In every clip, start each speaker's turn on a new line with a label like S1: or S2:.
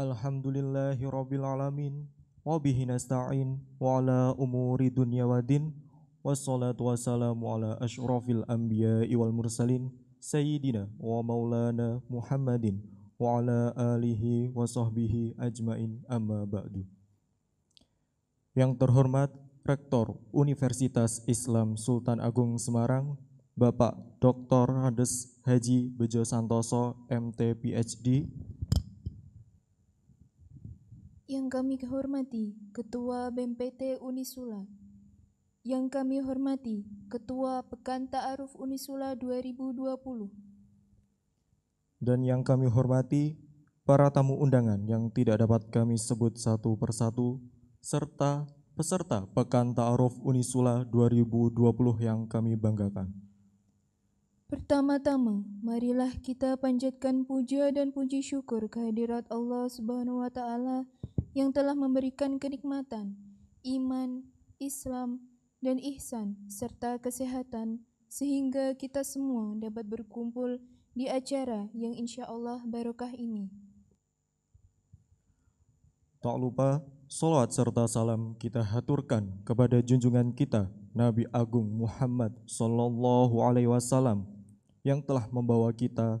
S1: Alhamdulillahi Rabbil Alamin
S2: Wa bihi nasta'in Wa ala umuri dunia wa din Wassalatu wassalamu ala ashrafil anbiya wal mursalin Sayyidina wa maulana Muhammadin Wa ala alihi wa sahbihi ajmain amma ba'du Yang terhormat Rektor Universitas Islam Sultan Agung Semarang Bapak Dr. Hades Haji Bejo Santoso MT PhD
S3: yang kami hormati Ketua BMPT Unisula. Yang kami hormati Ketua Pekan Ta'aruf Unisula 2020.
S4: Dan
S2: yang kami hormati para tamu undangan yang tidak dapat kami sebut satu persatu serta peserta Pekan Ta'aruf Unisula 2020 yang kami banggakan.
S3: Pertama-tama, marilah kita panjatkan puja dan puji syukur kehadirat Allah Subhanahu wa taala yang telah memberikan kenikmatan, iman, Islam, dan ihsan serta kesehatan sehingga kita semua dapat berkumpul di acara yang insya Allah barokah ini.
S2: Tak lupa, salawat serta salam kita haturkan kepada junjungan kita, Nabi Agung Muhammad Sallallahu Alaihi Wasallam, yang telah membawa kita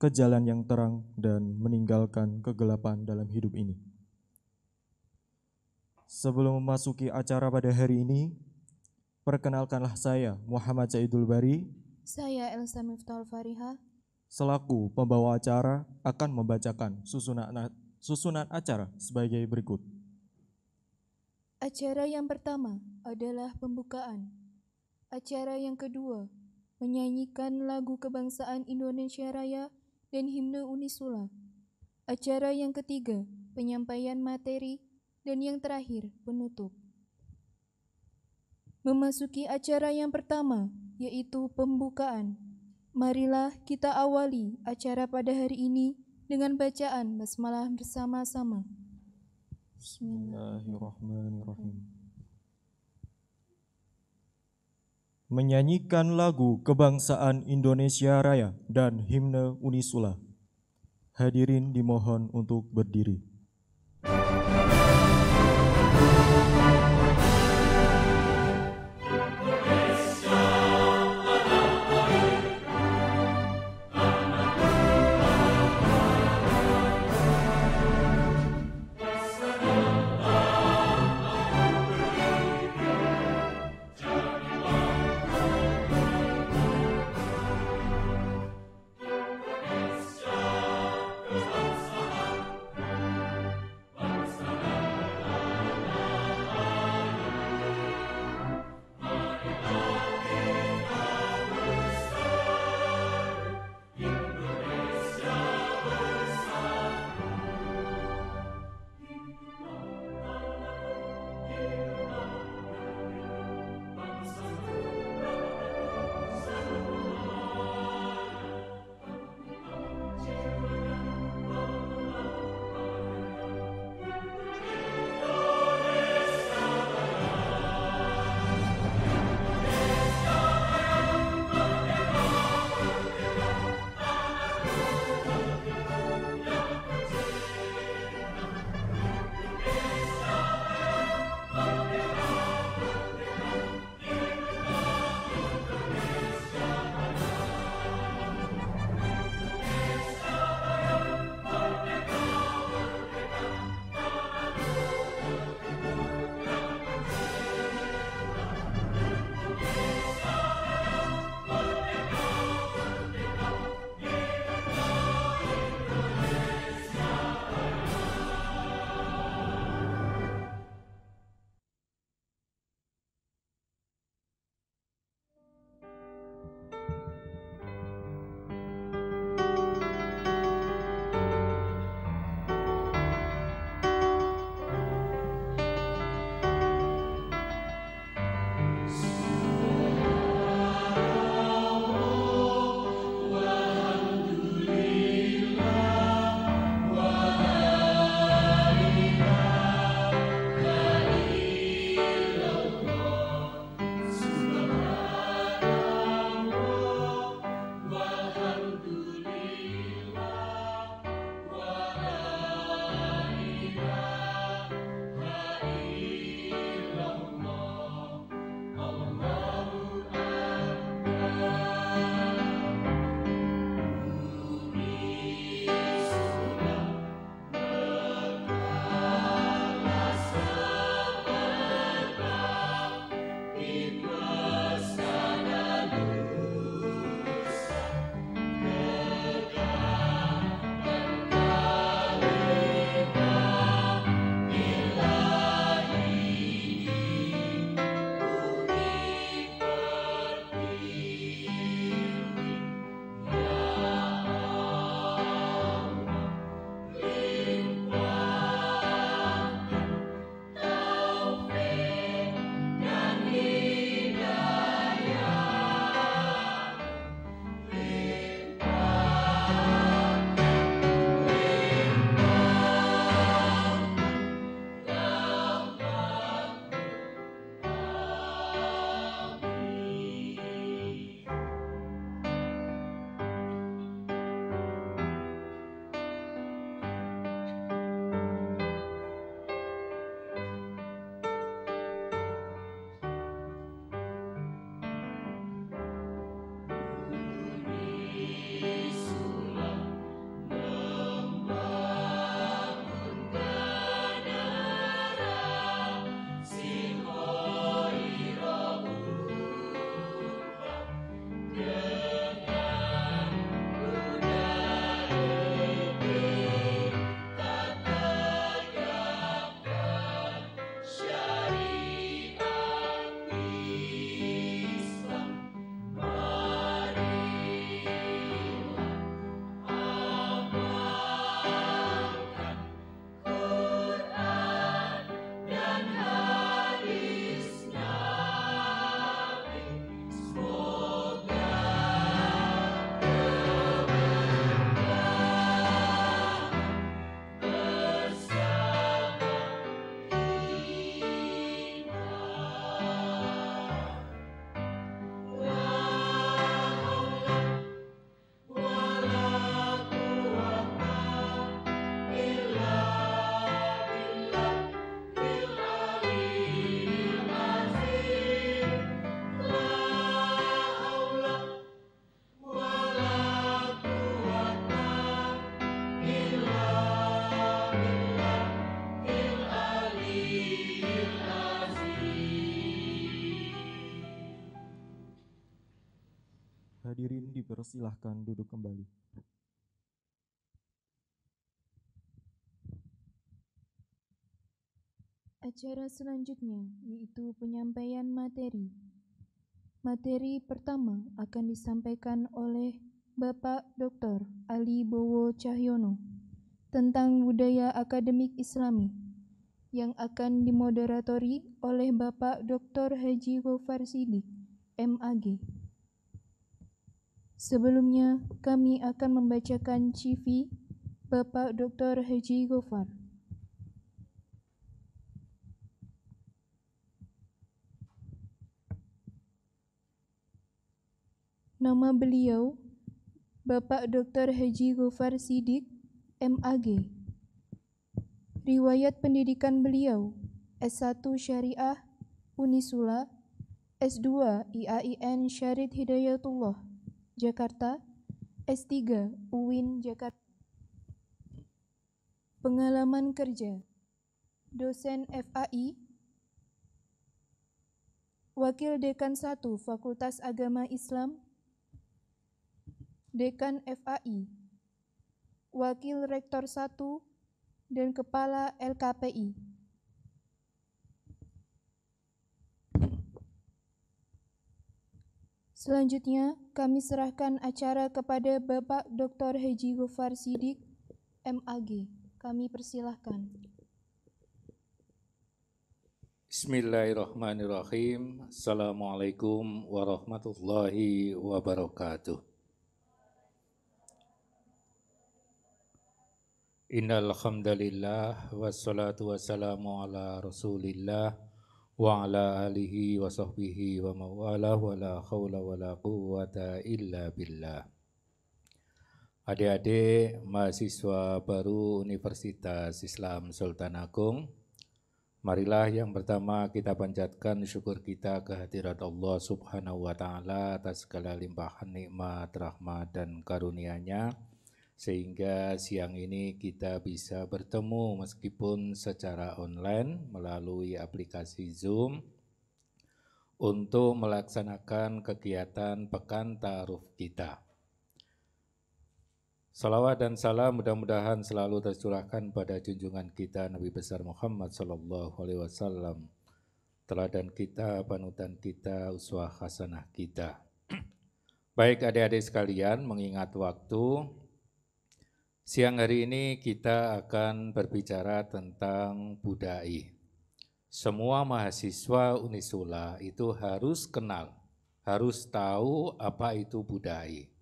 S2: ke jalan yang terang dan meninggalkan kegelapan dalam hidup ini. Sebelum memasuki acara pada hari ini, perkenalkanlah saya Muhammad Saidul Bari.
S3: Saya Elsa Miftahul Fariha.
S2: Selaku pembawa acara akan membacakan susunan susunan acara sebagai berikut.
S3: Acara yang pertama adalah pembukaan. Acara yang kedua menyanyikan lagu kebangsaan Indonesia Raya dan himne Unisula. Acara yang ketiga penyampaian materi dan yang terakhir, penutup. Memasuki acara yang pertama, yaitu pembukaan. Marilah kita awali acara pada hari ini dengan bacaan basmalah bersama-sama.
S2: Bismillahirrahmanirrahim. Menyanyikan lagu kebangsaan Indonesia Raya dan himne Unisula. Hadirin dimohon untuk berdiri.
S4: Thank you.
S3: acara selanjutnya, yaitu penyampaian materi. Materi pertama akan disampaikan oleh Bapak Dr. Ali Bowo Cahyono tentang budaya akademik Islami yang akan dimoderatori oleh Bapak Dr. Haji Gofar Sidik, MAG. Sebelumnya, kami akan membacakan CV Bapak Dr. Haji Gofar. Nama beliau Bapak Dr. Haji Gofar Sidik, MAG. Riwayat pendidikan beliau S1 Syariah Unisula, S2 IAIN Syarid Hidayatullah, Jakarta, S3 UIN Jakarta. Pengalaman kerja Dosen FAI Wakil Dekan 1 Fakultas Agama Islam Dekan FAI, Wakil Rektor 1, dan Kepala LKPI. Selanjutnya, kami serahkan acara kepada Bapak Dr. Haji Gofar Sidik, MAG. Kami persilahkan.
S5: Bismillahirrahmanirrahim. Assalamualaikum warahmatullahi wabarakatuh. Innal hamdalillah wassalatu wassalamu ala Rasulillah wa ala alihi wa sahbihi wa mawala wa la haula wa la quwwata illa billah. Adik-adik mahasiswa baru Universitas Islam Sultan Agung, marilah yang pertama kita panjatkan syukur kita kehadirat Allah Subhanahu wa taala atas segala limpahan nikmat, rahmat dan karunia-Nya. nya sehingga siang ini kita bisa bertemu meskipun secara online melalui aplikasi Zoom untuk melaksanakan kegiatan Pekan taruh kita. Salawat dan salam mudah-mudahan selalu tercurahkan pada junjungan kita Nabi besar Muhammad Sallallahu Alaihi Wasallam, teladan kita, panutan kita, uswah khasanah kita. Baik adik-adik sekalian, mengingat waktu, Siang hari ini kita akan berbicara tentang budai. Semua mahasiswa Unisula itu harus kenal, harus tahu apa itu budai.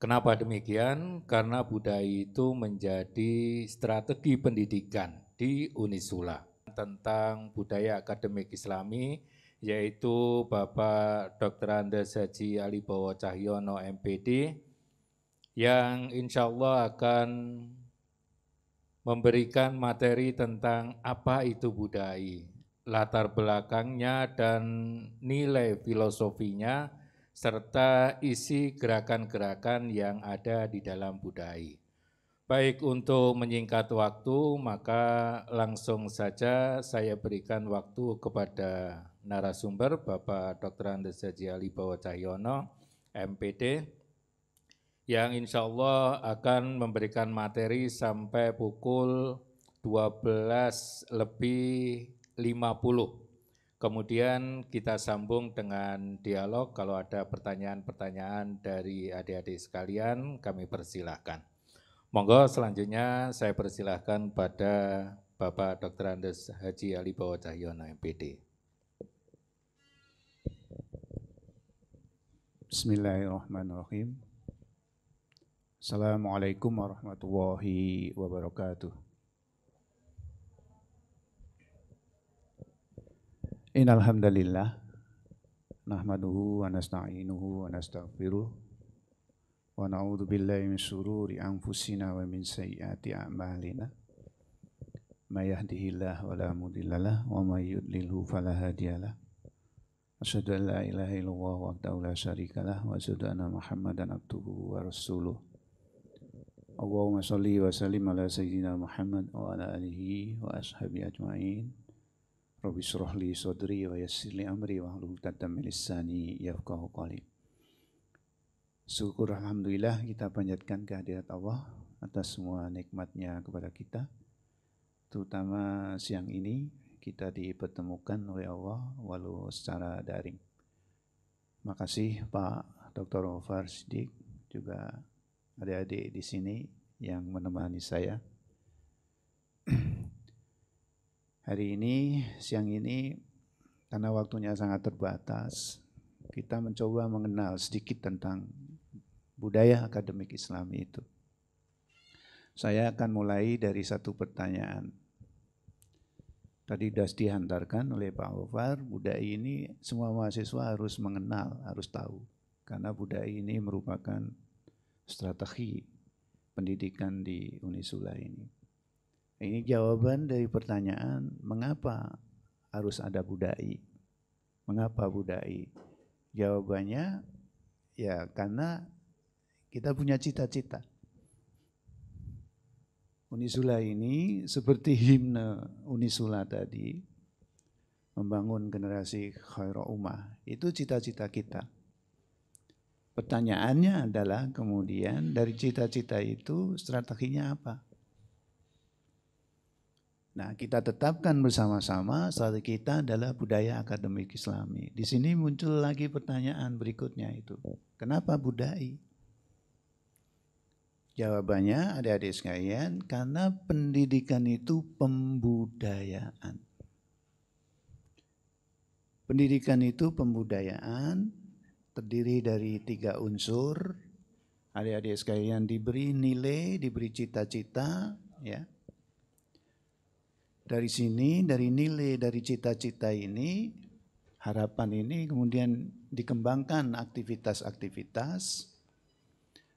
S5: Kenapa demikian? Karena budai itu menjadi strategi pendidikan di Unisula tentang budaya akademik Islami yaitu Bapak Dr. Andes Haji Ali Bowo Cahyono MPD yang insya Allah akan memberikan materi tentang apa itu budai, latar belakangnya dan nilai filosofinya, serta isi gerakan-gerakan yang ada di dalam budai. Baik untuk menyingkat waktu, maka langsung saja saya berikan waktu kepada narasumber Bapak Dr. Andes Haji Cahyono, MPD, yang insya Allah akan memberikan materi sampai pukul 12 lebih 50. Kemudian kita sambung dengan dialog kalau ada pertanyaan-pertanyaan dari adik-adik sekalian kami persilahkan. Monggo selanjutnya saya persilahkan pada Bapak Dr. Andes Haji Ali Bawa Cahyono MPD.
S6: Bismillahirrahmanirrahim. Assalamualaikum warahmatullahi wabarakatuh. Innal hamdalillah nahmaduhu wa nasta'inuhu wa nastaghfiruh wa na'udzu billahi min shururi anfusina wa min sayyiati a'malina may yahdihillahu wala mudhillalah wa may yudlilhu fala hadiyalah asyhadu an la ilaha illallah wa la syarikalah wa asyhadu anna muhammadan abduhu wa rasuluh Allahumma salli wa sallim ala sayyidina Muhammad wa ala alihi wa ashabi ajma'in. Rabbi surah li sodri wa yassir li amri wa hlul tatam lisani yafqahu qali. Syukur Alhamdulillah kita panjatkan kehadirat Allah atas semua nikmatnya kepada kita. Terutama siang ini kita dipertemukan oleh Allah walau secara daring. Makasih Pak Dr. Ofar Sidik juga adik-adik di sini yang menemani saya. Hari ini, siang ini, karena waktunya sangat terbatas, kita mencoba mengenal sedikit tentang budaya akademik Islam itu. Saya akan mulai dari satu pertanyaan. Tadi sudah dihantarkan oleh Pak Wafar, budaya ini semua mahasiswa harus mengenal, harus tahu. Karena budaya ini merupakan strategi pendidikan di Unisula ini. Ini jawaban dari pertanyaan mengapa harus ada budai? Mengapa budai? Jawabannya ya karena kita punya cita-cita. Unisula ini seperti himne Unisula tadi membangun generasi khairul ummah. Itu cita-cita kita. Pertanyaannya adalah kemudian dari cita-cita itu strateginya apa? Nah, kita tetapkan bersama-sama strategi kita adalah budaya akademik Islami. Di sini muncul lagi pertanyaan berikutnya itu. Kenapa budai? Jawabannya adik-adik sekalian, karena pendidikan itu pembudayaan. Pendidikan itu pembudayaan, terdiri dari tiga unsur. Adik-adik sekalian diberi nilai, diberi cita-cita, ya. Dari sini, dari nilai, dari cita-cita ini, harapan ini kemudian dikembangkan aktivitas-aktivitas.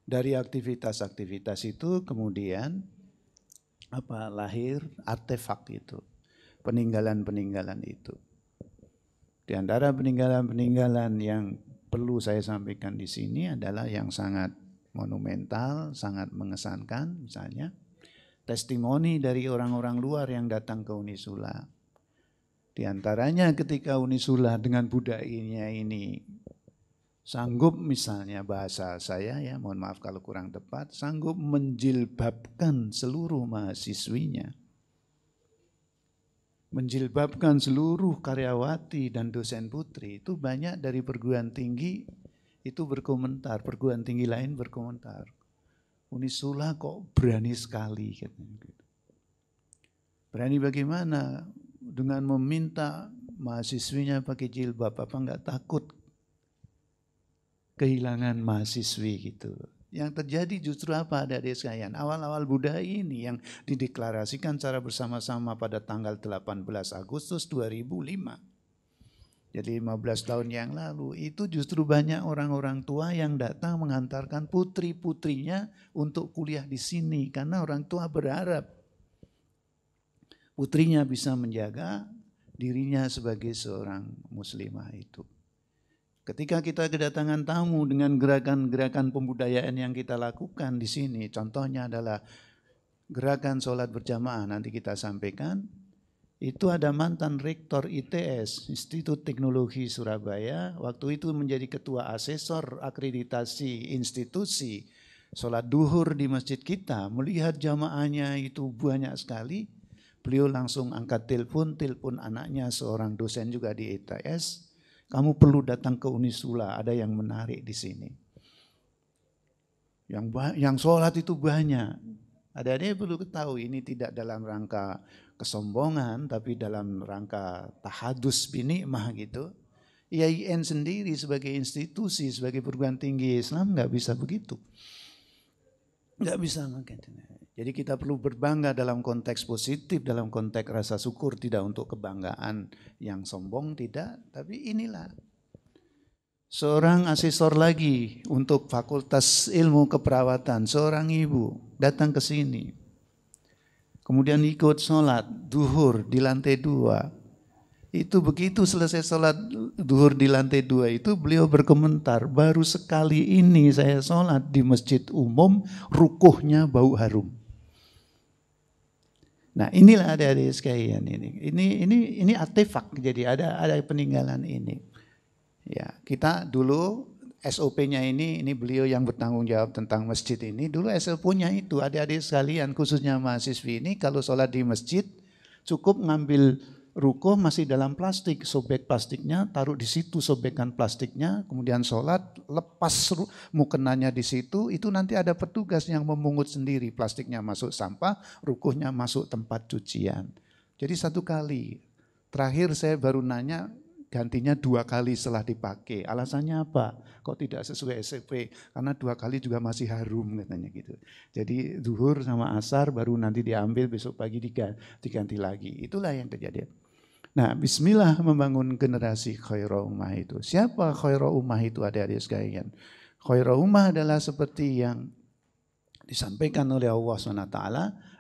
S6: Dari aktivitas-aktivitas itu kemudian apa lahir artefak itu, peninggalan-peninggalan itu. Di antara peninggalan-peninggalan yang perlu saya sampaikan di sini adalah yang sangat monumental, sangat mengesankan misalnya testimoni dari orang-orang luar yang datang ke Unisula. Di antaranya ketika Unisula dengan budainya ini sanggup misalnya bahasa saya ya mohon maaf kalau kurang tepat sanggup menjilbabkan seluruh mahasiswinya menjilbabkan seluruh karyawati dan dosen putri itu banyak dari perguruan tinggi itu berkomentar, perguruan tinggi lain berkomentar. Unisula kok berani sekali katanya gitu. Berani bagaimana? Dengan meminta mahasiswinya pakai jilbab apa nggak takut kehilangan mahasiswi gitu yang terjadi justru apa ada adik sekalian? Awal-awal Buddha ini yang dideklarasikan secara bersama-sama pada tanggal 18 Agustus 2005. Jadi 15 tahun yang lalu itu justru banyak orang-orang tua yang datang mengantarkan putri-putrinya untuk kuliah di sini karena orang tua berharap putrinya bisa menjaga dirinya sebagai seorang muslimah itu. Ketika kita kedatangan tamu dengan gerakan-gerakan pembudayaan yang kita lakukan di sini, contohnya adalah gerakan sholat berjamaah nanti kita sampaikan. Itu ada mantan rektor ITS, Institut Teknologi Surabaya, waktu itu menjadi ketua asesor akreditasi institusi sholat duhur di masjid kita, melihat jamaahnya itu banyak sekali, beliau langsung angkat telepon, telepon anaknya seorang dosen juga di ITS, kamu perlu datang ke Unisula, ada yang menarik di sini. Yang yang sholat itu banyak. ada yang perlu ketahui ini tidak dalam rangka kesombongan, tapi dalam rangka tahadus binikmah gitu. IAIN sendiri sebagai institusi, sebagai perguruan tinggi Islam nggak bisa begitu. Nggak bisa makanya. Jadi kita perlu berbangga dalam konteks positif, dalam konteks rasa syukur, tidak untuk kebanggaan yang sombong, tidak. Tapi inilah seorang asesor lagi untuk Fakultas Ilmu Keperawatan, seorang ibu datang ke sini. Kemudian ikut sholat duhur di lantai dua. Itu begitu selesai sholat duhur di lantai dua itu beliau berkomentar, baru sekali ini saya sholat di masjid umum, rukuhnya bau harum. Nah inilah adik-adik sekalian ini. Ini ini ini artefak jadi ada ada peninggalan ini. Ya kita dulu SOP-nya ini ini beliau yang bertanggung jawab tentang masjid ini. Dulu SOP-nya itu adik-adik sekalian khususnya mahasiswi ini kalau sholat di masjid cukup ngambil ruko masih dalam plastik, sobek plastiknya, taruh di situ sobekan plastiknya, kemudian sholat, lepas mukenanya di situ, itu nanti ada petugas yang memungut sendiri, plastiknya masuk sampah, rukuhnya masuk tempat cucian. Jadi satu kali, terakhir saya baru nanya, gantinya dua kali setelah dipakai. Alasannya apa? Kok tidak sesuai SCP? E Karena dua kali juga masih harum katanya gitu. Jadi zuhur sama asar baru nanti diambil besok pagi diganti, diganti lagi. Itulah yang terjadi. Nah, bismillah membangun generasi khairul ummah itu. Siapa khairul ummah itu adik-adik sekalian? khairul ummah adalah seperti yang disampaikan oleh Allah SWT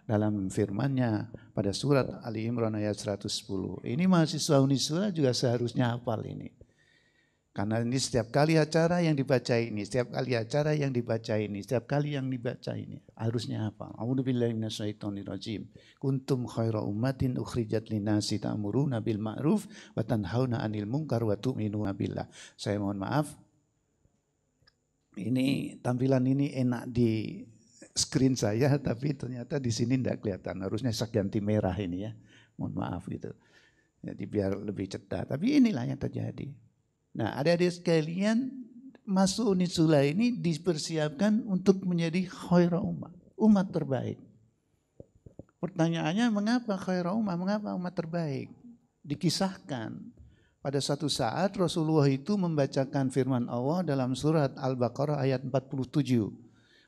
S6: dalam firmannya pada surat Ali Imran ayat 110. Ini mahasiswa Unisura juga seharusnya hafal ini. Karena ini setiap kali acara yang dibaca ini, setiap kali acara yang dibaca ini, setiap kali yang dibaca ini harusnya apa? A'udzubillahi minasyaitonirrajim. Kuntum khaira ummatin ukhrijat linasi ta'muruna bil ma'ruf wa tanhauna 'anil munkar wa tu'minuna billah. Saya mohon maaf. Ini tampilan ini enak di screen saya tapi ternyata di sini tidak kelihatan. Harusnya ganti merah ini ya. Mohon maaf gitu. Jadi biar lebih cerdas. Tapi inilah yang terjadi. Nah adik-adik sekalian masuk Unisula ini dipersiapkan untuk menjadi khaira umat, umat terbaik. Pertanyaannya mengapa khaira umat, mengapa umat terbaik? Dikisahkan pada satu saat Rasulullah itu membacakan firman Allah dalam surat Al-Baqarah ayat 47.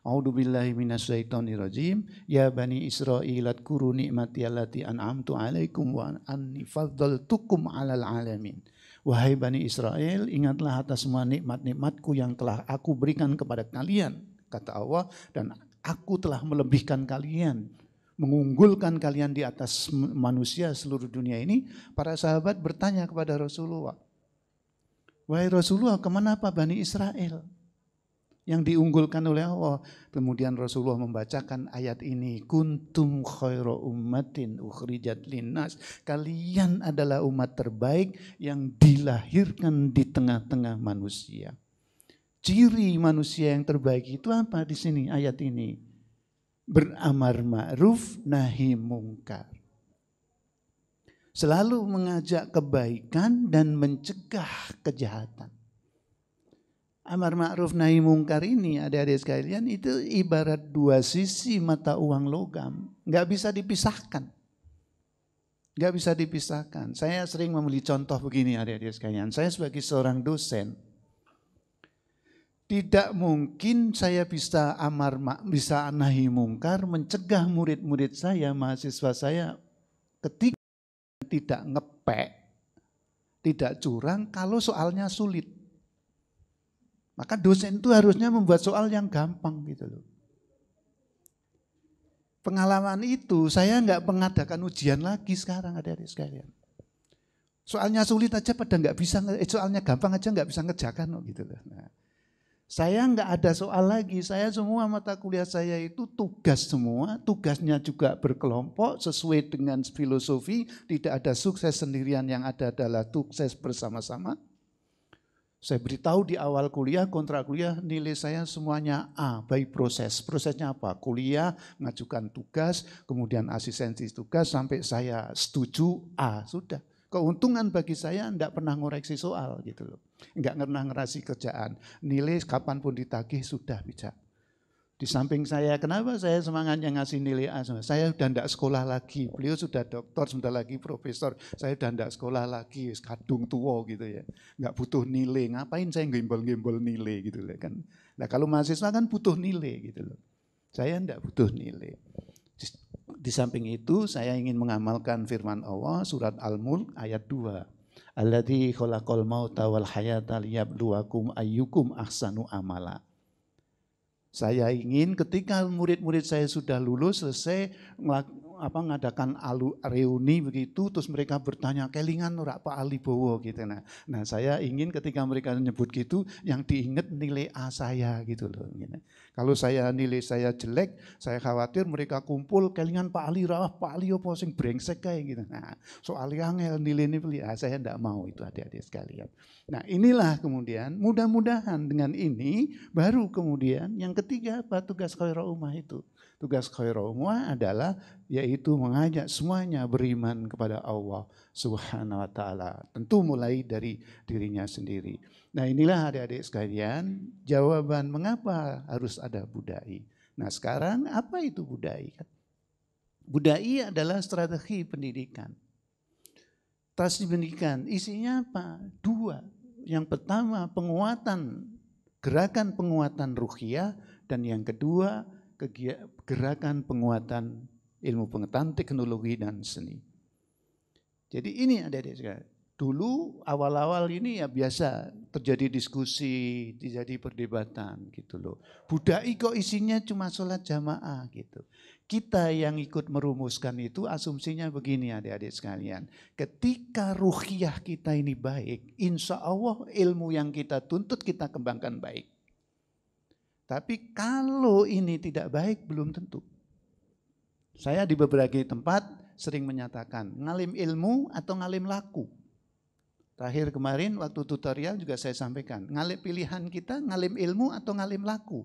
S6: A'udzu billahi minasyaitonir rajim. Ya bani Israil adkuru ni'mati allati an'amtu 'alaikum wa anni faddaltukum 'alal 'alamin. Wahai Bani Israel, ingatlah atas semua nikmat-nikmatku yang telah aku berikan kepada kalian, kata Allah, dan aku telah melebihkan kalian, mengunggulkan kalian di atas manusia seluruh dunia ini. Para sahabat bertanya kepada Rasulullah, Wahai Rasulullah, kemana apa Bani Israel? yang diunggulkan oleh Allah. Kemudian Rasulullah membacakan ayat ini, kuntum khairu ummatin ukhrijat linnas. Kalian adalah umat terbaik yang dilahirkan di tengah-tengah manusia. Ciri manusia yang terbaik itu apa di sini ayat ini? Beramar ma'ruf nahi mungkar. Selalu mengajak kebaikan dan mencegah kejahatan amar ma'ruf nahi mungkar ini adik-adik sekalian itu ibarat dua sisi mata uang logam. Gak bisa dipisahkan. Gak bisa dipisahkan. Saya sering membeli contoh begini adik-adik sekalian. Saya sebagai seorang dosen, tidak mungkin saya bisa amar bisa nahi mungkar mencegah murid-murid saya, mahasiswa saya ketika tidak ngepek, tidak curang kalau soalnya sulit. Maka dosen itu harusnya membuat soal yang gampang gitu loh. Pengalaman itu saya nggak mengadakan ujian lagi sekarang ada adik sekalian. Soalnya sulit aja pada nggak bisa, eh, soalnya gampang aja nggak bisa ngejakan loh gitu loh. Nah, saya nggak ada soal lagi, saya semua mata kuliah saya itu tugas semua, tugasnya juga berkelompok sesuai dengan filosofi, tidak ada sukses sendirian yang ada adalah sukses bersama-sama. Saya beritahu di awal kuliah, kontrak kuliah, nilai saya semuanya A baik proses. Prosesnya apa? Kuliah, mengajukan tugas, kemudian asistensi tugas, sampai saya setuju A. Sudah. Keuntungan bagi saya enggak pernah ngoreksi soal gitu loh. Enggak pernah ngerasi kerjaan. Nilai kapanpun ditagih sudah bijak. Di samping saya, kenapa saya semangatnya ngasih nilai A? Saya sudah tidak sekolah lagi. Beliau sudah doktor, sudah lagi profesor. Saya sudah tidak sekolah lagi, kadung tua gitu ya. Nggak butuh nilai, ngapain saya gembol-gembol nilai gitu ya kan. Nah kalau mahasiswa kan butuh nilai gitu loh. Saya tidak butuh nilai. Di, samping itu saya ingin mengamalkan firman Allah surat Al-Mulk ayat 2. Alladhi khalaqal mauta wal hayata liyabluwakum ayyukum ahsanu amala. Saya ingin ketika murid-murid saya sudah lulus, selesai apa ngadakan alu reuni begitu terus mereka bertanya kelingan ora Pak Ali Bowo gitu nah. Nah, saya ingin ketika mereka menyebut gitu yang diingat nilai A saya gitu loh gitu. Kalau saya nilai saya jelek, saya khawatir mereka kumpul kelingan Pak Ali rawah Pak Ali opo sing brengsek kayak gitu. Nah, soal yang nilai ini beli nah, saya tidak mau itu adik-adik sekalian. Nah, inilah kemudian mudah-mudahan dengan ini baru kemudian yang ketiga apa tugas khairul rumah itu tugas khairawma adalah yaitu mengajak semuanya beriman kepada Allah Subhanahu wa taala. Tentu mulai dari dirinya sendiri. Nah, inilah adik-adik sekalian, jawaban mengapa harus ada budai. Nah, sekarang apa itu budai? Budai adalah strategi pendidikan. Strategi pendidikan isinya apa? Dua. Yang pertama penguatan gerakan penguatan ruhiyah dan yang kedua gerakan penguatan ilmu pengetahuan teknologi dan seni. Jadi ini ada adik Dulu awal-awal ini ya biasa terjadi diskusi, terjadi perdebatan gitu loh. Budai kok isinya cuma sholat jamaah gitu. Kita yang ikut merumuskan itu asumsinya begini adik-adik sekalian. Ketika ruhiyah kita ini baik, insya Allah ilmu yang kita tuntut kita kembangkan baik. Tapi kalau ini tidak baik belum tentu. Saya di beberapa tempat sering menyatakan ngalim ilmu atau ngalim laku. Terakhir kemarin waktu tutorial juga saya sampaikan, ngalim pilihan kita ngalim ilmu atau ngalim laku.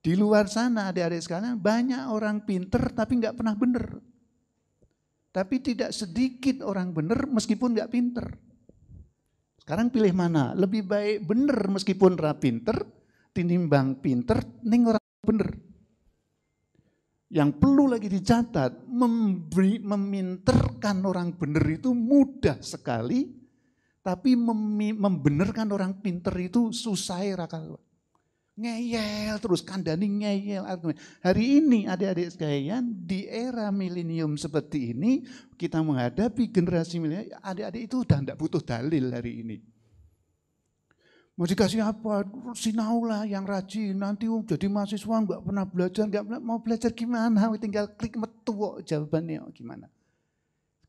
S6: Di luar sana adik-adik sekalian banyak orang pinter tapi nggak pernah bener. Tapi tidak sedikit orang bener meskipun nggak pinter. Sekarang pilih mana? Lebih baik bener meskipun rapinter pinter tinimbang pinter ning orang bener. Yang perlu lagi dicatat, memberi, meminterkan orang bener itu mudah sekali, tapi membenarkan orang pinter itu susah rakal. Ngeyel terus, kandani ngeyel. Hari ini adik-adik sekalian, di era milenium seperti ini, kita menghadapi generasi milenium, adik-adik itu udah tidak butuh dalil hari ini Mau dikasih apa? Sinaulah yang rajin. Nanti um, jadi mahasiswa nggak pernah belajar, nggak pernah mau belajar gimana? Tinggal klik metu jawabannya oh, gimana?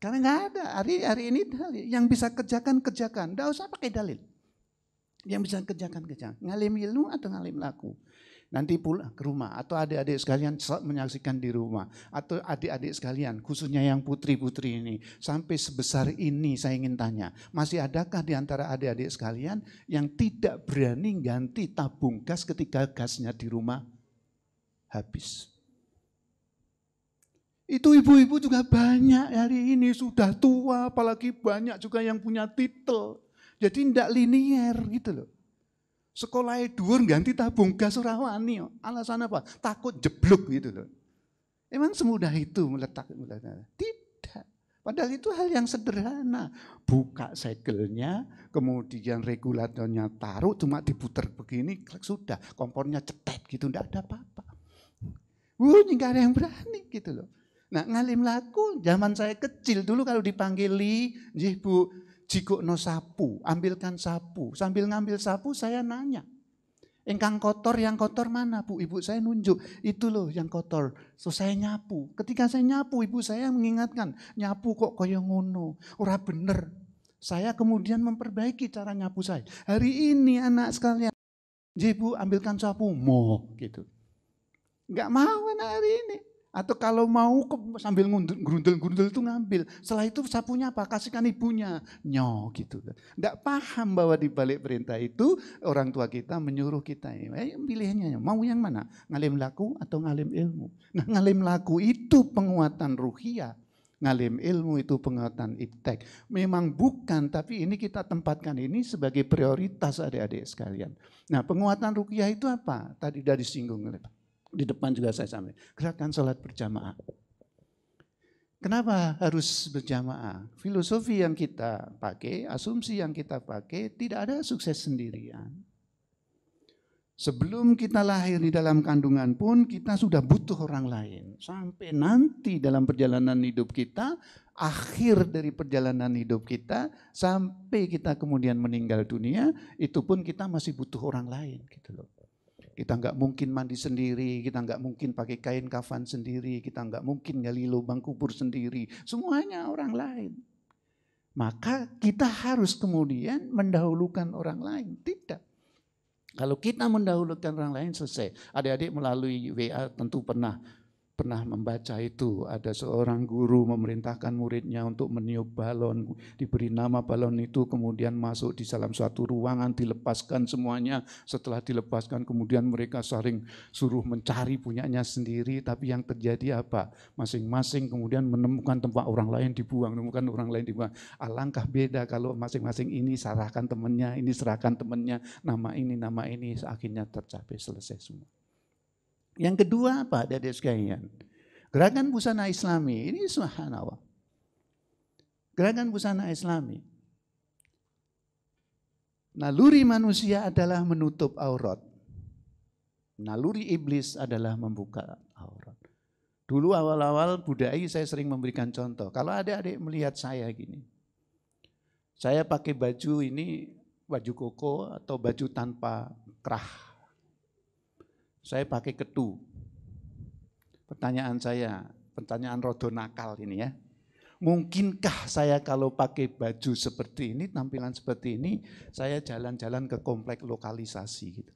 S6: Karena nggak ada. Hari hari ini dalil. yang bisa kerjakan kerjakan. Nggak usah pakai dalil. Yang bisa kerjakan kerjakan. Ngalim ilmu atau ngalim laku. Nanti pulang ke rumah atau adik-adik sekalian menyaksikan di rumah atau adik-adik sekalian khususnya yang putri-putri ini sampai sebesar ini saya ingin tanya, masih adakah di antara adik-adik sekalian yang tidak berani ganti tabung gas ketika gasnya di rumah habis? Itu ibu-ibu juga banyak hari ini sudah tua apalagi banyak juga yang punya titel. Jadi tidak linier gitu loh sekolahnya dhuwur ganti tabung gas rawani nih, alasan apa takut jeblok gitu loh emang semudah itu meletak meletak tidak padahal itu hal yang sederhana buka segelnya kemudian regulatornya taruh cuma diputar begini sudah kompornya cetet gitu ndak ada apa-apa Wuh, nggak ada yang berani gitu loh. Nah, ngalim laku zaman saya kecil dulu kalau dipanggil li, jih bu, no sapu, ambilkan sapu. Sambil ngambil sapu saya nanya. Engkang kotor, yang kotor mana bu? Ibu saya nunjuk, itu loh yang kotor. So saya nyapu. Ketika saya nyapu, ibu saya mengingatkan, nyapu kok koyo ngono, ora bener. Saya kemudian memperbaiki cara nyapu saya. Hari ini anak sekalian, jibu ambilkan sapu, mo gitu. Enggak mau anak hari ini. Atau kalau mau sambil ngundul-ngundul itu ngambil. Setelah itu sapunya apa? Kasihkan ibunya. Nyo gitu. Tidak paham bahwa di balik perintah itu orang tua kita menyuruh kita. Eh, pilihnya mau yang mana? Ngalim laku atau ngalim ilmu? Nah ngalim laku itu penguatan ruhia. Ngalim ilmu itu penguatan iptek. Memang bukan, tapi ini kita tempatkan ini sebagai prioritas adik-adik sekalian. Nah penguatan ruhia itu apa? Tadi dari singgung oleh Pak di depan juga saya sampaikan, gerakan sholat berjamaah. Kenapa harus berjamaah? Filosofi yang kita pakai, asumsi yang kita pakai, tidak ada sukses sendirian. Sebelum kita lahir di dalam kandungan pun kita sudah butuh orang lain. Sampai nanti dalam perjalanan hidup kita, akhir dari perjalanan hidup kita, sampai kita kemudian meninggal dunia, itu pun kita masih butuh orang lain gitu loh. Kita nggak mungkin mandi sendiri, kita nggak mungkin pakai kain kafan sendiri, kita nggak mungkin gali lubang kubur sendiri. Semuanya orang lain. Maka kita harus kemudian mendahulukan orang lain. Tidak. Kalau kita mendahulukan orang lain selesai. Adik-adik melalui WA tentu pernah pernah membaca itu ada seorang guru memerintahkan muridnya untuk meniup balon diberi nama balon itu kemudian masuk di dalam suatu ruangan dilepaskan semuanya setelah dilepaskan kemudian mereka saling suruh mencari punyanya sendiri tapi yang terjadi apa masing-masing kemudian menemukan tempat orang lain dibuang menemukan orang lain dibuang alangkah beda kalau masing-masing ini serahkan temannya ini serahkan temannya nama ini nama ini akhirnya tercapai selesai semua yang kedua apa dari sekalian? Gerakan busana islami. Ini subhanallah. Gerakan busana islami. Naluri manusia adalah menutup aurat. Naluri iblis adalah membuka aurat. Dulu awal-awal budaya saya sering memberikan contoh. Kalau ada adik melihat saya gini. Saya pakai baju ini, baju koko atau baju tanpa kerah saya pakai ketu. Pertanyaan saya, pertanyaan rodo nakal ini ya. Mungkinkah saya kalau pakai baju seperti ini, tampilan seperti ini, saya jalan-jalan ke komplek lokalisasi gitu.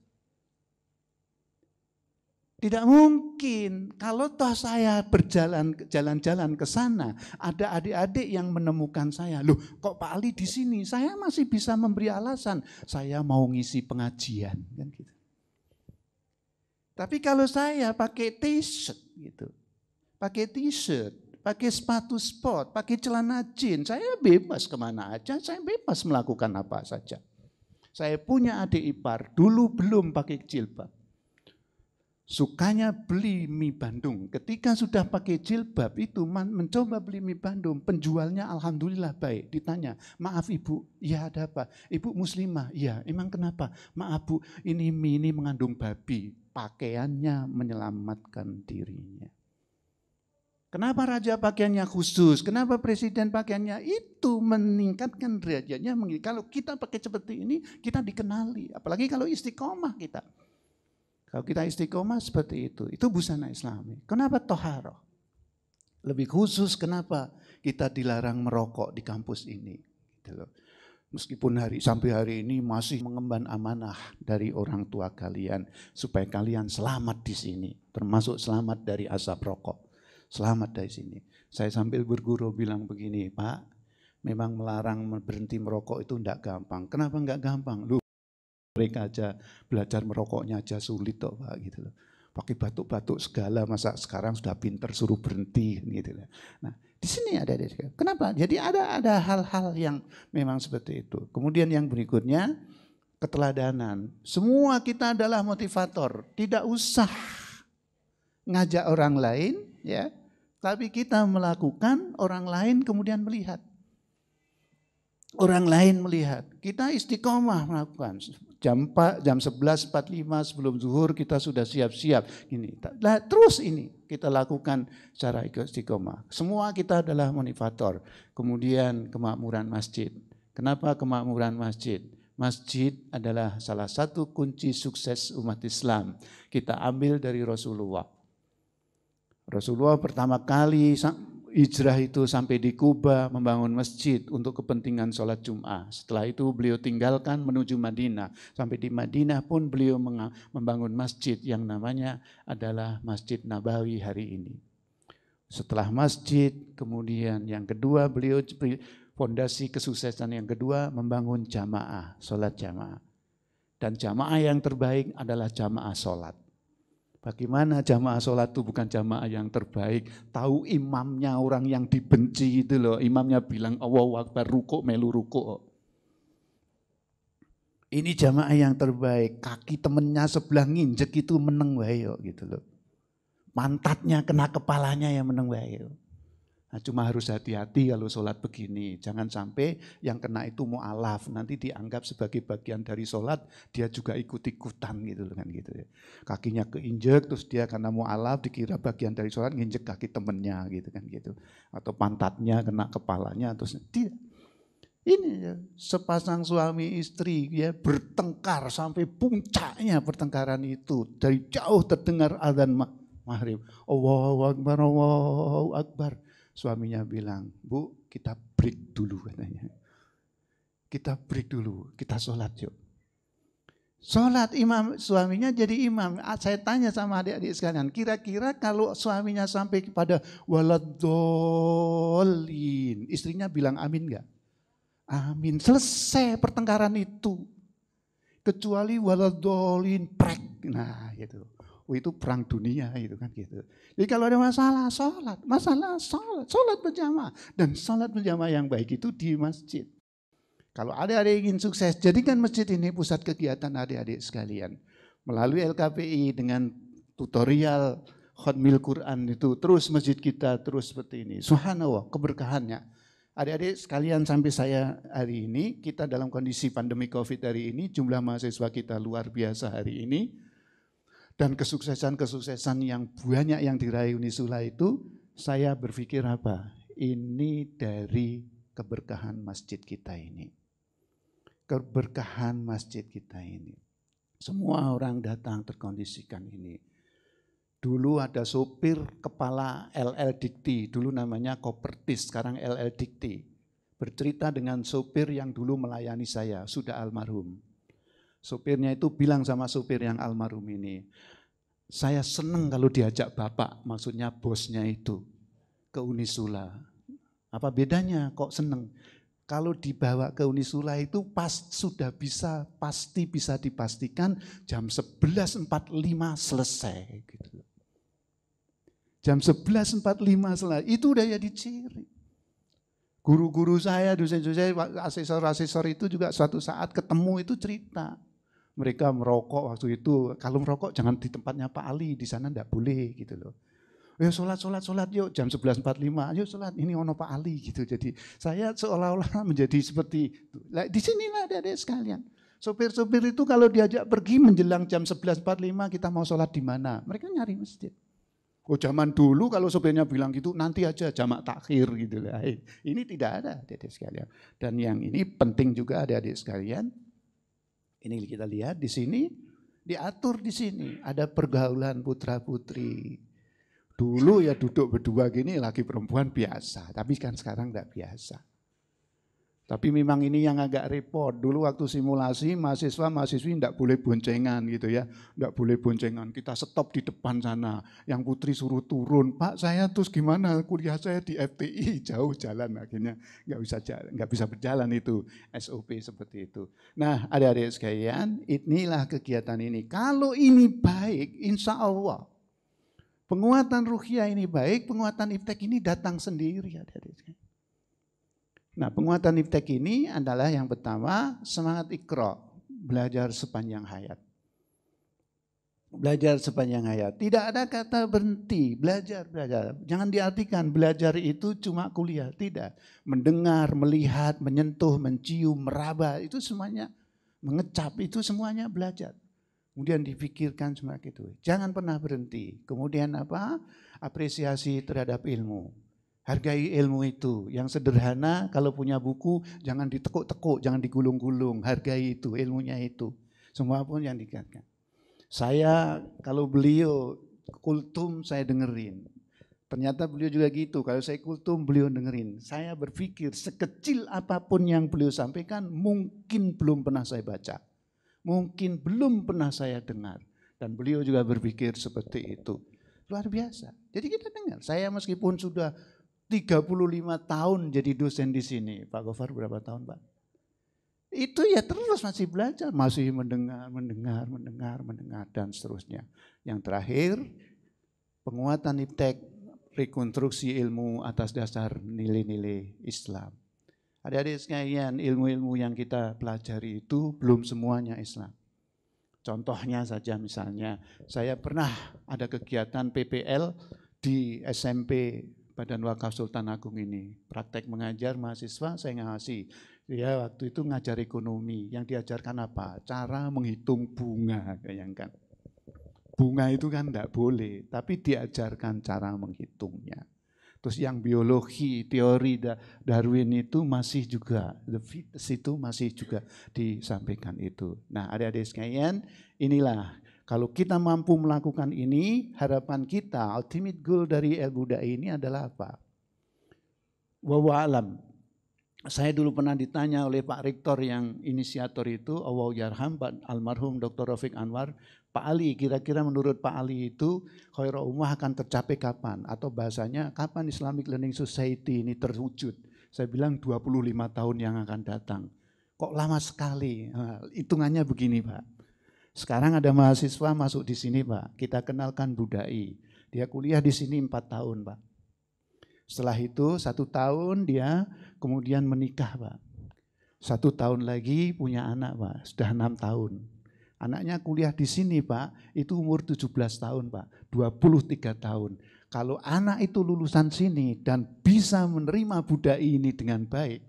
S6: Tidak mungkin kalau toh saya berjalan jalan-jalan ke sana, ada adik-adik yang menemukan saya. Loh, kok Pak Ali di sini? Saya masih bisa memberi alasan. Saya mau ngisi pengajian kan gitu. Tapi kalau saya pakai t-shirt gitu, pakai t-shirt, pakai sepatu sport, pakai celana jeans, saya bebas kemana aja, saya bebas melakukan apa saja. Saya punya adik ipar, dulu belum pakai jilbab. Sukanya beli mie Bandung. Ketika sudah pakai jilbab itu mencoba beli mie Bandung. Penjualnya alhamdulillah baik. Ditanya, maaf ibu, ya ada apa? Ibu muslimah, ya emang kenapa? Maaf bu, ini mie ini mengandung babi pakaiannya menyelamatkan dirinya. Kenapa raja pakaiannya khusus? Kenapa presiden pakaiannya itu meningkatkan derajatnya? Kalau kita pakai seperti ini, kita dikenali. Apalagi kalau istiqomah kita. Kalau kita istiqomah seperti itu, itu busana islami. Kenapa toharoh? Lebih khusus kenapa kita dilarang merokok di kampus ini? Gitu loh. Meskipun hari sampai hari ini masih mengemban amanah dari orang tua kalian supaya kalian selamat di sini, termasuk selamat dari asap rokok. Selamat dari sini. Saya sambil berguru bilang begini, Pak, memang melarang berhenti merokok itu tidak gampang. Kenapa enggak gampang? Lu mereka aja belajar merokoknya aja sulit toh, Pak gitu loh pakai batuk-batuk segala masa sekarang sudah pinter suruh berhenti gitu ya. Nah, di sini ada di sini. Kenapa? Jadi ada ada hal-hal yang memang seperti itu. Kemudian yang berikutnya keteladanan. Semua kita adalah motivator. Tidak usah ngajak orang lain, ya. Tapi kita melakukan orang lain kemudian melihat. Orang lain melihat. Kita istiqomah melakukan jam 4, jam 11.45 sebelum zuhur kita sudah siap-siap. Ini. terus ini kita lakukan secara istiqomah. Semua kita adalah motivator. Kemudian kemakmuran masjid. Kenapa kemakmuran masjid? Masjid adalah salah satu kunci sukses umat Islam. Kita ambil dari Rasulullah. Rasulullah pertama kali hijrah itu sampai di Kuba membangun masjid untuk kepentingan sholat Jum'ah. Setelah itu beliau tinggalkan menuju Madinah. Sampai di Madinah pun beliau membangun masjid yang namanya adalah Masjid Nabawi hari ini. Setelah masjid, kemudian yang kedua beliau fondasi kesuksesan yang kedua membangun jamaah, sholat jamaah. Dan jamaah yang terbaik adalah jamaah sholat. Bagaimana jamaah sholat itu bukan jamaah yang terbaik. Tahu imamnya orang yang dibenci itu loh. Imamnya bilang Allah wakbar ruko melu ruko. Ini jamaah yang terbaik. Kaki temennya sebelah nginjek itu meneng wayo gitu loh. mantatnya kena kepalanya yang meneng wayo. Nah, cuma harus hati-hati kalau sholat begini. Jangan sampai yang kena itu mu'alaf. Nanti dianggap sebagai bagian dari sholat, dia juga ikut-ikutan gitu kan gitu. Ya. Kakinya keinjek, terus dia karena mu'alaf dikira bagian dari sholat, nginjek kaki temennya gitu kan gitu. Atau pantatnya kena kepalanya, terus tidak. Ini ya, sepasang suami istri ya bertengkar sampai puncaknya pertengkaran itu. Dari jauh terdengar azan maghrib. Allahu Akbar, Allahu Akbar. Suaminya bilang, Bu, kita break dulu katanya. Kita break dulu, kita sholat yuk. Sholat imam suaminya jadi imam. Ah, saya tanya sama adik-adik sekalian, kira-kira kalau suaminya sampai kepada waladolin, istrinya bilang amin gak? Amin. Selesai pertengkaran itu. Kecuali waladolin prek. Nah gitu oh, itu perang dunia gitu kan gitu. Jadi kalau ada masalah sholat, masalah sholat, sholat berjamaah dan sholat berjamaah yang baik itu di masjid. Kalau adik-adik ingin sukses, jadikan masjid ini pusat kegiatan adik-adik sekalian. Melalui LKPI dengan tutorial khutmil Quran itu terus masjid kita terus seperti ini. Subhanallah keberkahannya. Adik-adik sekalian sampai saya hari ini, kita dalam kondisi pandemi COVID hari ini, jumlah mahasiswa kita luar biasa hari ini dan kesuksesan-kesuksesan yang banyak yang diraih Uni Sula itu, saya berpikir apa? Ini dari keberkahan masjid kita ini. Keberkahan masjid kita ini. Semua orang datang terkondisikan ini. Dulu ada sopir kepala LL Dikti, dulu namanya Kopertis, sekarang LL Dikti. Bercerita dengan sopir yang dulu melayani saya, sudah almarhum. Sopirnya itu bilang sama sopir yang almarhum ini, saya seneng kalau diajak bapak, maksudnya bosnya itu, ke Unisula. Apa bedanya kok seneng? Kalau dibawa ke Unisula itu pas sudah bisa, pasti bisa dipastikan jam 11.45 selesai. Gitu. Jam 11.45 selesai, itu udah jadi ciri. Guru-guru saya, dosen-dosen, asesor-asesor itu juga suatu saat ketemu itu cerita mereka merokok waktu itu. Kalau merokok jangan di tempatnya Pak Ali, di sana enggak boleh gitu loh. Ayo sholat, sholat, sholat yuk jam 11.45, ayo sholat ini ono Pak Ali gitu. Jadi saya seolah-olah menjadi seperti itu. Nah, di sinilah ada sekalian. Sopir-sopir itu kalau diajak pergi menjelang jam 11.45 kita mau sholat di mana? Mereka nyari masjid. Oh zaman dulu kalau sopirnya bilang gitu nanti aja jamak takhir gitu lah. Ini tidak ada adik-adik sekalian. Dan yang ini penting juga adik-adik sekalian ini kita lihat di sini diatur di sini ada pergaulan putra putri. Dulu ya duduk berdua gini laki perempuan biasa, tapi kan sekarang tidak biasa. Tapi memang ini yang agak repot. Dulu waktu simulasi mahasiswa mahasiswi tidak boleh boncengan gitu ya, tidak boleh boncengan. Kita stop di depan sana. Yang putri suruh turun, Pak saya terus gimana kuliah saya di FTI jauh jalan akhirnya nggak bisa jalan, nggak bisa berjalan itu SOP seperti itu. Nah adik-adik sekalian, inilah kegiatan ini. Kalau ini baik, insya Allah penguatan ruhia ini baik, penguatan iptek ini datang sendiri adik-adik sekalian. Nah, penguatan iptek ini adalah yang pertama semangat ikro, belajar sepanjang hayat. Belajar sepanjang hayat. Tidak ada kata berhenti, belajar, belajar. Jangan diartikan belajar itu cuma kuliah, tidak. Mendengar, melihat, menyentuh, mencium, meraba, itu semuanya mengecap, itu semuanya belajar. Kemudian dipikirkan cuma gitu. Jangan pernah berhenti. Kemudian apa? Apresiasi terhadap ilmu Hargai ilmu itu. Yang sederhana, kalau punya buku, jangan ditekuk-tekuk, jangan digulung-gulung. Hargai itu, ilmunya itu. Semua pun yang dikatakan. Saya, kalau beliau kultum, saya dengerin. Ternyata beliau juga gitu. Kalau saya kultum, beliau dengerin. Saya berpikir sekecil apapun yang beliau sampaikan, mungkin belum pernah saya baca. Mungkin belum pernah saya dengar. Dan beliau juga berpikir seperti itu. Luar biasa. Jadi kita dengar. Saya meskipun sudah 35 tahun jadi dosen di sini. Pak Gofar berapa tahun Pak? Itu ya terus masih belajar, masih mendengar, mendengar, mendengar, mendengar, dan seterusnya. Yang terakhir, penguatan iptek, rekonstruksi ilmu atas dasar nilai-nilai Islam. Adik-adik sekalian, ilmu-ilmu yang kita pelajari itu belum semuanya Islam. Contohnya saja misalnya, saya pernah ada kegiatan PPL di SMP Badan Wakaf Sultan Agung ini. Praktek mengajar mahasiswa saya ngasih Dia ya, waktu itu ngajar ekonomi. Yang diajarkan apa? Cara menghitung bunga, bayangkan. Bunga itu kan enggak boleh, tapi diajarkan cara menghitungnya. Terus yang biologi, teori Darwin itu masih juga, the fitness itu masih juga disampaikan itu. Nah adik-adik sekalian, inilah kalau kita mampu melakukan ini, harapan kita, ultimate goal dari El Buddha ini adalah apa? Wawa alam. Saya dulu pernah ditanya oleh Pak Rektor yang inisiator itu, Allah Yarham, Pak almarhum Dr. Rafiq Anwar, Pak Ali, kira-kira menurut Pak Ali itu khairul umah akan tercapai kapan? Atau bahasanya kapan Islamic Learning Society ini terwujud? Saya bilang 25 tahun yang akan datang. Kok lama sekali? Nah, begini Pak sekarang ada mahasiswa masuk di sini Pak, kita kenalkan Budai. Dia kuliah di sini empat tahun Pak. Setelah itu satu tahun dia kemudian menikah Pak. Satu tahun lagi punya anak Pak, sudah enam tahun. Anaknya kuliah di sini Pak, itu umur 17 tahun Pak, 23 tahun. Kalau anak itu lulusan sini dan bisa menerima budai ini dengan baik,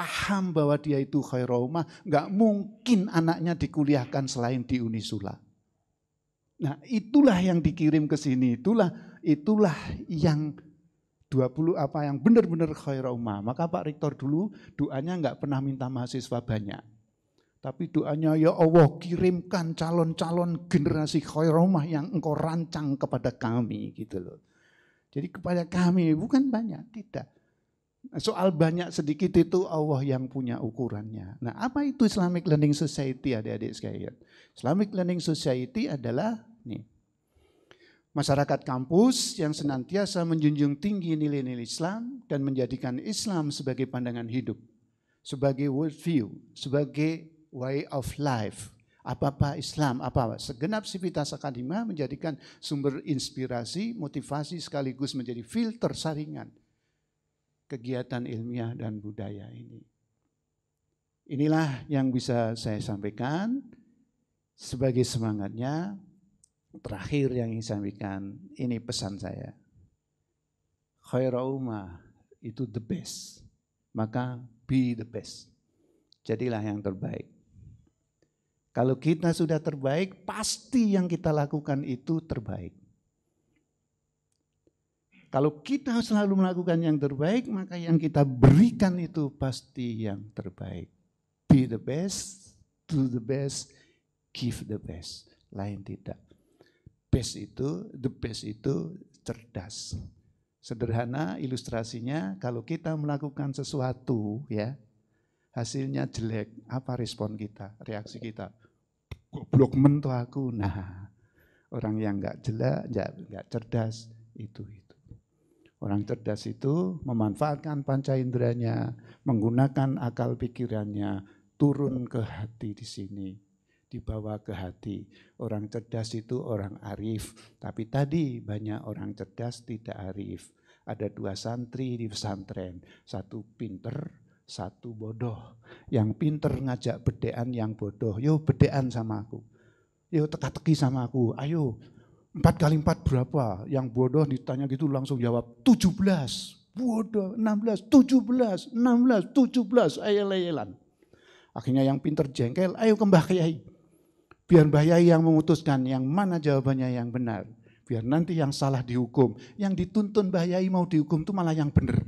S6: paham bahwa dia itu khairaumah, nggak mungkin anaknya dikuliahkan selain di Unisula. Nah itulah yang dikirim ke sini, itulah itulah yang 20 apa yang benar-benar khairaumah. Maka Pak Rektor dulu doanya nggak pernah minta mahasiswa banyak. Tapi doanya, ya Allah kirimkan calon-calon generasi khairomah yang engkau rancang kepada kami gitu loh. Jadi kepada kami bukan banyak, tidak. Soal banyak sedikit itu Allah yang punya ukurannya. Nah apa itu Islamic Learning Society adik-adik sekalian? Islamic Learning Society adalah nih, masyarakat kampus yang senantiasa menjunjung tinggi nilai-nilai Islam dan menjadikan Islam sebagai pandangan hidup, sebagai worldview, sebagai way of life. Apa-apa Islam, apa apa segenap sivitas akademia menjadikan sumber inspirasi, motivasi sekaligus menjadi filter saringan kegiatan ilmiah dan budaya ini. Inilah yang bisa saya sampaikan sebagai semangatnya. Terakhir yang ingin sampaikan, ini pesan saya. Khaira umma itu the best. Maka be the best. Jadilah yang terbaik. Kalau kita sudah terbaik, pasti yang kita lakukan itu terbaik. Kalau kita selalu melakukan yang terbaik, maka yang kita berikan itu pasti yang terbaik. Be the best, do the best, give the best. Lain tidak. Best itu, the best itu cerdas. Sederhana ilustrasinya, kalau kita melakukan sesuatu ya, hasilnya jelek, apa respon kita, reaksi kita? Goblok mentuh aku. Nah, orang yang nggak jelek, nggak cerdas, itu itu. Orang cerdas itu memanfaatkan panca inderanya, menggunakan akal pikirannya, turun ke hati di sini, dibawa ke hati. Orang cerdas itu orang arif, tapi tadi banyak orang cerdas tidak arif. Ada dua santri di pesantren, satu pinter, satu bodoh. Yang pinter ngajak bedean yang bodoh, yuk bedean sama aku. Yuk teka-teki sama aku, ayo empat kali empat berapa? Yang bodoh ditanya gitu langsung jawab 17. Bodoh 16, 17, 16, 17, ayel-ayelan. Akhirnya yang pinter jengkel, ayo ke Mbah Kiai. Biar Mbah Kiai yang memutuskan yang mana jawabannya yang benar. Biar nanti yang salah dihukum. Yang dituntun Mbah Kiai mau dihukum itu malah yang benar.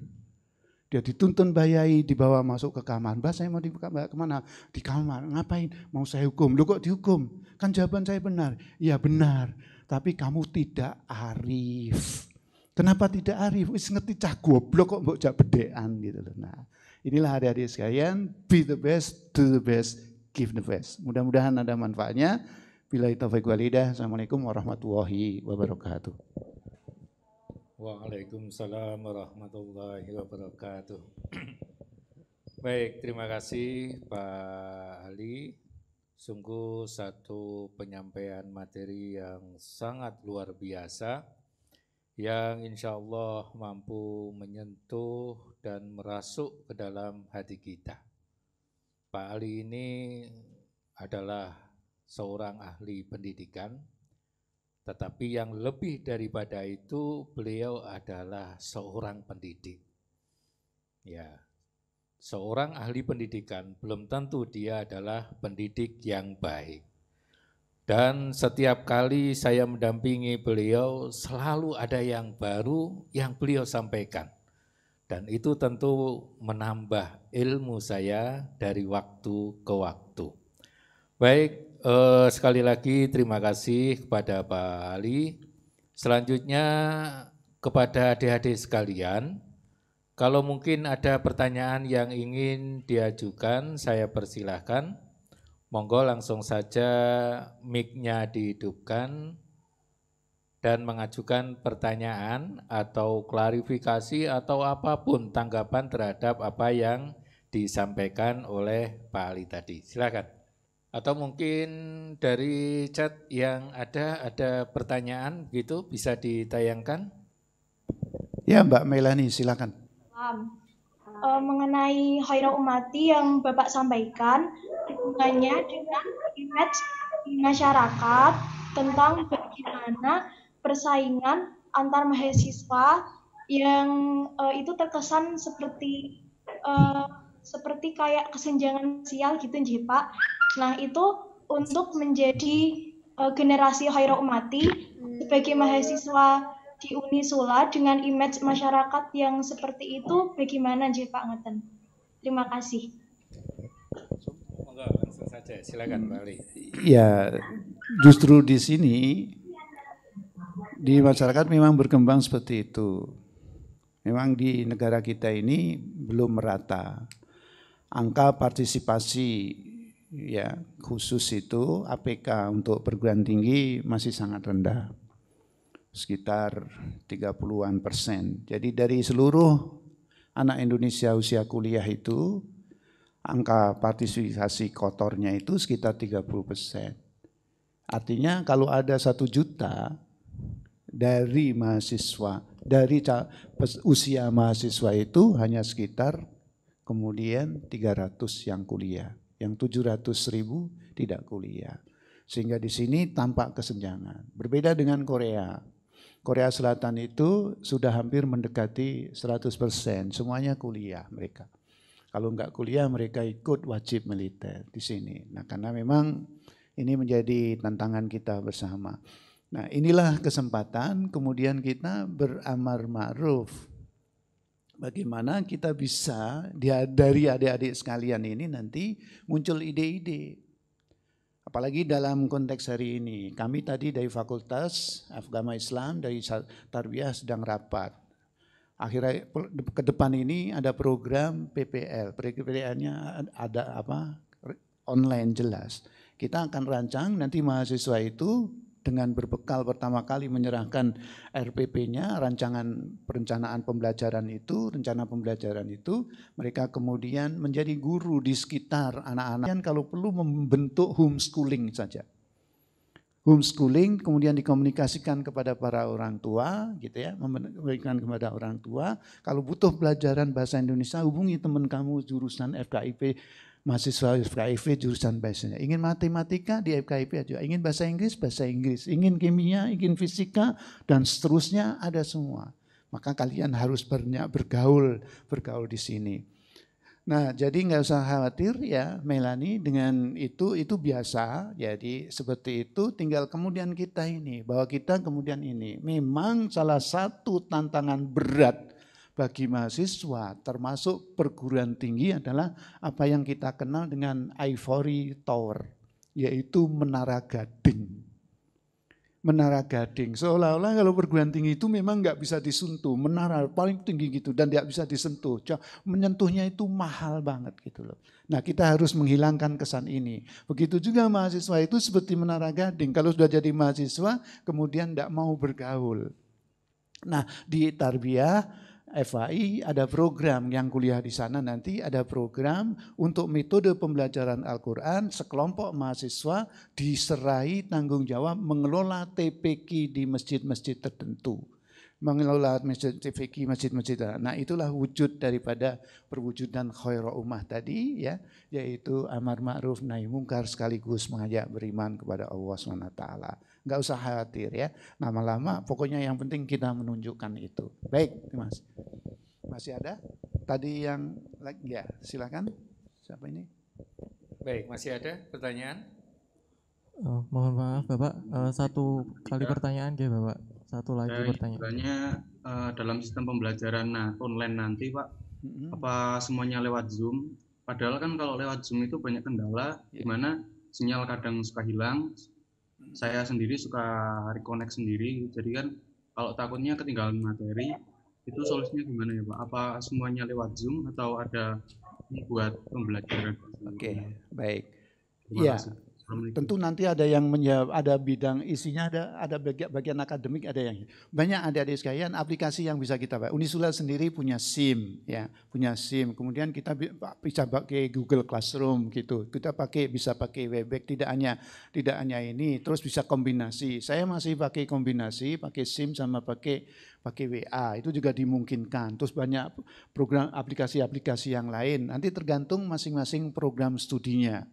S6: Dia dituntun Mbah Kiai dibawa masuk ke kamar. Mbah saya mau dibuka Mbah kemana? Di kamar. Ngapain? Mau saya hukum. Lu kok dihukum? Kan jawaban saya benar. Iya benar tapi kamu tidak arif. Kenapa tidak arif? Wis ngerti cah goblok kok mbok jak bedean gitu loh. Nah, inilah hari-hari sekalian, be the best, do the best, give the best. Mudah-mudahan ada manfaatnya. Bila taufiq walidah. Assalamualaikum warahmatullahi wabarakatuh.
S5: Waalaikumsalam warahmatullahi wabarakatuh. Baik, terima kasih Pak Ali. Sungguh satu penyampaian materi yang sangat luar biasa yang insya Allah mampu menyentuh dan merasuk ke dalam hati kita. Pak Ali ini adalah seorang ahli pendidikan, tetapi yang lebih daripada itu beliau adalah seorang pendidik. Ya, seorang ahli pendidikan belum tentu dia adalah pendidik yang baik. Dan setiap kali saya mendampingi beliau, selalu ada yang baru yang beliau sampaikan. Dan itu tentu menambah ilmu saya dari waktu ke waktu. Baik, eh, sekali lagi terima kasih kepada Pak Ali. Selanjutnya kepada adik-adik sekalian, kalau mungkin ada pertanyaan yang ingin diajukan, saya persilahkan. Monggo langsung saja mic-nya dihidupkan dan mengajukan pertanyaan atau klarifikasi atau apapun tanggapan terhadap apa yang disampaikan oleh Pak Ali tadi. Silakan. Atau mungkin dari chat yang ada ada pertanyaan gitu bisa ditayangkan?
S6: Ya Mbak Melani silakan.
S3: Paham. Uh, mengenai Khairul Umati yang Bapak sampaikan hubungannya dengan image di masyarakat tentang bagaimana persaingan antar mahasiswa yang uh, itu terkesan seperti uh, seperti kayak kesenjangan sial gitu nih Pak. Nah, itu untuk menjadi uh, generasi Khairul Umati hmm. sebagai mahasiswa di Unisula dengan image masyarakat yang seperti itu bagaimana sih Pak Ngeten? Terima kasih.
S5: langsung saja silakan Pak
S6: Ya, justru di sini di masyarakat memang berkembang seperti itu. Memang di negara kita ini belum merata. Angka partisipasi ya khusus itu APK untuk perguruan tinggi masih sangat rendah sekitar 30-an persen. Jadi dari seluruh anak Indonesia usia kuliah itu, angka partisipasi kotornya itu sekitar 30 persen. Artinya kalau ada satu juta dari mahasiswa, dari usia mahasiswa itu hanya sekitar kemudian 300 yang kuliah. Yang 700 ribu tidak kuliah. Sehingga di sini tampak kesenjangan. Berbeda dengan Korea. Korea Selatan itu sudah hampir mendekati 100%, persen semuanya kuliah mereka. Kalau enggak kuliah mereka ikut wajib militer di sini. Nah karena memang ini menjadi tantangan kita bersama. Nah inilah kesempatan kemudian kita beramar ma'ruf. Bagaimana kita bisa dari adik-adik sekalian ini nanti muncul ide-ide Apalagi dalam konteks hari ini, kami tadi dari Fakultas Agama Islam dari Tarbiyah sedang rapat. Akhirnya ke depan ini ada program PPL, ppl ada apa? online jelas. Kita akan rancang nanti mahasiswa itu dengan berbekal pertama kali menyerahkan RPP-nya, rancangan perencanaan pembelajaran itu, rencana pembelajaran itu, mereka kemudian menjadi guru di sekitar anak-anak dan kalau perlu membentuk homeschooling saja. Homeschooling kemudian dikomunikasikan kepada para orang tua, gitu ya, memberikan kepada orang tua. Kalau butuh pelajaran bahasa Indonesia, hubungi teman kamu jurusan FKIP mahasiswa FKIP jurusan bahasanya. Ingin matematika di FKIP aja. Ingin bahasa Inggris, bahasa Inggris. Ingin kimia, ingin fisika, dan seterusnya ada semua. Maka kalian harus banyak bergaul, bergaul di sini. Nah, jadi nggak usah khawatir ya Melani dengan itu itu biasa. Jadi seperti itu tinggal kemudian kita ini bahwa kita kemudian ini memang salah satu tantangan berat bagi mahasiswa termasuk perguruan tinggi adalah apa yang kita kenal dengan ivory tower, yaitu menara gading. Menara gading, seolah-olah kalau perguruan tinggi itu memang nggak bisa disentuh, menara paling tinggi gitu dan tidak bisa disentuh. Menyentuhnya itu mahal banget gitu loh. Nah kita harus menghilangkan kesan ini. Begitu juga mahasiswa itu seperti menara gading. Kalau sudah jadi mahasiswa kemudian tidak mau bergaul. Nah di tarbiyah FAI ada program yang kuliah di sana nanti ada program untuk metode pembelajaran Al-Quran sekelompok mahasiswa diserahi tanggung jawab mengelola TPQ di masjid-masjid tertentu. Mengelola masjid TPQ masjid-masjid. Nah itulah wujud daripada perwujudan khairul ummah tadi ya. Yaitu amar ma'ruf nahi mungkar sekaligus mengajak beriman kepada Allah SWT nggak usah khawatir ya. Lama-lama pokoknya yang penting kita menunjukkan itu. Baik, Mas. Masih ada? Tadi yang ya, silakan. Siapa ini?
S5: Baik, masih ada pertanyaan?
S2: Oh, mohon maaf Bapak, uh, satu kali pertanyaan ya Bapak. Satu lagi Baik, pertanyaan. Tanya, uh, eh, dalam sistem pembelajaran nah online nanti Pak, mm-hmm. apa semuanya lewat Zoom? Padahal kan kalau lewat Zoom itu banyak kendala yeah. di mana sinyal kadang suka hilang, saya sendiri suka reconnect sendiri jadi kan kalau takutnya ketinggalan materi itu solusinya gimana ya pak apa semuanya lewat zoom atau ada buat pembelajaran oke okay, baik Iya,
S6: Tentu nanti ada yang menjawab, ada bidang isinya, ada ada bagian, bagian akademik, ada yang banyak ada adik sekalian aplikasi yang bisa kita pakai. Unisula sendiri punya SIM, ya punya SIM. Kemudian kita bisa pakai Google Classroom gitu. Kita pakai bisa pakai Webex, tidak hanya tidak hanya ini. Terus bisa kombinasi. Saya masih pakai kombinasi, pakai SIM sama pakai pakai WA itu juga dimungkinkan. Terus banyak program aplikasi-aplikasi yang lain. Nanti tergantung masing-masing program studinya.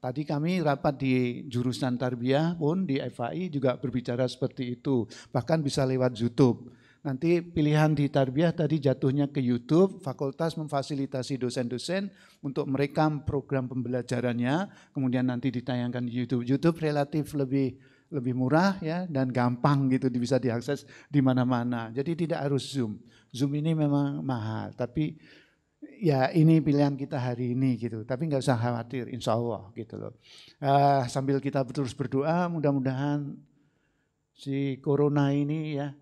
S6: Tadi kami rapat di jurusan tarbiyah pun di FAI juga berbicara seperti itu. Bahkan bisa lewat YouTube. Nanti pilihan di tarbiyah tadi jatuhnya ke YouTube, fakultas memfasilitasi dosen-dosen untuk merekam program pembelajarannya, kemudian nanti ditayangkan di YouTube. YouTube relatif lebih lebih murah ya dan gampang gitu bisa diakses di mana-mana. Jadi tidak harus Zoom. Zoom ini memang mahal, tapi ya ini pilihan kita hari ini gitu. Tapi nggak usah khawatir, insya Allah gitu loh. Uh, sambil kita terus berdoa, mudah-mudahan si corona ini ya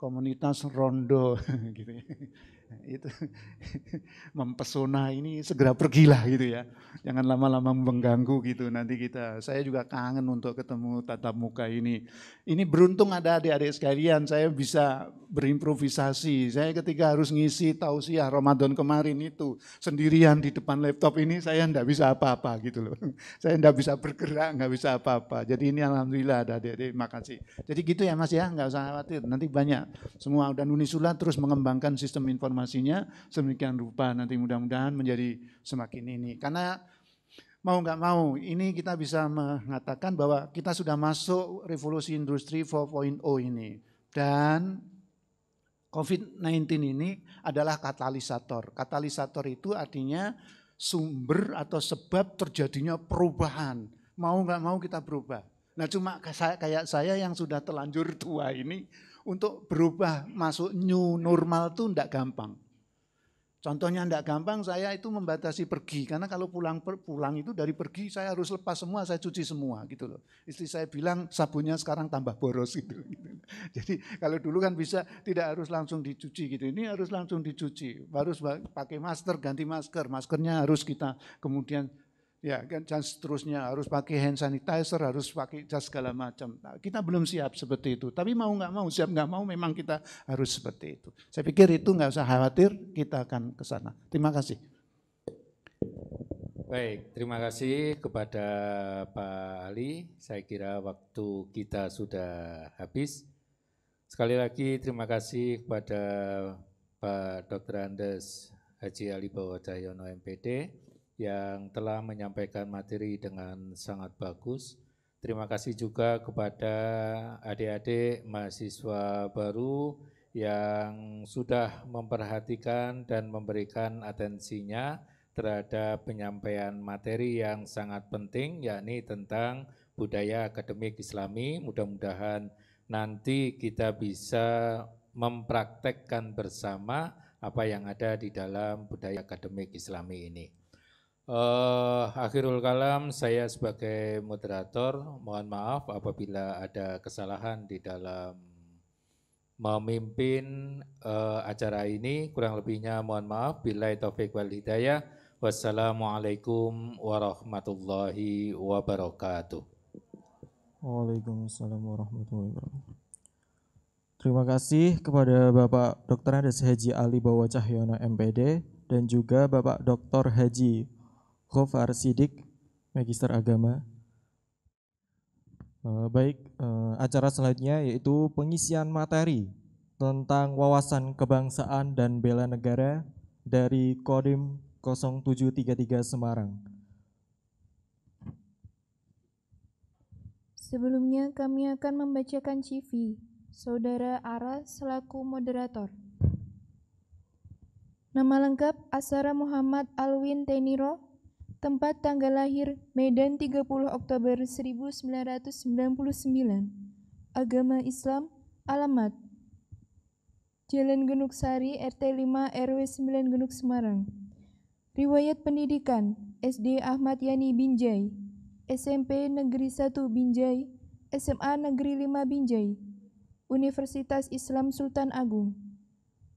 S6: komunitas rondo gitu ya. Nah, itu mempesona ini segera pergilah gitu ya. Jangan lama-lama mengganggu gitu nanti kita. Saya juga kangen untuk ketemu tatap muka ini. Ini beruntung ada adik-adik sekalian, saya bisa berimprovisasi. Saya ketika harus ngisi tausiah Ramadan kemarin itu sendirian di depan laptop ini saya enggak bisa apa-apa gitu loh. Saya enggak bisa bergerak, nggak bisa apa-apa. Jadi ini alhamdulillah ada adik-adik, makasih. Jadi gitu ya Mas ya, nggak usah khawatir. Nanti banyak semua dan Unisula terus mengembangkan sistem informasi transformasinya sedemikian rupa nanti mudah-mudahan menjadi semakin ini. Karena mau nggak mau ini kita bisa mengatakan bahwa kita sudah masuk revolusi industri 4.0 ini. Dan COVID-19 ini adalah katalisator. Katalisator itu artinya sumber atau sebab terjadinya perubahan. Mau nggak mau kita berubah. Nah cuma kayak saya yang sudah telanjur tua ini untuk berubah masuk new normal itu tidak gampang. Contohnya tidak gampang, saya itu membatasi pergi karena kalau pulang pulang itu dari pergi saya harus lepas semua, saya cuci semua gitu loh. Istri saya bilang sabunnya sekarang tambah boros gitu. gitu. Jadi kalau dulu kan bisa tidak harus langsung dicuci gitu, ini harus langsung dicuci, harus pakai masker, ganti masker, maskernya harus kita kemudian ya kan dan seterusnya harus pakai hand sanitizer harus pakai jas segala macam nah, kita belum siap seperti itu tapi mau nggak mau siap nggak mau memang kita harus seperti itu saya pikir itu nggak usah khawatir kita akan ke sana terima kasih
S5: baik terima kasih kepada Pak Ali saya kira waktu kita sudah habis sekali lagi terima kasih kepada Pak Dr. Andes Haji Ali Bawadayono MPD yang telah menyampaikan materi dengan sangat bagus. Terima kasih juga kepada adik-adik mahasiswa baru yang sudah memperhatikan dan memberikan atensinya terhadap penyampaian materi yang sangat penting yakni tentang budaya akademik islami. Mudah-mudahan nanti kita bisa mempraktekkan bersama apa yang ada di dalam budaya akademik islami ini. Uh, akhirul kalam, saya sebagai moderator mohon maaf apabila ada kesalahan di dalam memimpin uh, acara ini. Kurang lebihnya mohon maaf. Bila taufik wal hidayah. Wassalamualaikum warahmatullahi wabarakatuh.
S2: Waalaikumsalam warahmatullahi wabarakatuh. Terima kasih kepada Bapak Dr. Andes Haji Ali Bawa Cahyono MPD dan juga Bapak Dr. Haji Kofar Sidik, Magister Agama. Eh, baik, eh, acara selanjutnya yaitu pengisian materi tentang wawasan kebangsaan dan bela negara dari Kodim 0733 Semarang.
S3: Sebelumnya kami akan membacakan CV, Saudara Ara selaku moderator. Nama lengkap Asara Muhammad Alwin Teniro, Tempat tanggal lahir Medan 30 Oktober 1999. Agama Islam Alamat Jalan Genuk Sari RT 5 RW 9 Genuk Semarang. Riwayat pendidikan SD Ahmad Yani Binjai, SMP Negeri 1 Binjai, SMA Negeri 5 Binjai, Universitas Islam Sultan Agung.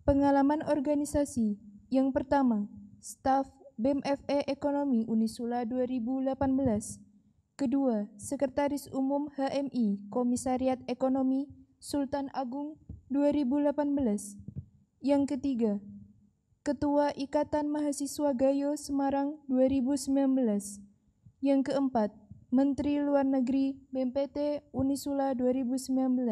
S3: Pengalaman organisasi yang pertama, staf BMFE Ekonomi Unisula 2018. Kedua, Sekretaris Umum HMI Komisariat Ekonomi Sultan Agung 2018. Yang ketiga, Ketua Ikatan Mahasiswa Gayo Semarang 2019. Yang keempat, Menteri Luar Negeri BMPT Unisula 2019.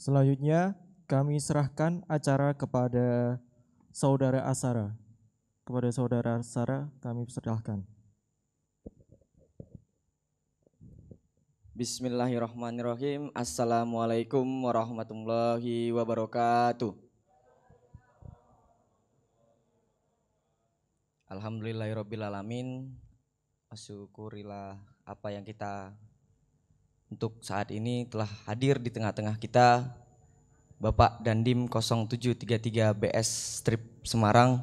S2: Selanjutnya, kami serahkan acara kepada saudara Asara. Kepada saudara Asara kami serahkan.
S7: Bismillahirrahmanirrahim. Assalamualaikum warahmatullahi wabarakatuh. Alhamdulillahirrabbilalamin. Asyukurilah apa yang kita untuk saat ini telah hadir di tengah-tengah kita Bapak Dandim 0733 BS Strip Semarang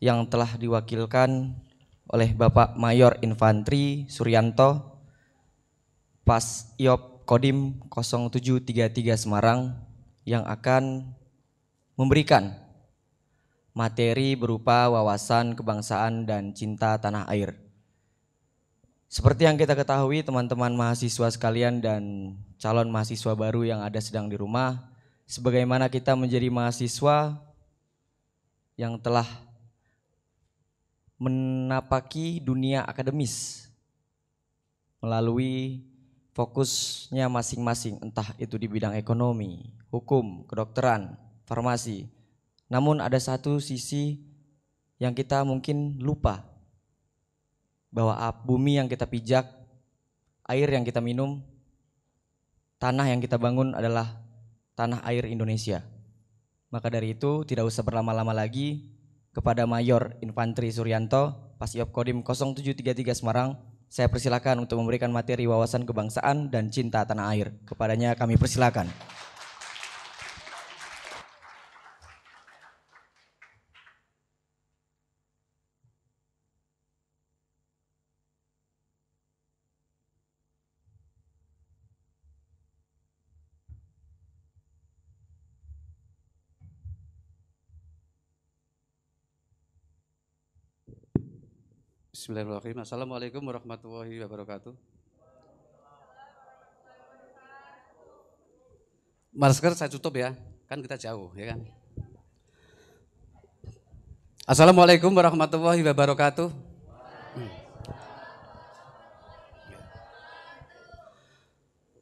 S7: yang telah diwakilkan oleh Bapak Mayor Infantri Suryanto Pas Iop Kodim 0733 Semarang yang akan memberikan materi berupa wawasan kebangsaan dan cinta tanah air. Seperti yang kita ketahui teman-teman mahasiswa sekalian dan calon mahasiswa baru yang ada sedang di rumah, sebagaimana kita menjadi mahasiswa yang telah menapaki dunia akademis melalui fokusnya masing-masing, entah itu di bidang ekonomi, hukum, kedokteran, farmasi. Namun ada satu sisi yang kita mungkin lupa bahwa bumi yang kita pijak, air yang kita minum, tanah yang kita bangun adalah tanah air Indonesia. Maka dari itu tidak usah berlama-lama lagi kepada Mayor Infanteri Suryanto Pasiop Kodim 0733 Semarang saya persilakan untuk memberikan materi wawasan kebangsaan dan cinta tanah air. Kepadanya kami persilakan.
S8: Bismillahirrahmanirrahim. Assalamualaikum warahmatullahi wabarakatuh. Masker saya tutup ya, kan kita jauh ya kan. Assalamualaikum warahmatullahi wabarakatuh.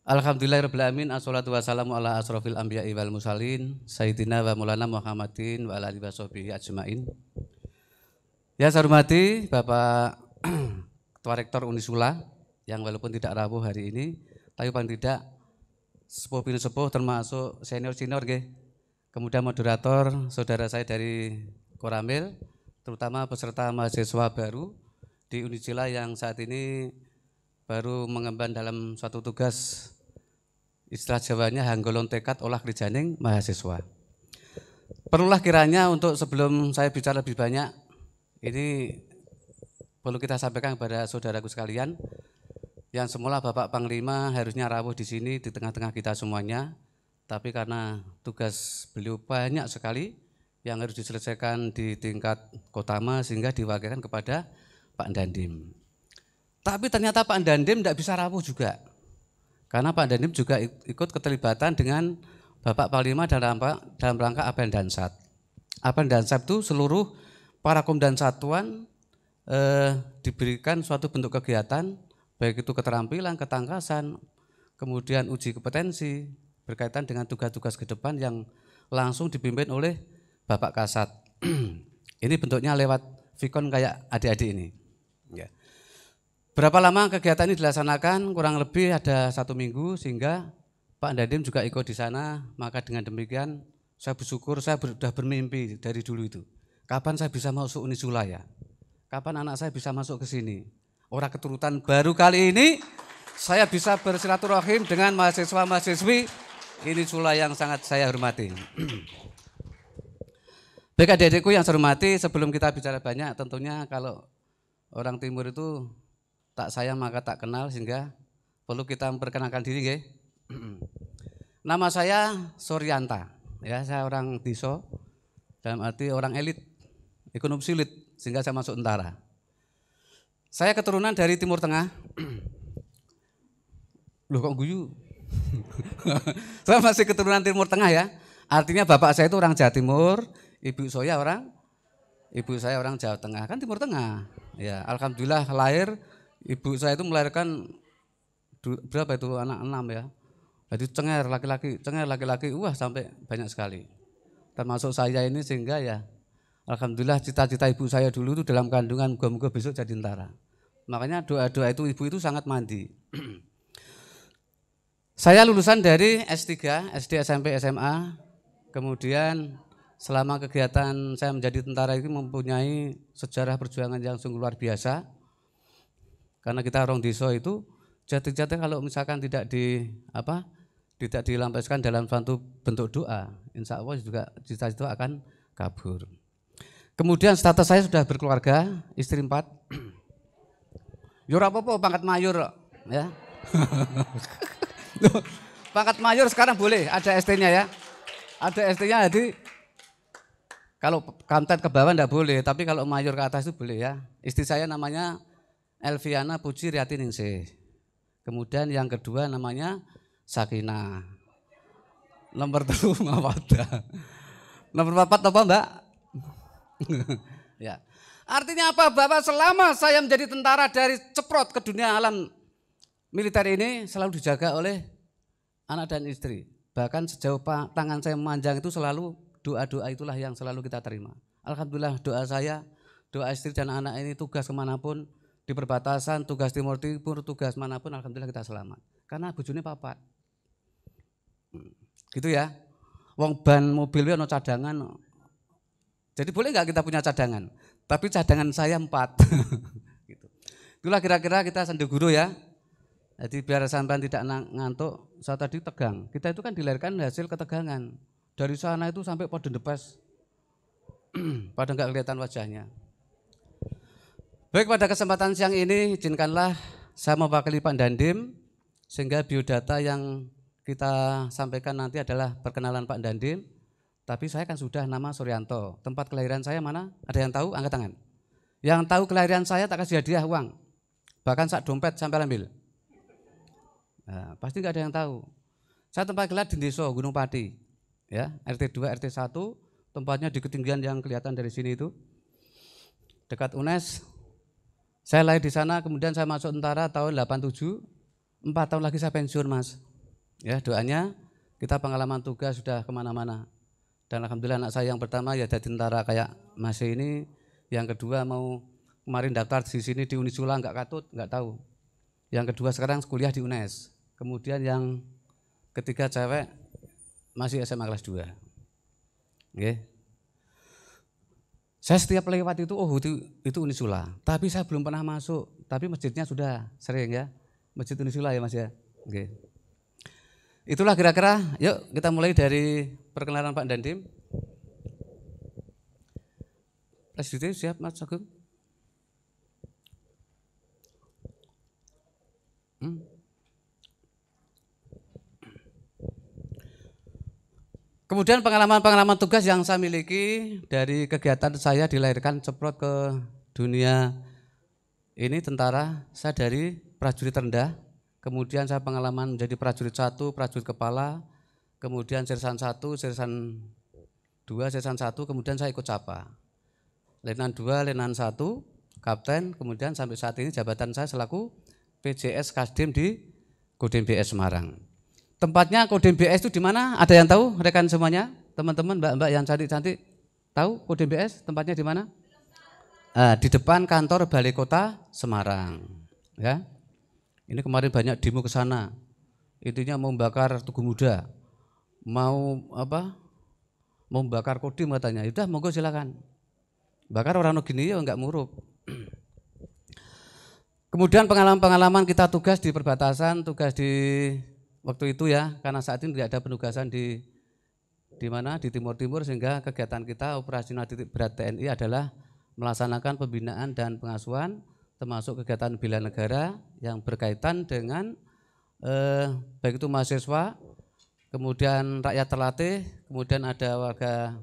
S8: Alhamdulillahirrahmanirrahim. Assalatu wassalamu ala asrofil anbiya'i wal musalin. Sayyidina wa mulana Muhammadin wa ala alihi ajma'in. Ya saya hormati Bapak Ketua Rektor Unisula yang walaupun tidak rapuh hari ini, tapi paling tidak sepuh bin sepuh termasuk senior senior ke. Kemudian moderator saudara saya dari Koramil, terutama peserta mahasiswa baru di Unisula yang saat ini baru mengemban dalam suatu tugas istilah Jawanya hanggolon tekad olah kerjaning mahasiswa. Perlulah kiranya untuk sebelum saya bicara lebih banyak ini perlu kita sampaikan kepada saudaraku sekalian yang semula Bapak Panglima harusnya rawuh di sini di tengah-tengah kita semuanya, tapi karena tugas beliau banyak sekali yang harus diselesaikan di tingkat kotama sehingga diwakilkan kepada Pak Dandim. Tapi ternyata Pak Dandim tidak bisa rawuh juga. Karena Pak Dandim juga ikut keterlibatan dengan Bapak Panglima dalam, dalam rangka Apen Dansat. Apen Dansat itu seluruh para komandan satuan eh, diberikan suatu bentuk kegiatan, baik itu keterampilan, ketangkasan, kemudian uji kompetensi berkaitan dengan tugas-tugas ke depan yang langsung dipimpin oleh Bapak Kasat. ini bentuknya lewat Vicon kayak adik-adik ini. Ya. Berapa lama kegiatan ini dilaksanakan? Kurang lebih ada satu minggu sehingga Pak Dadim juga ikut di sana. Maka dengan demikian saya bersyukur saya sudah bermimpi dari dulu itu. Kapan saya bisa masuk Unisula ya? Kapan anak saya bisa masuk ke sini? Orang keturutan baru kali ini saya bisa bersilaturahim dengan mahasiswa-mahasiswi ini Sula yang sangat saya hormati. Baik adik-adikku yang saya hormati, sebelum kita bicara banyak, tentunya kalau orang timur itu tak sayang maka tak kenal, sehingga perlu kita memperkenalkan diri. Ya. Nama saya Suryanta, ya saya orang Tiso dalam arti orang elit. Ekonomi sulit sehingga saya masuk tentara. Saya keturunan dari Timur Tengah. Loh kok guyu? saya masih keturunan Timur Tengah ya. Artinya bapak saya itu orang Jawa Timur, ibu saya orang ibu saya orang Jawa Tengah, kan Timur Tengah. Ya, alhamdulillah lahir ibu saya itu melahirkan berapa itu anak enam ya. Jadi cengar laki-laki, cengar laki-laki, wah sampai banyak sekali. Termasuk saya ini sehingga ya Alhamdulillah cita-cita ibu saya dulu itu dalam kandungan moga-moga besok jadi tentara. Makanya doa-doa itu ibu itu sangat mandi. saya lulusan dari S3, SD, SMP, SMA. Kemudian selama kegiatan saya menjadi tentara itu mempunyai sejarah perjuangan yang sungguh luar biasa. Karena kita orang desa itu jatuh-jatuh kalau misalkan tidak di apa tidak dilampaskan dalam suatu bentuk doa, insya Allah juga cita-cita akan kabur. Kemudian status saya sudah berkeluarga, istri empat. Yur apa pangkat mayor ya. pangkat mayor sekarang boleh, ada ST-nya ya. Ada ST-nya jadi kalau kamten ke bawah enggak boleh, tapi kalau mayor ke atas itu boleh ya. Istri saya namanya Elviana Puji Riatiningsih. Kemudian yang kedua namanya Sakina. Nomor telu Mawada. Nomor empat apa mbak? ya. Artinya apa? Bahwa selama saya menjadi tentara dari ceprot ke dunia alam militer ini selalu dijaga oleh anak dan istri. Bahkan sejauh tangan saya memanjang itu selalu doa-doa itulah yang selalu kita terima. Alhamdulillah doa saya, doa istri dan anak ini tugas kemanapun, di perbatasan, tugas timur timur, tugas manapun, alhamdulillah kita selamat. Karena bujurnya papat. Hmm. Gitu ya. Wong ban mobilnya no cadangan jadi boleh nggak kita punya cadangan? Tapi cadangan saya empat. gitu. Itulah kira-kira kita sendu guru ya. Jadi biar sampean tidak ngantuk, saya tadi tegang. Kita itu kan dilahirkan hasil ketegangan. Dari sana itu sampai pada depes. pada nggak kelihatan wajahnya. Baik pada kesempatan siang ini izinkanlah saya mewakili Pak Dandim sehingga biodata yang kita sampaikan nanti adalah perkenalan Pak Dandim. Tapi saya kan sudah nama Suryanto. Tempat kelahiran saya mana? Ada yang tahu? Angkat tangan. Yang tahu kelahiran saya tak kasih hadiah uang. Bahkan sak dompet sampai ambil. Nah, pasti nggak ada yang tahu. Saya tempat gelar di Deso, Gunung Pati. Ya, RT 2, RT 1, tempatnya di ketinggian yang kelihatan dari sini itu. Dekat UNES. Saya lahir di sana, kemudian saya masuk tentara tahun 87. Empat tahun lagi saya pensiun, Mas. Ya, doanya kita pengalaman tugas sudah kemana-mana. Dan alhamdulillah anak saya yang pertama ya ada tentara kayak masih e ini, yang kedua mau kemarin daftar di sini di Unisula nggak katut, nggak tahu. Yang kedua sekarang kuliah di UNES. Kemudian yang ketiga cewek masih SMA kelas 2. Okay. Saya setiap lewat itu, oh itu, itu Unisula. Tapi saya belum pernah masuk, tapi masjidnya sudah sering ya. Masjid Unisula ya mas ya. Okay. Itulah kira-kira, yuk kita mulai dari perkenalan Pak Dandim. Presiden siap Mas Agung? Hmm. Kemudian pengalaman-pengalaman tugas yang saya miliki dari kegiatan saya dilahirkan ceprot ke dunia ini tentara, saya dari prajurit rendah Kemudian saya pengalaman menjadi prajurit satu, prajurit kepala, kemudian sersan satu, sersan dua, sersan satu, kemudian saya ikut capa. Lenan dua, lenan satu, kapten, kemudian sampai saat ini jabatan saya selaku PJS Kasdim di Kodim BS Semarang. Tempatnya Kodim BS itu di mana? Ada yang tahu rekan semuanya? Teman-teman, mbak-mbak yang cantik-cantik, tahu Kodim BS tempatnya di mana? Ah, di depan kantor Balai Kota Semarang. Ya, ini kemarin banyak demo ke sana. Intinya membakar Tugu Muda. Mau apa? Mau Membakar Kodim katanya. Itu monggo silakan. Bakar orang gini ya enggak murup. Kemudian pengalaman-pengalaman kita tugas di perbatasan, tugas di waktu itu ya, karena saat ini tidak ada penugasan di di mana di Timur Timur sehingga kegiatan kita operasional titik berat TNI adalah melaksanakan pembinaan dan pengasuhan termasuk kegiatan bela negara yang berkaitan dengan eh, baik itu mahasiswa, kemudian rakyat terlatih, kemudian ada warga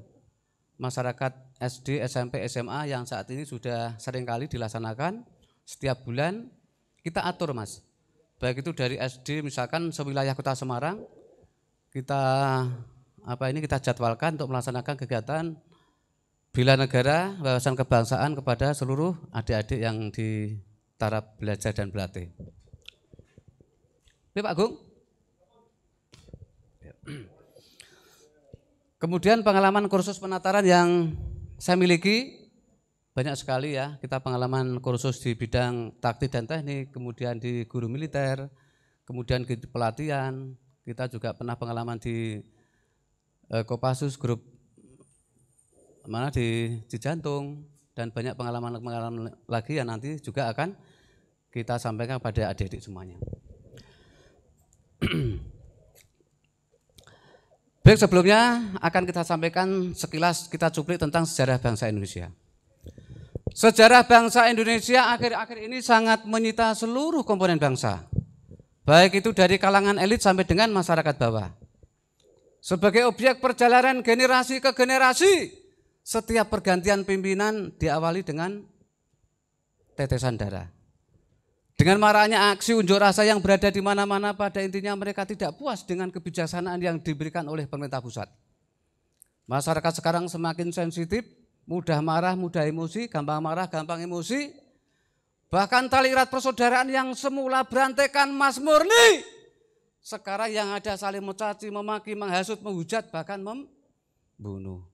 S8: masyarakat SD, SMP, SMA yang saat ini sudah seringkali dilaksanakan setiap bulan kita atur mas. Baik itu dari SD misalkan sewilayah kota Semarang kita apa ini kita jadwalkan untuk melaksanakan kegiatan Bila negara, wawasan kebangsaan kepada seluruh adik-adik yang di taraf belajar dan berlatih. Ini Pak Agung. Kemudian pengalaman kursus penataran yang saya miliki banyak sekali ya. Kita pengalaman kursus di bidang taktik dan teknik, kemudian di guru militer, kemudian di pelatihan. Kita juga pernah pengalaman di eh, Kopassus grup mana di, di jantung dan banyak pengalaman-pengalaman lagi yang nanti juga akan kita sampaikan pada adik-adik semuanya. Baik sebelumnya akan kita sampaikan sekilas kita cuplik tentang sejarah bangsa Indonesia. Sejarah bangsa Indonesia akhir-akhir ini sangat menyita seluruh komponen bangsa. Baik itu dari kalangan elit sampai dengan masyarakat bawah. Sebagai objek perjalanan generasi ke generasi, setiap pergantian pimpinan diawali dengan tetesan darah. Dengan marahnya aksi unjuk rasa yang berada di mana-mana pada intinya mereka tidak puas dengan kebijaksanaan yang diberikan oleh pemerintah pusat. Masyarakat sekarang semakin sensitif, mudah marah, mudah emosi, gampang marah, gampang emosi. Bahkan tali erat persaudaraan yang semula berantekan Mas Murni. Sekarang yang ada saling mencaci, memaki, menghasut, menghujat, bahkan membunuh.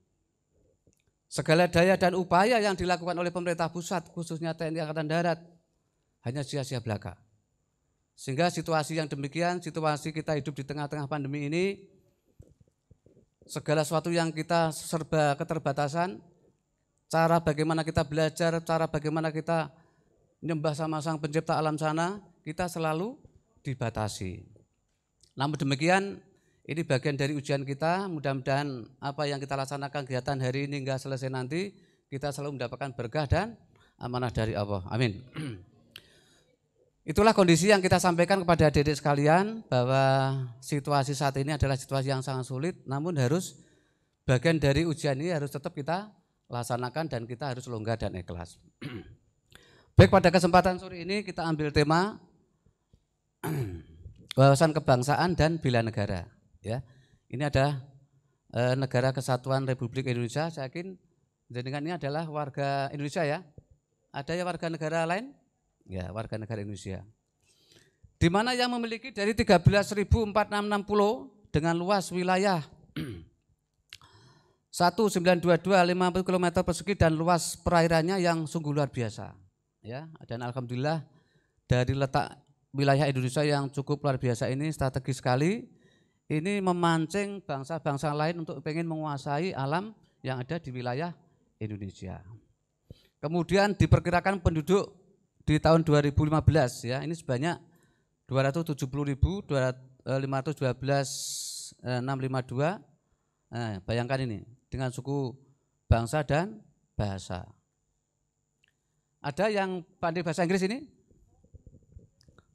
S8: Segala daya dan upaya yang dilakukan oleh pemerintah pusat, khususnya TNI Angkatan Darat, hanya sia-sia belaka. Sehingga situasi yang demikian, situasi kita hidup di tengah-tengah pandemi ini, segala sesuatu yang kita serba keterbatasan, cara bagaimana kita belajar, cara bagaimana kita nyembah sama sang pencipta alam sana, kita selalu dibatasi. Namun demikian, ini bagian dari ujian kita, mudah-mudahan apa yang kita laksanakan kegiatan hari ini hingga selesai nanti, kita selalu mendapatkan berkah dan amanah dari Allah. Amin. Itulah kondisi yang kita sampaikan kepada adik-adik sekalian bahwa situasi saat ini adalah situasi yang sangat sulit namun harus bagian dari ujian ini harus tetap kita laksanakan dan kita harus longgar dan ikhlas. Baik pada kesempatan sore ini kita ambil tema wawasan kebangsaan dan bila negara ya. Ini ada e, negara kesatuan Republik Indonesia. Saya yakin dengan ini adalah warga Indonesia ya. Ada ya warga negara lain? Ya, warga negara Indonesia. Di mana yang memiliki dari 13.460 dengan luas wilayah 1922 50 km persegi dan luas perairannya yang sungguh luar biasa. Ya, dan alhamdulillah dari letak wilayah Indonesia yang cukup luar biasa ini strategis sekali ini memancing bangsa-bangsa lain untuk ingin menguasai alam yang ada di wilayah Indonesia. Kemudian diperkirakan penduduk di tahun 2015 ya, ini sebanyak 270.512.652. Eh, nah, bayangkan ini dengan suku bangsa dan bahasa. Ada yang pandai bahasa Inggris ini?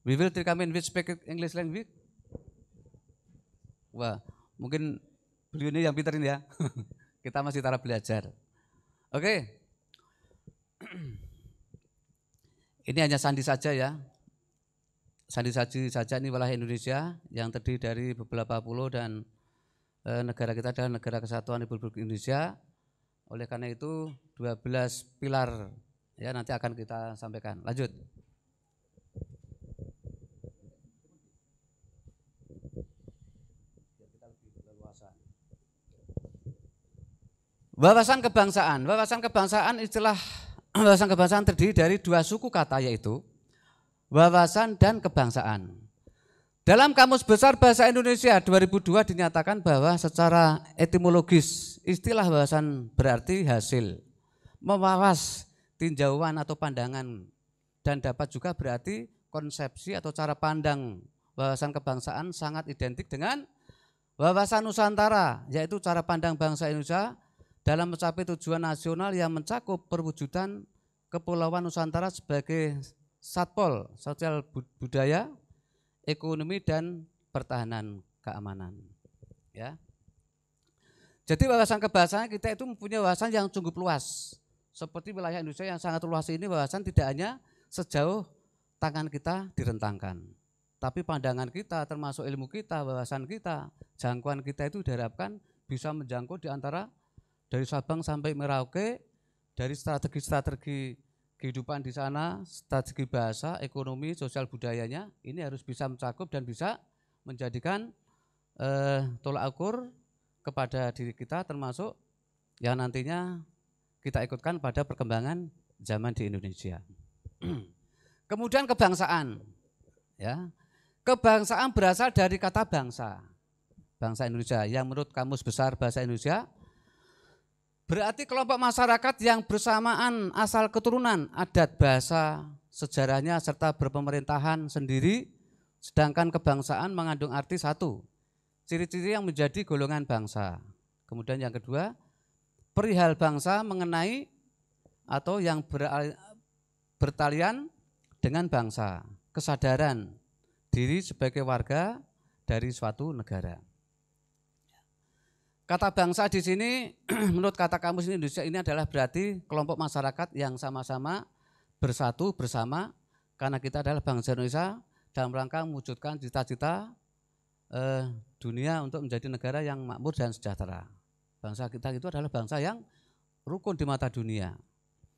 S8: We will take in which speak English language. Wah, mungkin beliau ini yang pinter ini ya. Kita masih taraf belajar. Oke. Ini hanya sandi saja ya. Sandi saji saja ini wilayah Indonesia yang terdiri dari beberapa pulau dan eh, negara kita adalah negara kesatuan Republik Indonesia. Oleh karena itu 12 pilar ya nanti akan kita sampaikan. Lanjut. Wawasan kebangsaan. Wawasan kebangsaan istilah wawasan kebangsaan terdiri dari dua suku kata yaitu wawasan dan kebangsaan. Dalam Kamus Besar Bahasa Indonesia 2002 dinyatakan bahwa secara etimologis istilah wawasan berarti hasil, mewawas, tinjauan atau pandangan dan dapat juga berarti konsepsi atau cara pandang wawasan kebangsaan sangat identik dengan wawasan Nusantara yaitu cara pandang bangsa Indonesia dalam mencapai tujuan nasional yang mencakup perwujudan Kepulauan Nusantara sebagai satpol, sosial budaya, ekonomi dan pertahanan keamanan. Ya. Jadi wawasan kebangsaan kita itu mempunyai wawasan yang cukup luas. Seperti wilayah Indonesia yang sangat luas ini wawasan tidak hanya sejauh tangan kita direntangkan. Tapi pandangan kita termasuk ilmu kita, wawasan kita, jangkauan kita itu diharapkan bisa menjangkau di antara dari Sabang sampai Merauke, dari strategi-strategi kehidupan di sana, strategi bahasa, ekonomi, sosial budayanya, ini harus bisa mencakup dan bisa menjadikan eh, tolak ukur kepada diri kita termasuk yang nantinya kita ikutkan pada perkembangan zaman di Indonesia. Kemudian kebangsaan. Ya. Kebangsaan berasal dari kata bangsa. Bangsa Indonesia yang menurut kamus besar bahasa Indonesia Berarti kelompok masyarakat yang bersamaan asal keturunan, adat, bahasa, sejarahnya serta berpemerintahan sendiri, sedangkan kebangsaan mengandung arti satu. Ciri-ciri yang menjadi golongan bangsa. Kemudian yang kedua, perihal bangsa mengenai atau yang beral, bertalian dengan bangsa, kesadaran diri sebagai warga dari suatu negara. Kata bangsa di sini, menurut kata kamus ini Indonesia ini adalah berarti kelompok masyarakat yang sama-sama bersatu bersama karena kita adalah bangsa Indonesia dalam rangka mewujudkan cita-cita eh, dunia untuk menjadi negara yang makmur dan sejahtera. Bangsa kita itu adalah bangsa yang rukun di mata dunia.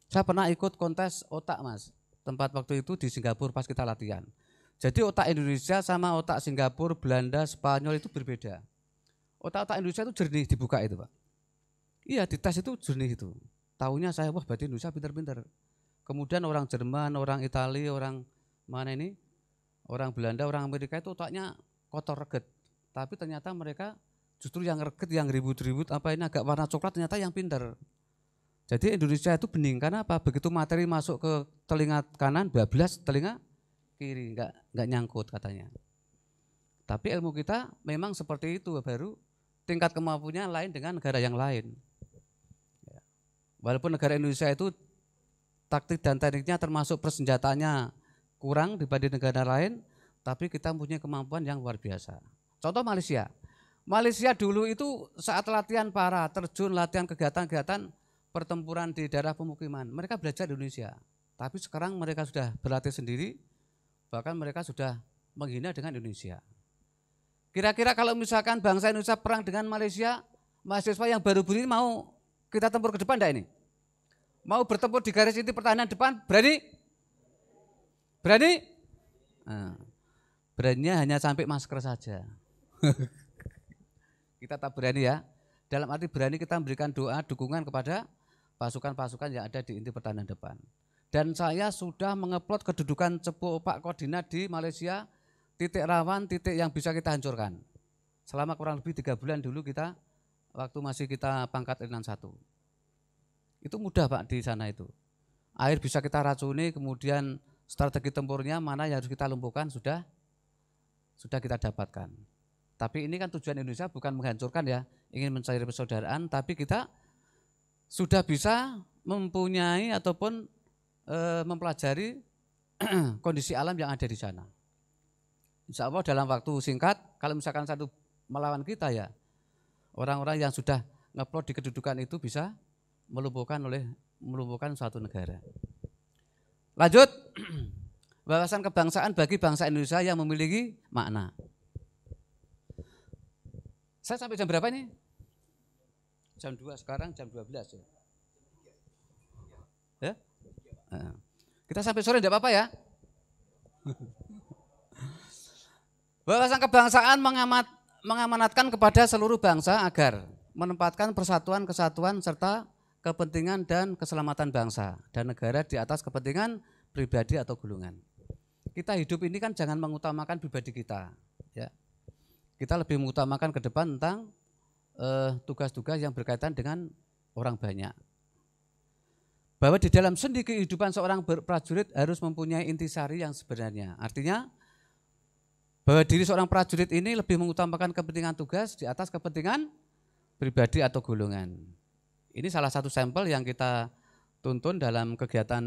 S8: Saya pernah ikut kontes otak mas, tempat waktu itu di Singapura pas kita latihan. Jadi otak Indonesia sama otak Singapura, Belanda, Spanyol itu berbeda Otak-otak Indonesia itu jernih dibuka itu Pak. Iya di tes itu jernih itu. Tahunya saya wah berarti Indonesia pinter-pinter. Kemudian orang Jerman, orang Italia, orang mana ini, orang Belanda, orang Amerika itu otaknya kotor reget. Tapi ternyata mereka justru yang reget, yang ribut-ribut apa ini agak warna coklat ternyata yang pinter. Jadi Indonesia itu bening karena apa? Begitu materi masuk ke telinga kanan, bablas telinga kiri, nggak nggak nyangkut katanya. Tapi ilmu kita memang seperti itu baru tingkat kemampuannya lain dengan negara yang lain. Ya. Walaupun negara Indonesia itu taktik dan tekniknya termasuk persenjataannya kurang dibanding negara lain, tapi kita punya kemampuan yang luar biasa. Contoh Malaysia. Malaysia dulu itu saat latihan para terjun latihan kegiatan-kegiatan pertempuran di daerah pemukiman, mereka belajar di Indonesia. Tapi sekarang mereka sudah berlatih sendiri, bahkan mereka sudah menghina dengan Indonesia. Kira-kira kalau misalkan bangsa Indonesia perang dengan Malaysia, mahasiswa yang baru berdiri mau kita tempur ke depan enggak ini? Mau bertempur di garis inti pertahanan depan, berani? Berani? Nah, beraninya hanya sampai masker saja. kita tak berani ya. Dalam arti berani kita memberikan doa, dukungan kepada pasukan-pasukan yang ada di inti pertahanan depan. Dan saya sudah mengeplot kedudukan cepu opak Kodina di Malaysia titik rawan, titik yang bisa kita hancurkan. Selama kurang lebih tiga bulan dulu kita waktu masih kita pangkat Irnan satu. Itu mudah Pak di sana itu. Air bisa kita racuni, kemudian strategi tempurnya mana yang harus kita lumpuhkan sudah sudah kita dapatkan. Tapi ini kan tujuan Indonesia bukan menghancurkan ya, ingin mencari persaudaraan, tapi kita sudah bisa mempunyai ataupun e, mempelajari kondisi alam yang ada di sana. Insya Allah dalam waktu singkat, kalau misalkan satu melawan kita ya, orang-orang yang sudah ngeplot di kedudukan itu bisa melumpuhkan oleh melumpuhkan suatu negara. Lanjut, wawasan kebangsaan bagi bangsa Indonesia yang memiliki makna. Saya sampai jam berapa ini? Jam 2 sekarang, jam 12 ya. ya? Kita sampai sore tidak apa-apa ya? Bahasa kebangsaan mengamat, mengamanatkan kepada seluruh bangsa agar menempatkan persatuan, kesatuan, serta kepentingan dan keselamatan bangsa dan negara di atas kepentingan pribadi atau gulungan. Kita hidup ini kan jangan mengutamakan pribadi kita, ya. Kita lebih mengutamakan ke depan tentang eh, tugas-tugas eh, yang berkaitan dengan orang banyak. Bahwa di dalam sendi kehidupan seorang prajurit harus mempunyai intisari yang sebenarnya. Artinya bahwa diri seorang prajurit ini lebih mengutamakan kepentingan tugas di atas kepentingan pribadi atau golongan. Ini salah satu sampel yang kita tuntun dalam kegiatan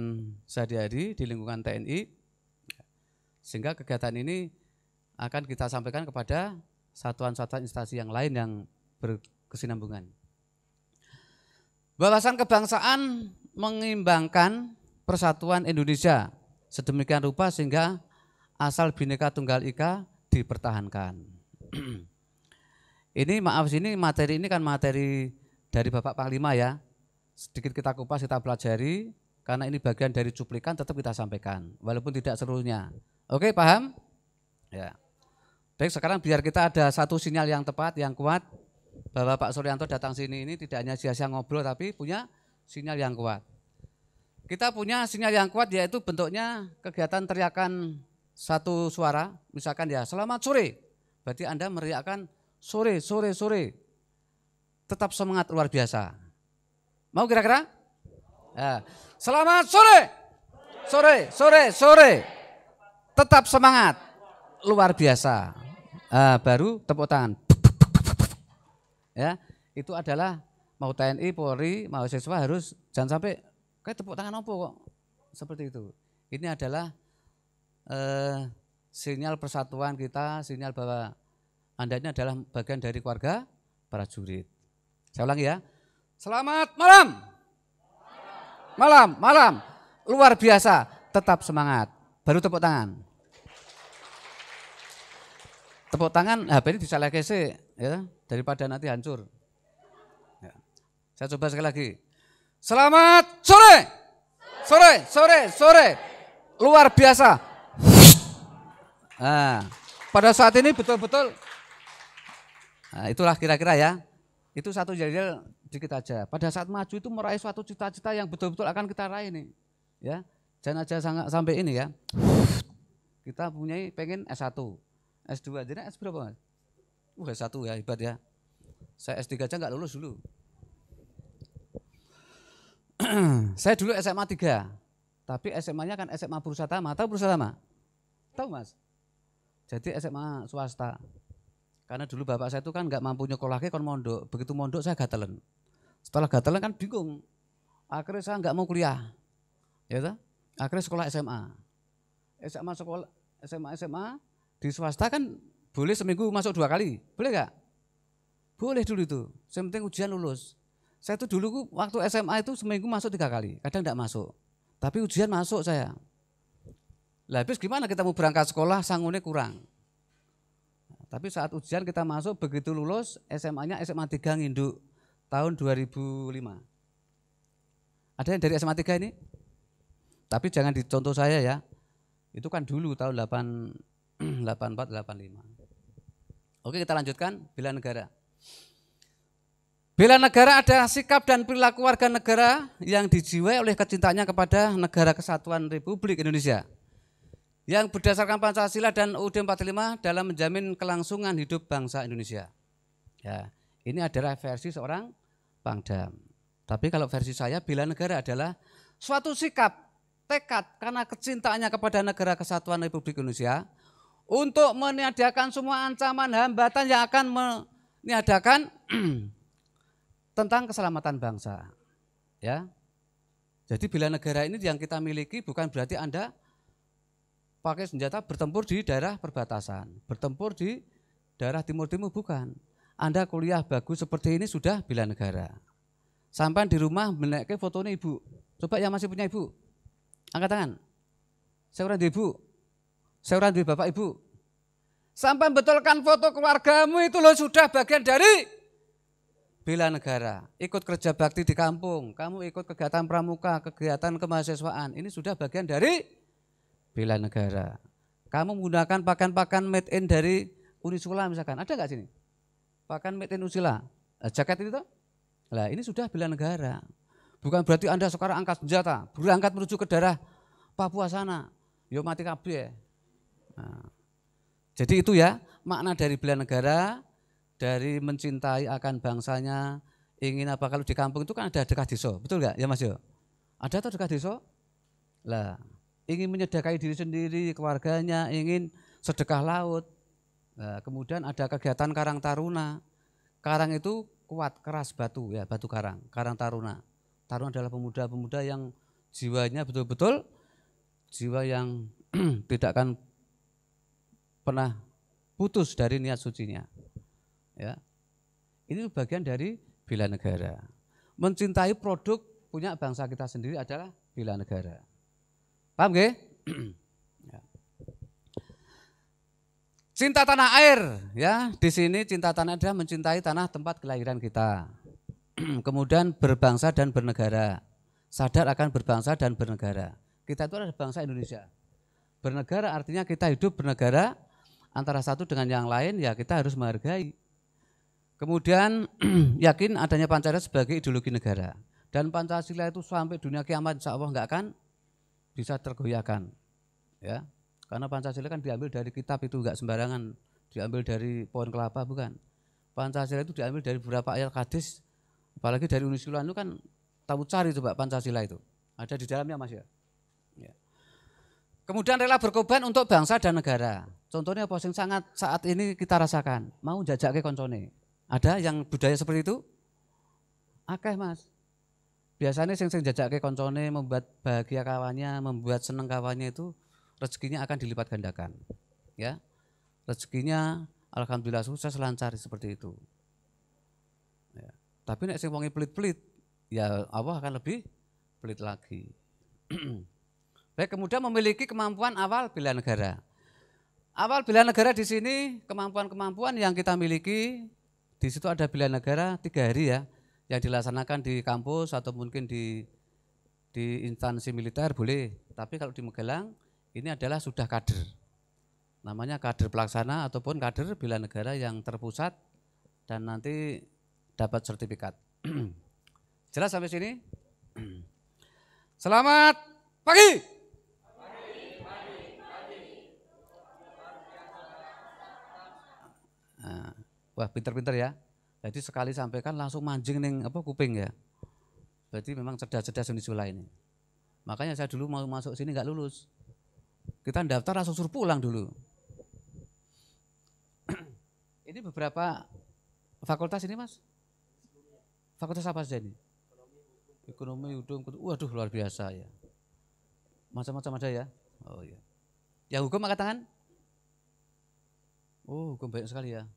S8: sehari-hari di lingkungan TNI. Sehingga kegiatan ini akan kita sampaikan kepada satuan-satuan instansi yang lain yang berkesinambungan. Wawasan kebangsaan mengimbangkan persatuan Indonesia sedemikian rupa sehingga asal bineka Tunggal Ika dipertahankan. ini maaf sini materi ini kan materi dari Bapak Panglima ya. Sedikit kita kupas, kita pelajari karena ini bagian dari cuplikan tetap kita sampaikan walaupun tidak seluruhnya. Oke, paham? Ya. Baik, sekarang biar kita ada satu sinyal yang tepat, yang kuat bahwa Pak Suryanto datang sini ini tidak hanya sia-sia ngobrol tapi punya sinyal yang kuat. Kita punya sinyal yang kuat yaitu bentuknya kegiatan teriakan satu suara, misalkan ya selamat sore, berarti Anda meriakan sore, sore, sore. Tetap semangat luar biasa. Mau kira-kira? Ya. Selamat sore, sore, sore, sore. Tetap semangat luar biasa. Uh, baru tepuk tangan. Ya, itu adalah mau TNI, Polri, mau siswa harus jangan sampai kayak tepuk tangan opo kok seperti itu. Ini adalah eh, sinyal persatuan kita, sinyal bahwa Anda ini adalah bagian dari keluarga para prajurit. Saya ulangi ya. Selamat malam. Malam, malam. Luar biasa. Tetap semangat. Baru tepuk tangan. Tepuk tangan HP ini bisa sih. ya, daripada nanti hancur. Ya. Saya coba sekali lagi. Selamat sore. Sore, sore, sore. Luar biasa Nah, pada saat ini betul-betul nah, itulah kira-kira ya. Itu satu jadinya dikit aja. Pada saat maju itu meraih suatu cita-cita yang betul-betul akan kita raih nih. Ya. Jangan aja sampai ini ya. Kita punya pengen S1, S2. Jadi S berapa? Mas? Uh, S1 ya, hebat ya. Saya S3 aja nggak lulus dulu. saya dulu SMA 3, tapi SMA-nya kan SMA Purusatama. Tahu Purusatama? Tahu Mas? Jadi SMA swasta. Karena dulu bapak saya itu kan nggak mampu nyekolahke kon mondok. Begitu mondok saya gatelan Setelah gatelan kan bingung. Akhirnya saya nggak mau kuliah. Ya toh? Akhirnya sekolah SMA. SMA sekolah SMA SMA di swasta kan boleh seminggu masuk dua kali. Boleh nggak? Boleh dulu itu. Yang penting ujian lulus. Saya itu dulu waktu SMA itu seminggu masuk tiga kali. Kadang nggak masuk. Tapi ujian masuk saya. Lah habis gimana kita mau berangkat sekolah sanggulnya kurang. Tapi saat ujian kita masuk begitu lulus SMA-nya SMA 3 Nginduk tahun 2005. Ada yang dari SMA 3 ini? Tapi jangan dicontoh saya ya. Itu kan dulu tahun 8 84 85. Oke, kita lanjutkan bela negara. Bela negara ada sikap dan perilaku warga negara yang dijiwai oleh kecintanya kepada negara kesatuan Republik Indonesia yang berdasarkan Pancasila dan UUD 45 dalam menjamin kelangsungan hidup bangsa Indonesia. Ya, ini adalah versi seorang Pangdam. Tapi kalau versi saya bila negara adalah suatu sikap, tekad karena kecintaannya kepada negara kesatuan Republik Indonesia untuk meniadakan semua ancaman hambatan yang akan meniadakan tentang keselamatan bangsa. Ya. Jadi bila negara ini yang kita miliki bukan berarti Anda pakai senjata bertempur di daerah perbatasan, bertempur di daerah timur-timur bukan. Anda kuliah bagus seperti ini sudah bila negara. Sampai di rumah foto fotonya ibu. Coba yang masih punya ibu, angkat tangan. Saya orang ibu, saya orang bapak ibu. Sampai betulkan foto keluargamu itu loh sudah bagian dari bila negara. Ikut kerja bakti di kampung, kamu ikut kegiatan pramuka, kegiatan kemahasiswaan. Ini sudah bagian dari bela negara. Kamu menggunakan pakaian-pakaian made in dari Uni misalkan. Ada nggak sini? Pakaian made in Unisula, eh, jaket itu lah ini sudah bela negara. Bukan berarti Anda sekarang angkat senjata, berangkat menuju ke daerah Papua sana. Yo mati kabeh. Nah. Jadi itu ya makna dari bela negara, dari mencintai akan bangsanya, ingin apa kalau di kampung itu kan ada dekat desa, betul nggak ya Mas Yo? Ada atau dekat desa? Lah, ingin menyedekahi diri sendiri, keluarganya, ingin sedekah laut. Nah, kemudian ada kegiatan karang taruna. Karang itu kuat, keras batu ya, batu karang, karang taruna. Taruna adalah pemuda-pemuda yang jiwanya betul-betul jiwa yang tidak akan pernah putus dari niat sucinya. Ya. Ini bagian dari bila negara. Mencintai produk punya bangsa kita sendiri adalah bila negara. Paham gak? Ya. Cinta tanah air, ya di sini cinta tanah air adalah mencintai tanah tempat kelahiran kita. Kemudian berbangsa dan bernegara, sadar akan berbangsa dan bernegara. Kita itu adalah bangsa Indonesia. Bernegara artinya kita hidup bernegara antara satu dengan yang lain, ya kita harus menghargai. Kemudian yakin adanya Pancasila sebagai ideologi negara. Dan Pancasila itu sampai dunia kiamat insya Allah nggak akan bisa tergoyahkan. Ya. Karena Pancasila kan diambil dari kitab itu enggak sembarangan, diambil dari pohon kelapa bukan. Pancasila itu diambil dari beberapa ayat hadis, apalagi dari unusulan itu kan tahu cari coba Pancasila itu. Ada di dalamnya Mas ya. ya. Kemudian rela berkorban untuk bangsa dan negara. Contohnya apa yang sangat saat ini kita rasakan. Mau jajak ke koncone. Ada yang budaya seperti itu? Akeh mas biasanya sing sing ke koncone membuat bahagia kawannya membuat seneng kawannya itu rezekinya akan dilipat gandakan ya rezekinya alhamdulillah sukses lancar seperti itu ya. tapi nek sing wongi pelit-pelit ya Allah akan lebih pelit lagi baik kemudian memiliki kemampuan awal bila negara awal bila negara di sini kemampuan-kemampuan yang kita miliki di situ ada bila negara tiga hari ya yang dilaksanakan di kampus atau mungkin di di instansi militer boleh, tapi kalau di Magelang ini adalah sudah kader. Namanya kader pelaksana ataupun kader bila negara yang terpusat dan nanti dapat sertifikat. Jelas sampai sini? Selamat pagi. Nah, wah, pinter-pinter ya. Jadi sekali sampaikan langsung mancing neng apa kuping ya. Berarti memang cerdas-cerdas sekolah ini. Makanya saya dulu mau masuk sini nggak lulus. Kita daftar langsung suruh pulang dulu. ini beberapa fakultas ini mas? Fakultas apa saja ini? Ekonomi, hukum, waduh luar biasa ya. Macam-macam ada ya? Oh iya. Ya hukum angkat tangan? Oh hukum banyak sekali ya.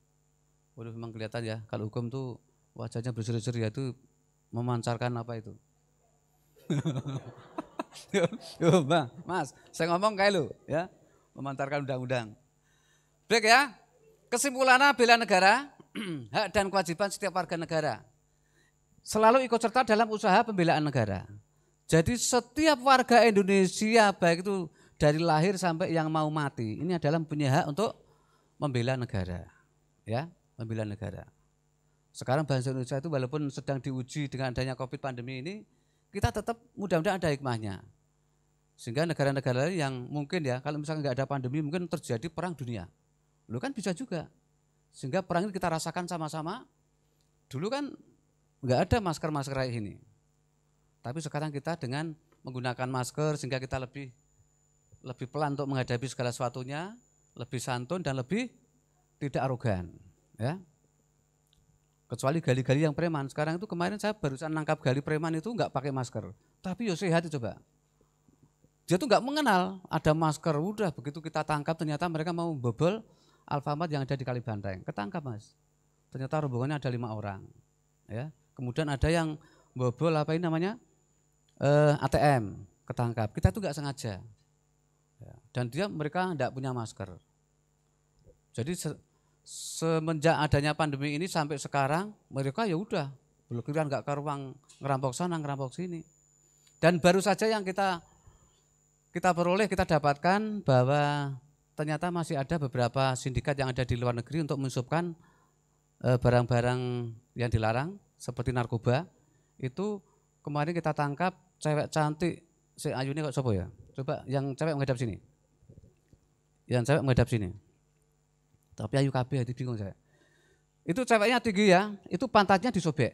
S8: Waduh memang kelihatan ya kalau hukum tuh wajahnya berseri-seri ya itu memancarkan apa itu. Yo, Mas, saya ngomong kayak lu ya, memancarkan undang-undang. Baik ya. Kesimpulannya bela negara, hak dan kewajiban setiap warga negara. Selalu ikut serta dalam usaha pembelaan negara. Jadi setiap warga Indonesia baik itu dari lahir sampai yang mau mati, ini adalah punya hak untuk membela negara. Ya pembela negara. Sekarang bahasa Indonesia itu walaupun sedang diuji dengan adanya COVID pandemi ini, kita tetap mudah-mudahan ada hikmahnya. Sehingga negara-negara lain yang mungkin ya, kalau misalnya nggak ada pandemi mungkin terjadi perang dunia. Lu kan bisa juga. Sehingga perang ini kita rasakan sama-sama. Dulu kan nggak ada masker-masker kayak ini. Tapi sekarang kita dengan menggunakan masker sehingga kita lebih lebih pelan untuk menghadapi segala sesuatunya, lebih santun dan lebih tidak arogan. Ya. Kecuali gali-gali yang preman. Sekarang itu kemarin saya barusan nangkap gali preman itu nggak pakai masker. Tapi yo sehat coba. Dia tuh nggak mengenal ada masker. Udah begitu kita tangkap ternyata mereka mau bebel Alfamart yang ada di Kali Banteng. Ketangkap mas. Ternyata rombongannya ada lima orang. Ya. Kemudian ada yang bebel apa ini namanya eh, ATM ketangkap. Kita tuh nggak sengaja. Ya. Dan dia mereka nggak punya masker. Jadi semenjak adanya pandemi ini sampai sekarang mereka ya udah belukiran nggak ke ruang ngerampok sana ngerampok sini dan baru saja yang kita kita peroleh kita dapatkan bahwa ternyata masih ada beberapa sindikat yang ada di luar negeri untuk mensubkan eh, barang-barang yang dilarang seperti narkoba itu kemarin kita tangkap cewek cantik si Ayu ini kok sopo ya coba yang cewek menghadap sini yang cewek menghadap sini Gitu. Tapi ayu KB itu bingung saya. Itu ceweknya tinggi ya, itu pantatnya disobek.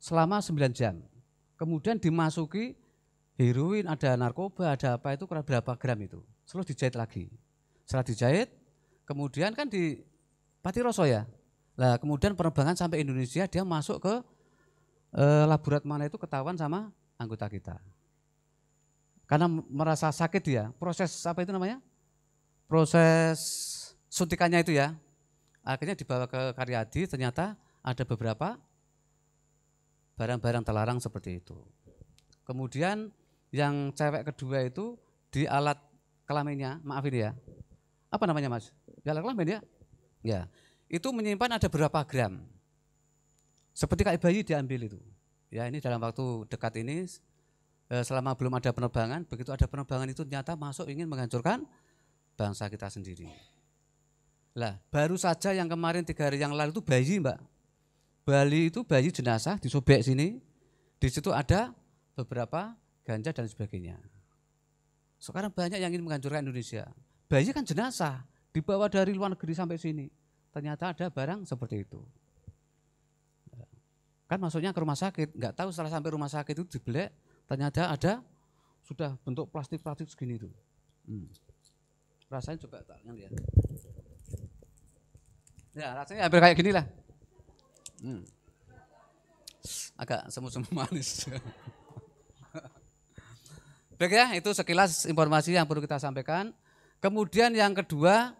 S8: Selama 9 jam. Kemudian dimasuki heroin, ada narkoba, ada apa itu kurang berapa gram itu. Selalu dijahit lagi. Setelah dijahit, kemudian kan di Patiroso ya. Nah, kemudian penerbangan sampai Indonesia dia masuk ke e, laborat mana itu ketahuan sama anggota kita. Karena merasa sakit dia, proses apa itu namanya? Proses suntikannya itu ya. Akhirnya dibawa ke Karyadi, ternyata ada beberapa barang-barang terlarang seperti itu. Kemudian yang cewek kedua itu di alat kelaminnya, maaf ini ya. Apa namanya mas? Di alat kelamin ya? Ya. Itu menyimpan ada berapa gram. Seperti kayak bayi diambil itu. Ya ini dalam waktu dekat ini eh, selama belum ada penerbangan, begitu ada penerbangan itu ternyata masuk ingin menghancurkan bangsa kita sendiri. Lah, baru saja yang kemarin tiga hari yang lalu itu bayi, Mbak. Bali itu bayi jenazah disobek sini. Di situ ada beberapa ganja dan sebagainya. Sekarang banyak yang ingin menghancurkan Indonesia. Bayi kan jenazah, dibawa dari luar negeri sampai sini. Ternyata ada barang seperti itu. Kan maksudnya ke rumah sakit, nggak tahu setelah sampai rumah sakit itu dibelek, ternyata ada sudah bentuk plastik-plastik segini itu. Hmm. Rasanya coba tak lihat. Ya rasanya hampir kayak gini lah. Hmm. Agak semu-semu manis. Baik ya, itu sekilas informasi yang perlu kita sampaikan. Kemudian yang kedua,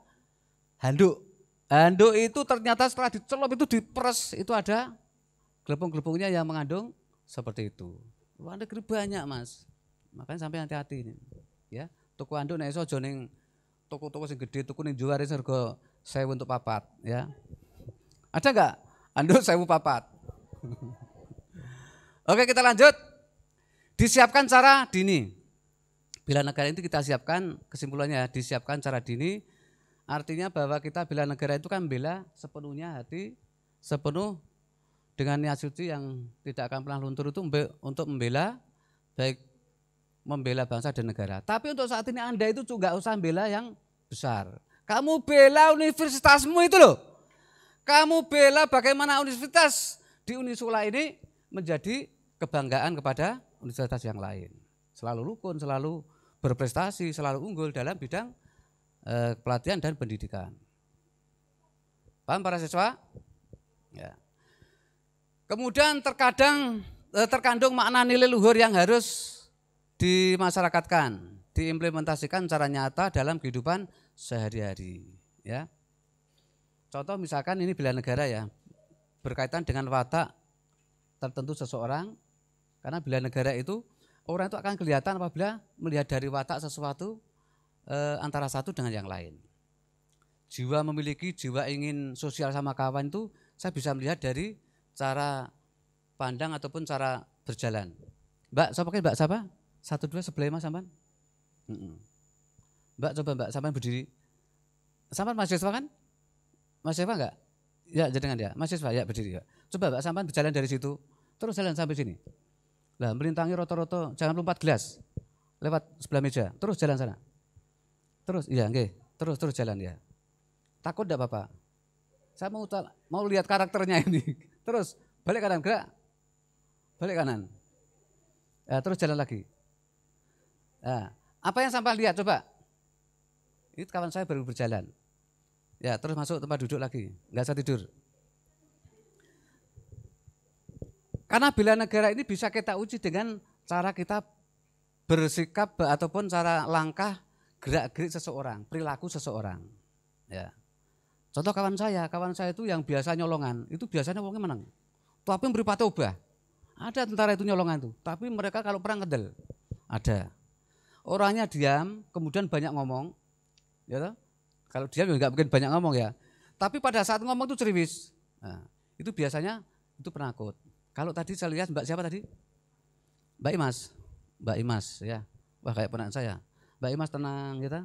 S8: handuk. Handuk itu ternyata setelah dicelup itu diperes, itu ada gelembung-gelembungnya yang mengandung seperti itu. Luar negeri banyak mas, makanya sampai hati-hati ini. Ya, toko handuk nih so toko-toko yang gede, toko yang juara sergo saya untuk papat ya. Ada nggak? Andu saya papat. Oke kita lanjut. Disiapkan cara dini. Bila negara itu kita siapkan, kesimpulannya disiapkan cara dini, artinya bahwa kita bila negara itu kan bela sepenuhnya hati, sepenuh dengan niat suci yang tidak akan pernah luntur itu untuk membela baik membela bangsa dan negara. Tapi untuk saat ini Anda itu juga usah membela yang besar. Kamu bela universitasmu itu loh. Kamu bela bagaimana universitas di Unisula ini menjadi kebanggaan kepada universitas yang lain. Selalu rukun, selalu berprestasi, selalu unggul dalam bidang eh, pelatihan dan pendidikan. Paham para siswa? Ya. Kemudian terkadang eh, terkandung makna nilai luhur yang harus dimasyarakatkan, diimplementasikan secara nyata dalam kehidupan sehari-hari ya. Contoh misalkan ini bela negara ya berkaitan dengan watak tertentu seseorang karena bela negara itu orang itu akan kelihatan apabila melihat dari watak sesuatu e, antara satu dengan yang lain. Jiwa memiliki jiwa ingin sosial sama kawan itu saya bisa melihat dari cara pandang ataupun cara berjalan. Mbak, siapa pakai Mbak siapa? Satu dua sebelah mas sampan? Mbak coba Mbak sampai berdiri. Sampai mahasiswa kan? Mahasiswa enggak? Ya jadi jenengan dia ya. mahasiswa ya berdiri ya. Coba Mbak sampai berjalan dari situ, terus jalan sampai sini. Lah melintangi roto-roto, jangan lompat gelas. Lewat sebelah meja, terus jalan sana. Terus iya enggak. terus terus jalan ya. Takut enggak Bapak? Saya mau mau lihat karakternya ini. Terus balik kanan gerak. Balik kanan. Ya, terus jalan lagi. Ya, apa yang sampah lihat coba? Itu kawan saya baru berjalan. Ya, terus masuk tempat duduk lagi, nggak bisa tidur. Karena bila negara ini bisa kita uji dengan cara kita bersikap ataupun cara langkah gerak-gerik seseorang, perilaku seseorang. Ya. Contoh kawan saya, kawan saya itu yang biasa nyolongan, itu biasanya uangnya menang. Tapi berupa patobah. Ada tentara itu nyolongan tuh, tapi mereka kalau perang kedel. Ada. Orangnya diam, kemudian banyak ngomong, Ya toh? Kalau dia nggak mungkin banyak ngomong ya. Tapi pada saat ngomong tuh ceriwis. Nah, itu biasanya itu penakut. Kalau tadi saya lihat Mbak siapa tadi? Mbak Imas. Mbak Imas ya. Wah kayak ponakan saya. Mbak Imas tenang gitu.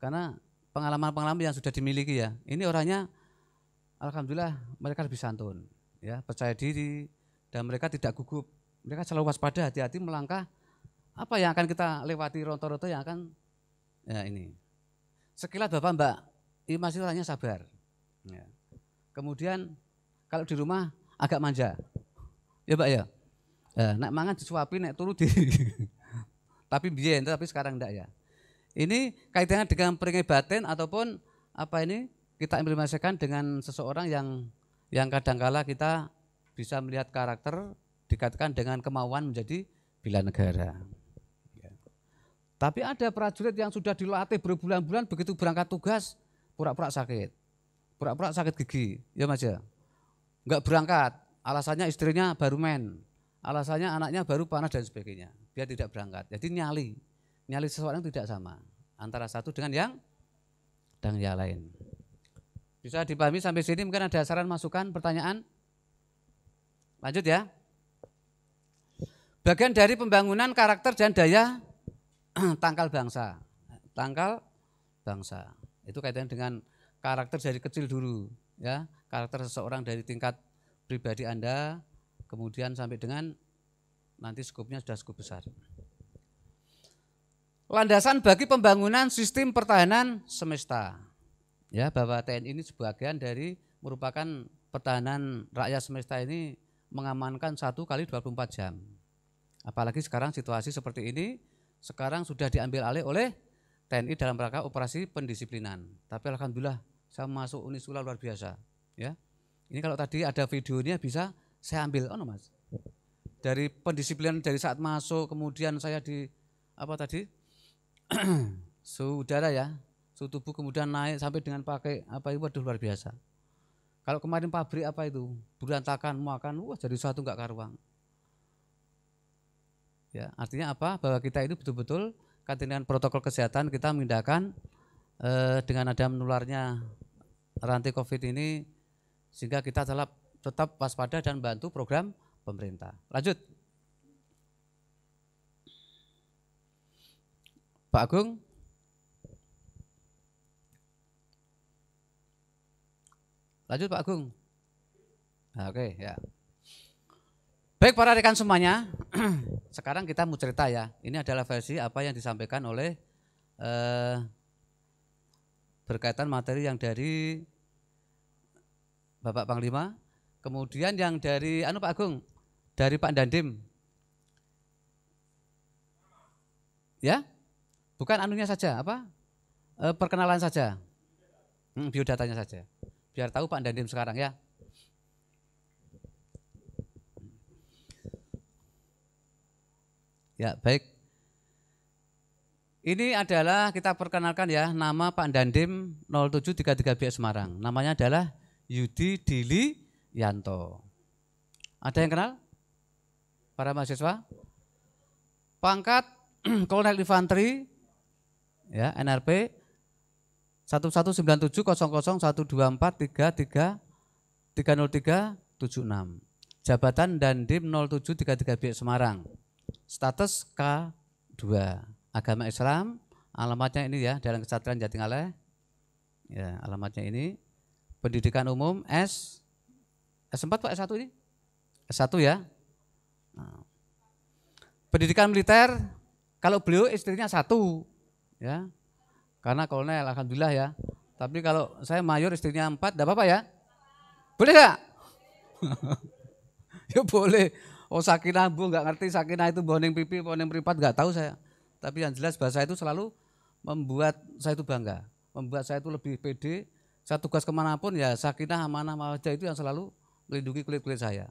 S8: Karena pengalaman-pengalaman yang sudah dimiliki ya. Ini orangnya alhamdulillah mereka lebih santun ya, percaya diri dan mereka tidak gugup. Mereka selalu waspada, hati-hati melangkah apa yang akan kita lewati rontor-rontor yang akan ya ini. Sekilas Bapak Mbak, ini masih orangnya sabar. Ya. Kemudian kalau di rumah agak manja. Ya Pak ya. eh, ya, nak mangan disuapin, nak turu di. tapi biar tapi sekarang enggak ya. Ini kaitannya dengan peringai batin ataupun apa ini kita implementasikan dengan seseorang yang yang kadangkala kita bisa melihat karakter dikaitkan dengan kemauan menjadi bila negara. Tapi ada prajurit yang sudah dilatih berbulan-bulan begitu berangkat tugas pura-pura sakit. Pura-pura sakit gigi, ya Mas ya. Enggak berangkat, alasannya istrinya baru men. Alasannya anaknya baru panas dan sebagainya. Dia tidak berangkat. Jadi nyali, nyali sesuatu yang tidak sama antara satu dengan yang dan yang lain. Bisa dipahami sampai sini mungkin ada saran masukan, pertanyaan? Lanjut ya. Bagian dari pembangunan karakter dan daya tangkal bangsa. Tangkal bangsa. Itu kaitannya dengan karakter dari kecil dulu, ya. Karakter seseorang dari tingkat pribadi Anda kemudian sampai dengan nanti skupnya sudah skup besar. Landasan bagi pembangunan sistem pertahanan semesta. Ya, bahwa TNI ini sebagian dari merupakan pertahanan rakyat semesta ini mengamankan satu kali 24 jam. Apalagi sekarang situasi seperti ini, sekarang sudah diambil alih oleh TNI dalam rangka operasi pendisiplinan. Tapi alhamdulillah saya masuk Unisula luar biasa. Ya, ini kalau tadi ada videonya bisa saya ambil, oh no mas. Dari pendisiplinan dari saat masuk, kemudian saya di apa tadi suhu udara ya, suhu tubuh kemudian naik sampai dengan pakai apa itu waduh luar biasa. Kalau kemarin pabrik apa itu berantakan, makan, wah jadi satu nggak karuang. Ya, artinya apa? Bahwa kita itu betul-betul kaitan dengan protokol kesehatan kita memindahkan eh, dengan ada menularnya rantai COVID ini sehingga kita tetap tetap waspada dan bantu program pemerintah. Lanjut. Pak Agung. Lanjut Pak Agung. Nah, oke, okay, ya. Baik para rekan semuanya, sekarang kita mau cerita ya. Ini adalah versi apa yang disampaikan oleh eh, berkaitan materi yang dari Bapak Panglima, kemudian yang dari anu Pak Agung, dari Pak Dandim. Ya? Bukan anunya saja, apa? eh, perkenalan saja. Hmm, biodatanya saja. Biar tahu Pak Dandim sekarang ya. Ya, baik. Ini adalah kita perkenalkan ya nama Pak Dandim 0733BS Semarang. Namanya adalah Yudi Dili Yanto. Ada yang kenal? Para mahasiswa? Pangkat Kolonel Infanteri ya NRP 1197001243330376. Jabatan Dandim 0733B Semarang status K2. Agama Islam, alamatnya ini ya, dalam kesatuan Jatingale. Ya, alamatnya ini. Pendidikan umum S, S4 Pak S1 ini? S1 ya. Nah. Pendidikan militer, kalau beliau istrinya satu. ya Karena kolonel, Alhamdulillah ya. Tapi kalau saya mayor istrinya empat, tidak apa-apa ya? Boleh nggak? ya boleh. Oh sakinah bu nggak ngerti sakinah itu boning pipi, boning pripat nggak tahu saya. Tapi yang jelas bahasa itu selalu membuat saya itu bangga, membuat saya itu lebih pede. Saya tugas kemanapun ya sakinah amanah aja itu yang selalu melindungi kulit kulit saya.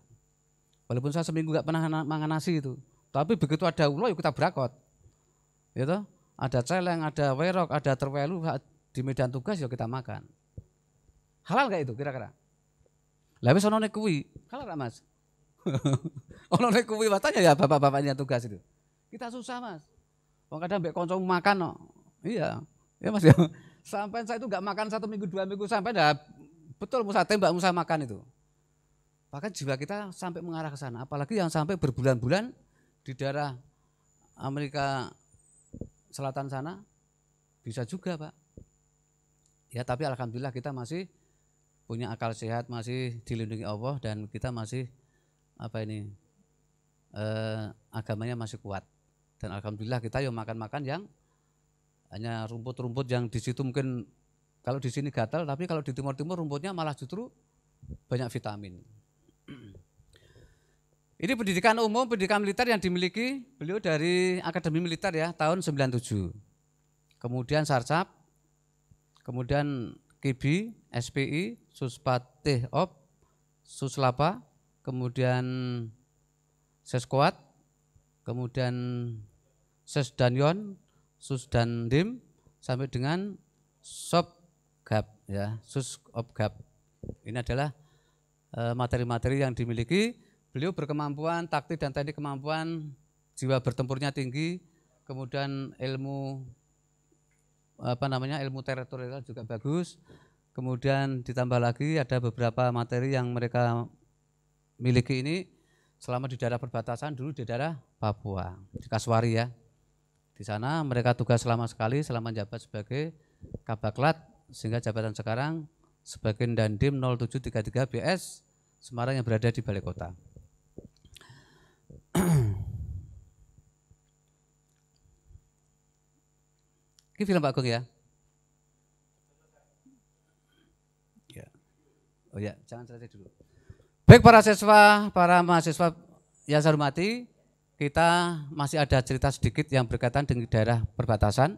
S8: Walaupun saya seminggu nggak pernah makan nasi itu, tapi begitu ada ulo yuk kita berakot. gitu. Ada celeng, ada werok, ada terwelu di medan tugas ya kita makan. Halal nggak itu kira-kira? Lebih wis kuwi, halal nggak Mas? Ono nek kuwi tanya ya bapak-bapaknya tugas itu. Kita susah, Mas. Wong kadang mbek kanca makan no. Iya. Ya Mas ya. Sampai saya itu nggak makan satu minggu, dua minggu sampai dah ya betul Musa tembak Musa makan itu. Bahkan jiwa kita sampai mengarah ke sana, apalagi yang sampai berbulan-bulan di daerah Amerika Selatan sana bisa juga, Pak. Ya, tapi alhamdulillah kita masih punya akal sehat, masih dilindungi Allah dan kita masih apa ini eh, agamanya masih kuat dan alhamdulillah kita yang makan-makan yang hanya rumput-rumput yang di situ mungkin kalau di sini gatal tapi kalau di timur timur rumputnya malah justru banyak vitamin. Ini pendidikan umum, pendidikan militer yang dimiliki beliau dari Akademi Militer ya tahun 97. Kemudian Sarsap, kemudian Kibi, SPI, suspatih Op, Suslapa, kemudian Seskuat, kemudian ses dan dim, sampai dengan gap, ya, sus op gap. Ini adalah eh, materi-materi yang dimiliki. Beliau berkemampuan taktik dan teknik kemampuan, jiwa bertempurnya tinggi, kemudian ilmu apa namanya ilmu teritorial juga bagus. Kemudian ditambah lagi ada beberapa materi yang mereka miliki ini selama di daerah perbatasan dulu di daerah Papua, di Kaswari ya. Di sana mereka tugas selama sekali selama jabat sebagai Kabaklat sehingga jabatan sekarang sebagai Dandim 0733 BS Semarang yang berada di Balai Kota. Ini film Pak Gung ya. Ya. Oh ya, jangan selesai dulu. Baik para siswa, para mahasiswa yang saya hormati, kita masih ada cerita sedikit yang berkaitan dengan daerah perbatasan.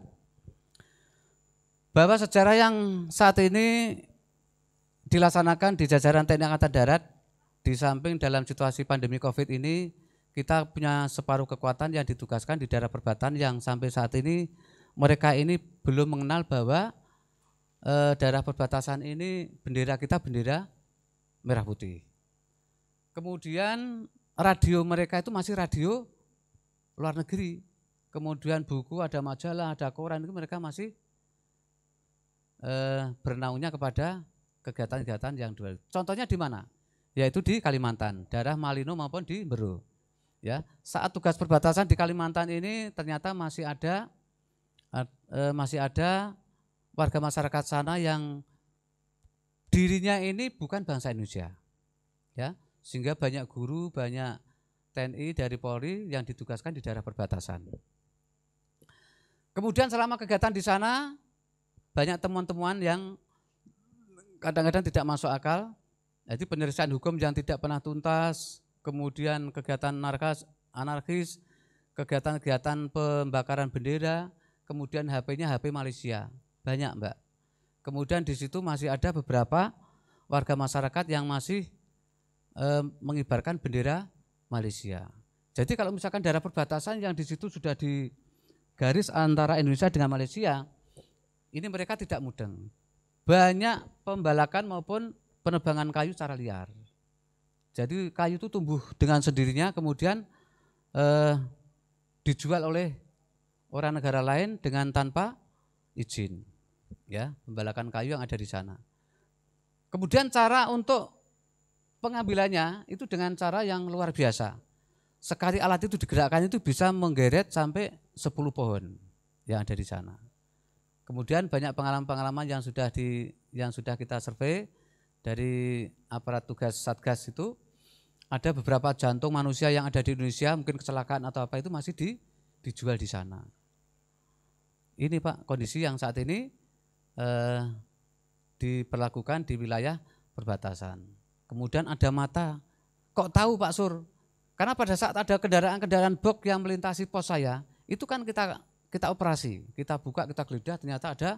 S8: Bahwa sejarah yang saat ini dilaksanakan di jajaran TNI Angkatan Darat, di samping dalam situasi pandemi COVID ini, kita punya separuh kekuatan yang ditugaskan di daerah perbatasan yang sampai saat ini mereka ini belum mengenal bahwa e, daerah perbatasan ini bendera kita bendera merah putih. Kemudian radio mereka itu masih radio luar negeri. Kemudian buku, ada majalah, ada koran itu mereka masih eh, bernaungnya kepada kegiatan-kegiatan yang dual. Contohnya di mana? Yaitu di Kalimantan, daerah Malino maupun di Meru. Ya, saat tugas perbatasan di Kalimantan ini ternyata masih ada eh, masih ada warga masyarakat sana yang dirinya ini bukan bangsa Indonesia. Ya, sehingga banyak guru, banyak TNI dari Polri yang ditugaskan di daerah perbatasan. Kemudian selama kegiatan di sana banyak temuan-temuan yang kadang-kadang tidak masuk akal. Jadi penyelesaian hukum yang tidak pernah tuntas, kemudian kegiatan narkas, anarkis, kegiatan-kegiatan pembakaran bendera, kemudian HP-nya HP Malaysia. Banyak, Mbak. Kemudian di situ masih ada beberapa warga masyarakat yang masih e, mengibarkan bendera Malaysia. Jadi kalau misalkan daerah perbatasan yang di situ sudah di garis antara Indonesia dengan Malaysia, ini mereka tidak mudeng. Banyak pembalakan maupun penebangan kayu secara liar. Jadi kayu itu tumbuh dengan sendirinya kemudian eh, dijual oleh orang negara lain dengan tanpa izin. Ya, pembalakan kayu yang ada di sana. Kemudian cara untuk pengambilannya itu dengan cara yang luar biasa. Sekali alat itu digerakkan itu bisa menggeret sampai 10 pohon yang ada di sana. Kemudian banyak pengalaman-pengalaman yang sudah di yang sudah kita survei dari aparat tugas Satgas itu ada beberapa jantung manusia yang ada di Indonesia mungkin kecelakaan atau apa itu masih di, dijual di sana. Ini Pak kondisi yang saat ini eh, diperlakukan di wilayah perbatasan. Kemudian ada mata, kok tahu Pak Sur? Karena pada saat ada kendaraan-kendaraan box yang melintasi pos saya, itu kan kita kita operasi, kita buka, kita geledah, ternyata ada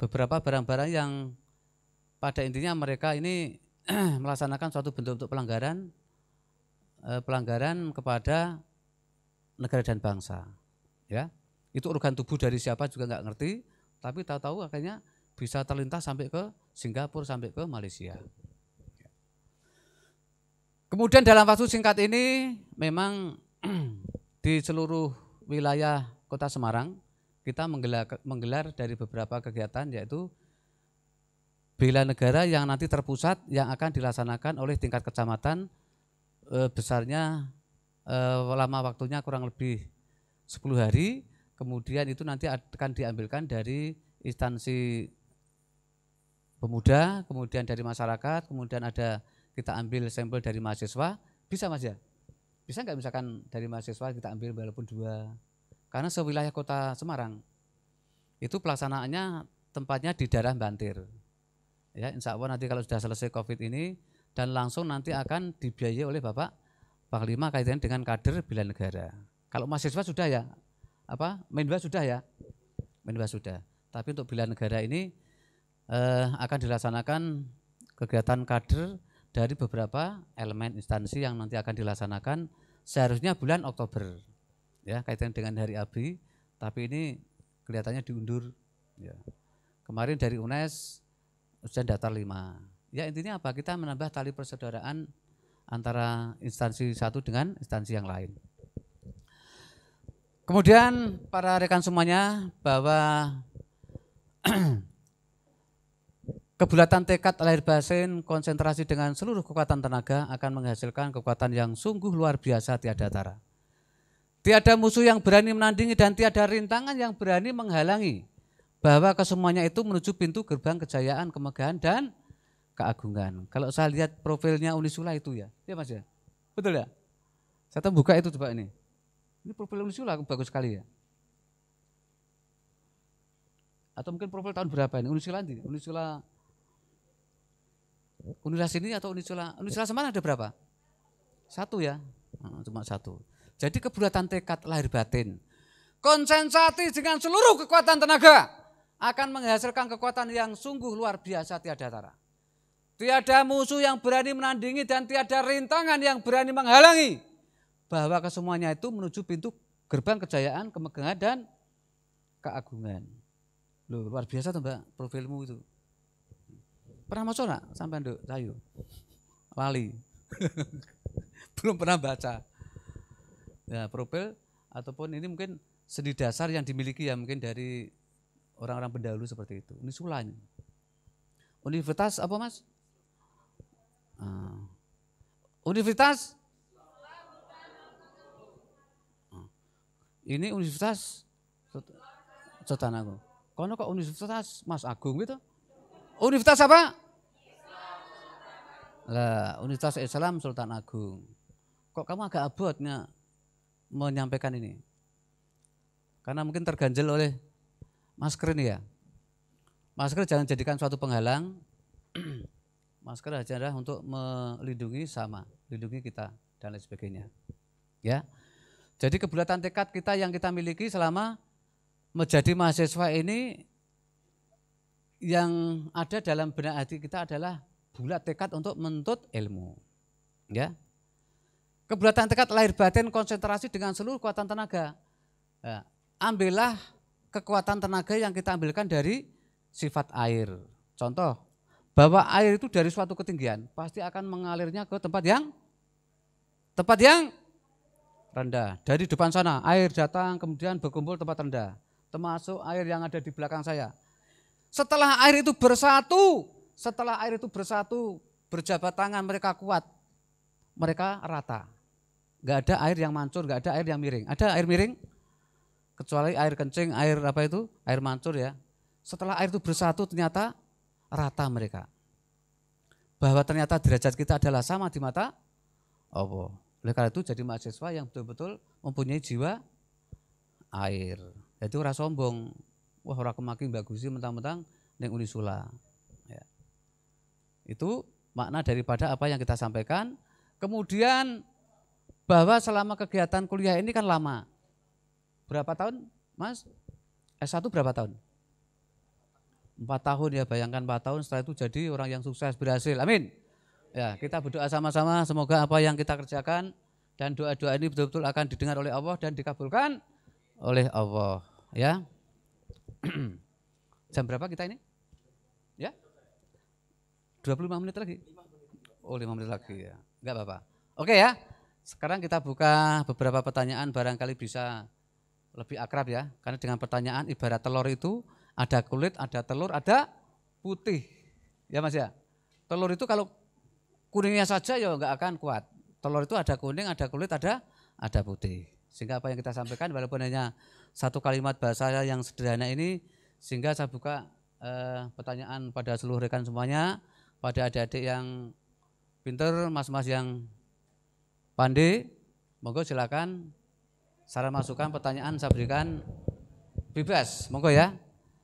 S8: beberapa barang-barang yang pada intinya mereka ini melaksanakan suatu bentuk untuk pelanggaran eh, pelanggaran kepada negara dan bangsa. Ya, itu organ tubuh dari siapa juga nggak ngerti, tapi tahu-tahu akhirnya bisa terlintas sampai ke Singapura, sampai ke Malaysia. Kemudian dalam waktu singkat ini memang di seluruh wilayah kota Semarang kita menggelar, menggelar dari beberapa kegiatan yaitu bela negara yang nanti terpusat yang akan dilaksanakan oleh tingkat kecamatan e, besarnya e, lama waktunya kurang lebih 10 hari kemudian itu nanti akan diambilkan dari instansi pemuda kemudian dari masyarakat kemudian ada kita ambil sampel dari mahasiswa, bisa mas ya? Bisa nggak misalkan dari mahasiswa kita ambil walaupun dua? Karena sewilayah kota Semarang itu pelaksanaannya tempatnya di daerah Bantir. Ya, insya Allah nanti kalau sudah selesai COVID ini dan langsung nanti akan dibiayai oleh Bapak Panglima kaitannya dengan kader bila negara. Kalau mahasiswa sudah ya, apa Menwa sudah ya, Menwa sudah. Tapi untuk bila negara ini eh, akan dilaksanakan kegiatan kader dari beberapa elemen instansi yang nanti akan dilaksanakan seharusnya bulan Oktober ya kaitan dengan hari ABRI tapi ini kelihatannya diundur ya. Kemarin dari UNES sudah datar 5. Ya intinya apa? Kita menambah tali persaudaraan antara instansi satu dengan instansi yang lain. Kemudian para rekan semuanya bahwa Kebulatan tekad lahir batin, konsentrasi dengan seluruh kekuatan tenaga akan menghasilkan kekuatan yang sungguh luar biasa tiada tara. Tiada musuh yang berani menandingi dan tiada rintangan yang berani menghalangi. Bahwa kesemuanya itu menuju pintu gerbang kejayaan, kemegahan, dan keagungan. Kalau saya lihat profilnya Unisula itu ya, ya mas ya? Betul ya? Saya buka itu coba ini. Ini profil Unisula bagus sekali ya. Atau mungkin profil tahun berapa ini? Unisula nanti, Unisula Universitas ini atau Unisula, Unisula Semarang ada berapa? Satu ya, cuma satu. Jadi kebulatan tekad lahir batin. Konsentrasi dengan seluruh kekuatan tenaga akan menghasilkan kekuatan yang sungguh luar biasa tiada tara. Tiada musuh yang berani menandingi dan tiada rintangan yang berani menghalangi. Bahwa kesemuanya itu menuju pintu gerbang kejayaan, kemegahan dan keagungan. Loh, luar biasa tuh Mbak profilmu itu. Pernah mau sampai sampai Nduk Sayu? Lali. Belum pernah baca. Ya, profil ataupun ini mungkin seni dasar yang dimiliki ya mungkin dari orang-orang pendahulu seperti itu. Ini sulanya. Universitas apa mas? Ah. universitas? Ah. ini universitas Sotanago. Kono kok universitas Mas Agung gitu? Universitas apa? Lah, Universitas Islam Sultan Agung. Kok kamu agak abotnya menyampaikan ini? Karena mungkin terganjel oleh masker ini ya. Masker jangan jadikan suatu penghalang. masker adalah untuk melindungi sama, lindungi kita dan lain sebagainya. Ya. Jadi kebulatan tekad kita yang kita miliki selama menjadi mahasiswa ini yang ada dalam benak hati kita adalah bulat tekad untuk mentut ilmu. Ya. Kebulatan tekad lahir batin konsentrasi dengan seluruh kekuatan tenaga. Ya. Ambillah kekuatan tenaga yang kita ambilkan dari sifat air. Contoh, bahwa air itu dari suatu ketinggian pasti akan mengalirnya ke tempat yang tempat yang rendah. Dari depan sana air datang kemudian berkumpul tempat rendah, termasuk air yang ada di belakang saya. Setelah air itu bersatu setelah air itu bersatu, berjabat tangan, mereka kuat. Mereka rata. Gak ada air yang mancur, gak ada air yang miring. Ada air miring? Kecuali air kencing, air apa itu? Air mancur ya. Setelah air itu bersatu ternyata rata mereka. Bahwa ternyata derajat kita adalah sama di mata Allah. Oleh karena itu jadi mahasiswa yang betul-betul mempunyai jiwa air. Jadi orang sombong. Wah orang kemakin bagus sih mentang-mentang neng unisula. Itu makna daripada apa yang kita sampaikan. Kemudian bahwa selama kegiatan kuliah ini kan lama. Berapa tahun, Mas? S1 berapa tahun? Empat tahun ya, bayangkan empat tahun setelah itu jadi orang yang sukses, berhasil. Amin. Ya, kita berdoa sama-sama semoga apa yang kita kerjakan dan doa-doa ini betul-betul akan didengar oleh Allah dan dikabulkan oleh Allah, ya. Jam berapa kita ini? 25 menit lagi? Oh 5 menit lagi ya. Enggak apa-apa. Oke ya. Sekarang kita buka beberapa pertanyaan barangkali bisa lebih akrab ya. Karena dengan pertanyaan ibarat telur itu ada kulit, ada telur, ada putih. Ya Mas ya. Telur itu kalau kuningnya saja ya enggak akan kuat. Telur itu ada kuning, ada kulit, ada ada putih. Sehingga apa yang kita sampaikan walaupun hanya satu kalimat bahasa yang sederhana ini sehingga saya buka eh, pertanyaan pada seluruh rekan semuanya pada adik-adik yang pinter, mas-mas yang pandai, monggo silakan saran masukan pertanyaan saya berikan bebas, monggo ya.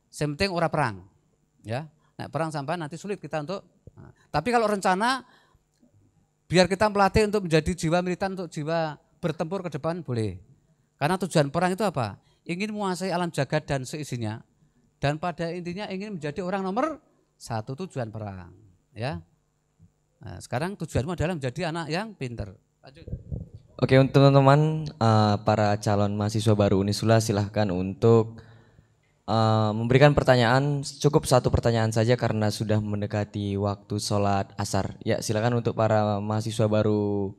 S8: Sementing ora perang, ya. Nah, perang sampah nanti sulit kita untuk. Nah, tapi kalau rencana, biar kita melatih untuk menjadi jiwa militan, untuk jiwa bertempur ke depan boleh. Karena tujuan perang itu apa? Ingin menguasai alam jagat dan seisinya. Dan pada intinya ingin menjadi orang nomor satu tujuan perang ya. Nah, sekarang tujuanmu adalah menjadi anak yang pinter.
S7: Oke untuk teman-teman uh, para calon mahasiswa baru Unisula silahkan untuk uh, memberikan pertanyaan cukup satu pertanyaan saja karena sudah mendekati waktu sholat asar. Ya silahkan untuk para mahasiswa baru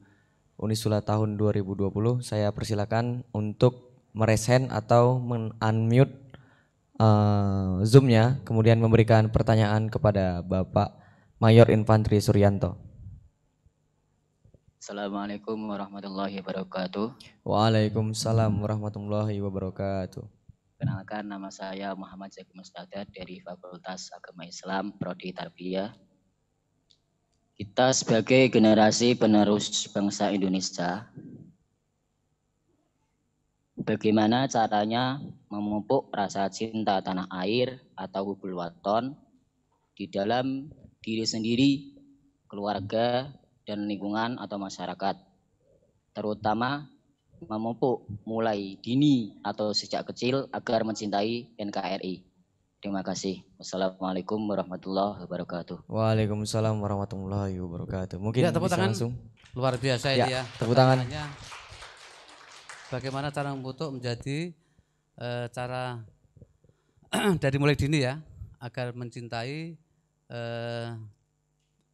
S7: Unisula tahun 2020 saya persilakan untuk meresen atau men-unmute uh, zoomnya kemudian memberikan pertanyaan kepada Bapak Mayor Infantri Suryanto.
S9: Assalamualaikum warahmatullahi wabarakatuh.
S7: Waalaikumsalam warahmatullahi wabarakatuh.
S9: Kenalkan nama saya Muhammad Zaki Mustadad dari Fakultas Agama Islam Prodi Tarbiyah. Kita sebagai generasi penerus bangsa Indonesia bagaimana caranya memupuk rasa cinta tanah air atau hubul waton di dalam diri sendiri, keluarga, dan lingkungan atau masyarakat, terutama memupuk mulai dini atau sejak kecil agar mencintai NKRI. Terima kasih. Wassalamualaikum warahmatullahi wabarakatuh.
S7: Waalaikumsalam warahmatullahi wabarakatuh. Mungkin ya, tepuk tangan langsung.
S8: Luar biasa
S9: ya, ini ya. Tepuk tangan.
S8: Bagaimana cara memupuk menjadi uh, cara dari mulai dini ya agar mencintai Eh,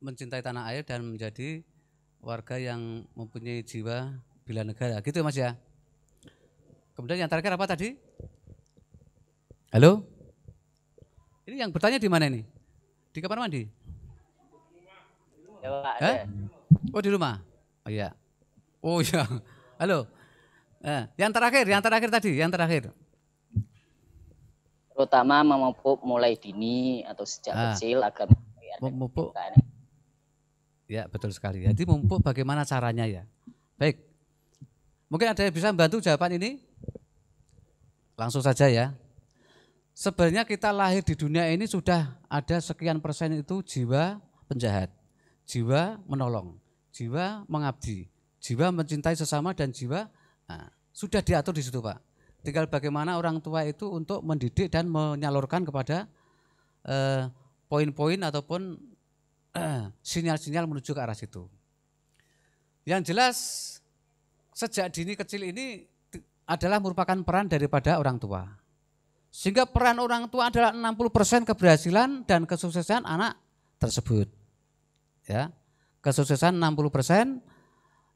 S8: mencintai tanah air dan menjadi warga yang mempunyai jiwa bila negara. Gitu ya Mas ya. Kemudian yang terakhir apa tadi? Halo? Ini yang bertanya di mana ini? Di kamar mandi? Ya, Pak, ya. Oh di rumah? Oh iya. Oh iya. Halo. Eh, yang terakhir, yang terakhir tadi, yang terakhir
S9: terutama memupuk mulai dini atau sejak ah. kecil agar
S1: memupuk
S8: ya betul sekali jadi memupuk bagaimana caranya ya baik mungkin ada yang bisa membantu jawaban ini langsung saja ya sebenarnya kita lahir di dunia ini sudah ada sekian persen itu jiwa penjahat jiwa menolong jiwa mengabdi jiwa mencintai sesama dan jiwa nah, sudah diatur di situ pak Tinggal bagaimana orang tua itu untuk mendidik dan menyalurkan kepada poin eh, poin-poin ataupun sinyal eh, sinyal-sinyal menuju ke arah situ. Yang jelas sejak dini kecil ini adalah merupakan peran daripada orang tua. Sehingga peran orang tua adalah 60% keberhasilan dan kesuksesan anak tersebut. Ya. Kesuksesan 60%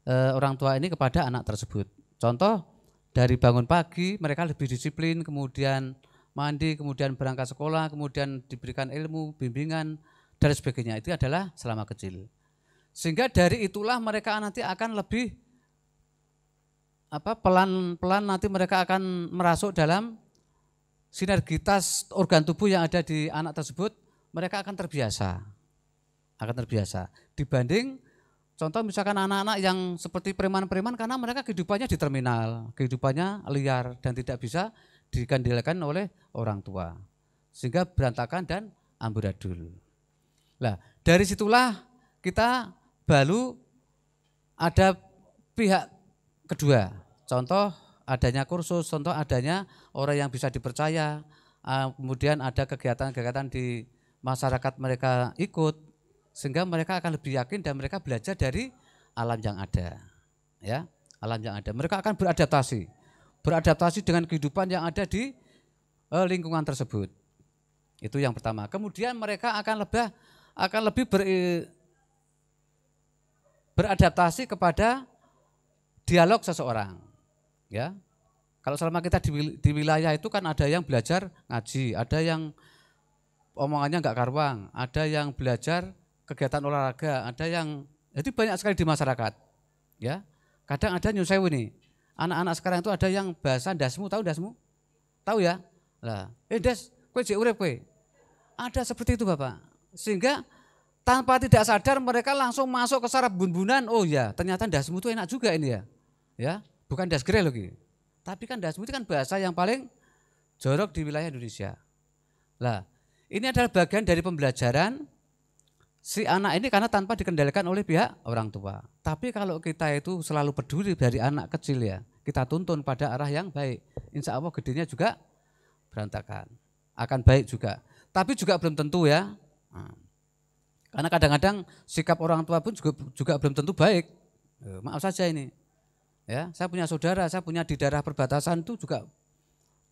S8: eh, orang tua ini kepada anak tersebut. Contoh dari bangun pagi mereka lebih disiplin, kemudian mandi, kemudian berangkat sekolah, kemudian diberikan ilmu, bimbingan, dan sebagainya. Itu adalah selama kecil. Sehingga dari itulah mereka nanti akan lebih apa pelan-pelan nanti mereka akan merasuk dalam sinergitas organ tubuh yang ada di anak tersebut, mereka akan terbiasa. Akan terbiasa. Dibanding Contoh misalkan anak-anak yang seperti preman-preman karena mereka kehidupannya di terminal, kehidupannya liar dan tidak bisa dikandalkan oleh orang tua. Sehingga berantakan dan amburadul. Nah, dari situlah kita baru ada pihak kedua. Contoh adanya kursus, contoh adanya orang yang bisa dipercaya, ah, kemudian ada kegiatan-kegiatan di masyarakat mereka ikut, sehingga mereka akan lebih yakin dan mereka belajar dari alam yang ada ya alam yang ada mereka akan beradaptasi beradaptasi dengan kehidupan yang ada di eh, lingkungan tersebut itu yang pertama kemudian mereka akan lebih akan lebih ber, eh, beradaptasi kepada dialog seseorang ya kalau selama kita di, di wilayah itu kan ada yang belajar ngaji ada yang omongannya nggak karuang ada yang belajar kegiatan olahraga, ada yang itu banyak sekali di masyarakat. Ya. Kadang ada nyusewu nih. Anak-anak sekarang itu ada yang bahasa dasmu, tahu dasmu? Tahu ya? Lah, eh das, kowe jek urip kowe. Ada seperti itu, Bapak. Sehingga tanpa tidak sadar mereka langsung masuk ke sarap bun-bunan. Oh ya, ternyata dasmu itu enak juga ini ya. Ya, bukan das grel lagi. Tapi kan dasmu itu kan bahasa yang paling jorok di wilayah Indonesia. Lah, ini adalah bagian dari pembelajaran si anak ini karena tanpa dikendalikan oleh pihak orang tua. Tapi kalau kita itu selalu peduli dari anak kecil ya, kita tuntun pada arah yang baik. Insya Allah gedenya juga berantakan, akan baik juga. Tapi juga belum tentu ya, nah, karena kadang-kadang sikap orang tua pun juga, juga belum tentu baik. Eh, maaf saja ini, ya saya punya saudara, saya punya di daerah perbatasan itu juga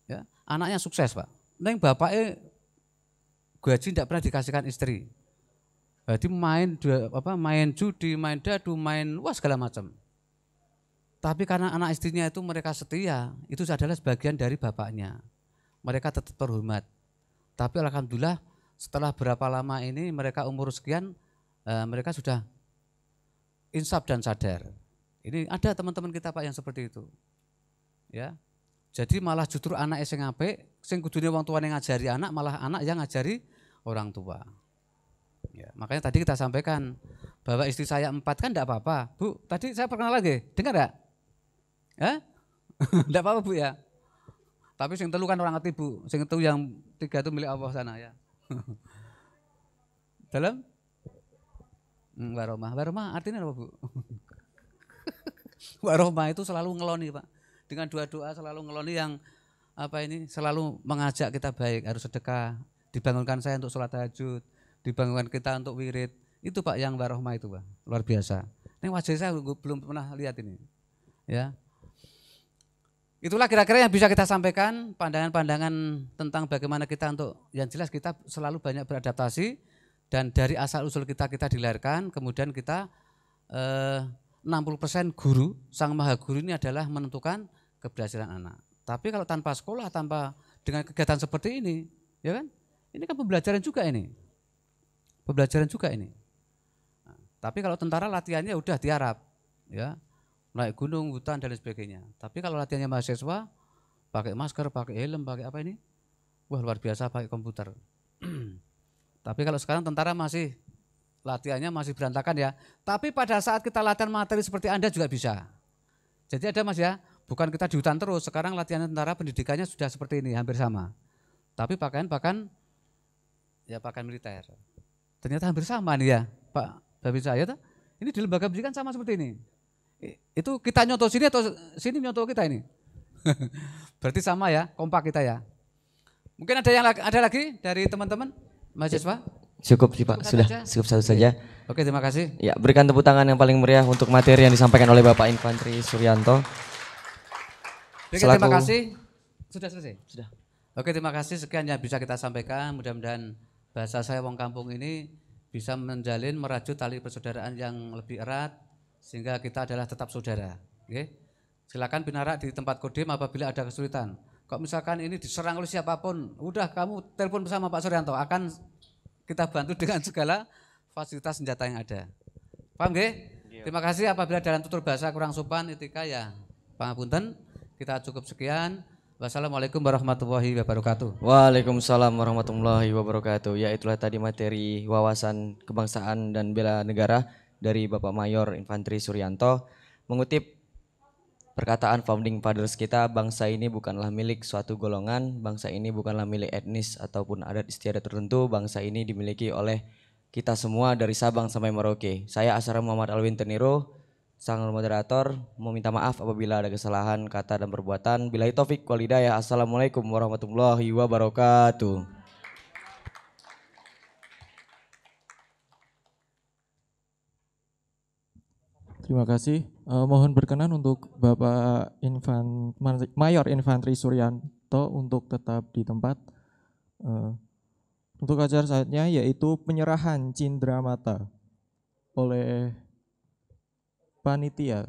S8: ya anaknya sukses pak. Neng bapaknya gaji tidak pernah dikasihkan istri, jadi eh, main apa main judi, main dadu, main wah segala macam. Tapi karena anak istrinya itu mereka setia, itu adalah sebagian dari bapaknya. Mereka tetap terhormat. Tapi alhamdulillah setelah berapa lama ini mereka umur sekian, eh, mereka sudah insaf dan sadar. Ini ada teman-teman kita Pak yang seperti itu. Ya. Jadi malah justru anak sing apik, sing kudune wong tuane ngajari anak, malah anak yang ngajari orang tua. Ya, makanya tadi kita sampaikan bahwa istri saya empat kan tidak apa-apa. Bu, tadi saya pernah lagi, dengar enggak? Eh? Tidak apa-apa bu ya. Tapi sing telu kan orang hati bu, sing itu yang tiga itu milik Allah sana ya. Dalam? waroma hmm, waroma artinya apa bu? waroma itu selalu ngeloni pak. Dengan dua doa selalu ngeloni yang apa ini selalu mengajak kita baik harus sedekah dibangunkan saya untuk sholat tahajud dibangunkan kita untuk wirid. Itu Pak yang barohma itu Pak, luar biasa. Ini wajah saya belum pernah lihat ini. Ya. Itulah kira-kira yang bisa kita sampaikan, pandangan-pandangan tentang bagaimana kita untuk yang jelas kita selalu banyak beradaptasi dan dari asal usul kita kita dilahirkan, kemudian kita eh, 60% guru, sang maha guru ini adalah menentukan keberhasilan anak. Tapi kalau tanpa sekolah, tanpa dengan kegiatan seperti ini, ya kan? Ini kan pembelajaran juga ini. Pembelajaran juga ini. Nah, tapi kalau tentara latihannya udah di Arab, ya naik gunung, hutan dan lain sebagainya. Tapi kalau latihannya mahasiswa, pakai masker, pakai helm, pakai apa ini? Wah luar biasa pakai komputer. Tapi kalau sekarang tentara masih latihannya masih berantakan ya. Tapi pada saat kita latihan materi seperti Anda juga bisa. Jadi ada Mas ya, bukan kita di hutan terus. Sekarang latihan tentara pendidikannya sudah seperti ini, hampir sama. Tapi pakaian pakaian ya pakaian militer. Ternyata hampir sama nih ya, Pak Babi saya tuh. Ini di lembaga pendidikan sama seperti ini. Itu kita nyontoh sini atau sini nyontoh kita ini? Berarti sama ya, kompak kita ya. Mungkin ada yang ada lagi dari teman-teman mahasiswa?
S7: Cukup sih Pak, sudah aja. cukup satu saja.
S8: Oke, terima kasih.
S7: Ya, berikan tepuk tangan yang paling meriah untuk materi yang disampaikan oleh Bapak Infantri Suryanto.
S8: Oke, terima kasih. Sudah selesai? Sudah. Oke, terima kasih. Sekian yang bisa kita sampaikan. Mudah-mudahan bahasa saya wong kampung ini bisa menjalin merajut tali persaudaraan yang lebih erat sehingga kita adalah tetap saudara. Okay? Silakan binarak di tempat kodim apabila ada kesulitan. Kok misalkan ini diserang oleh siapapun, udah kamu telepon bersama Pak Suryanto, akan kita bantu dengan segala fasilitas senjata yang ada. Paham gak? Iya. Terima kasih apabila dalam tutur bahasa kurang sopan etika ya pangapunten. Kita cukup sekian. Wassalamualaikum warahmatullahi wabarakatuh.
S7: Waalaikumsalam warahmatullahi wabarakatuh. Ya itulah tadi materi wawasan kebangsaan dan bela negara dari Bapak Mayor Infanteri Suryanto mengutip perkataan founding fathers kita bangsa ini bukanlah milik suatu golongan, bangsa ini bukanlah milik etnis ataupun adat istiadat tertentu, bangsa ini dimiliki oleh kita semua dari Sabang sampai Merauke. Saya Asara Muhammad Alwin Teniro, Sang moderator meminta maaf apabila ada kesalahan kata dan perbuatan. Bila taufik wal hidayah. Assalamualaikum warahmatullahi
S2: wabarakatuh. Terima kasih. Uh, mohon berkenan untuk Bapak Infan Mayor Infantri Suryanto untuk tetap di tempat. Uh, untuk acara saatnya yaitu penyerahan cindera mata oleh panitia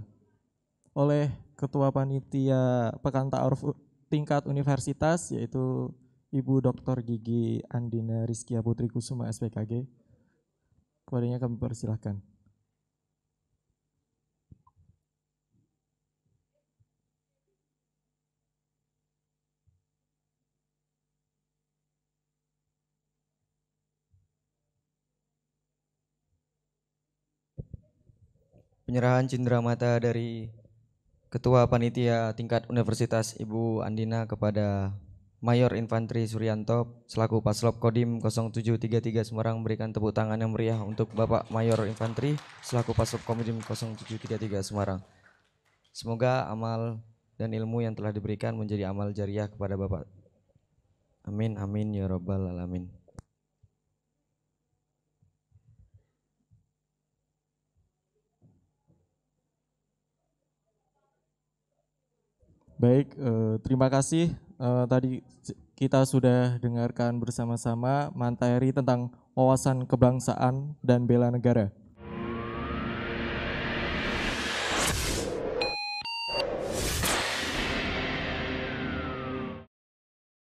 S2: oleh ketua panitia pekan ta'aruf tingkat universitas yaitu Ibu Dr. Gigi Andina Rizkia Putri Kusuma SPKG. Kepadanya kami persilahkan.
S7: penyerahan cindera mata dari Ketua Panitia Tingkat Universitas Ibu Andina kepada Mayor Infanteri Suryanto selaku Paslop Kodim 0733 Semarang memberikan tepuk tangan yang meriah untuk Bapak Mayor Infanteri selaku Paslop Kodim 0733 Semarang. Semoga amal dan ilmu yang telah diberikan menjadi amal jariah kepada Bapak. Amin amin ya robbal alamin.
S2: Baik, eh, terima kasih. Eh, tadi kita sudah dengarkan bersama-sama materi tentang wawasan kebangsaan dan bela negara.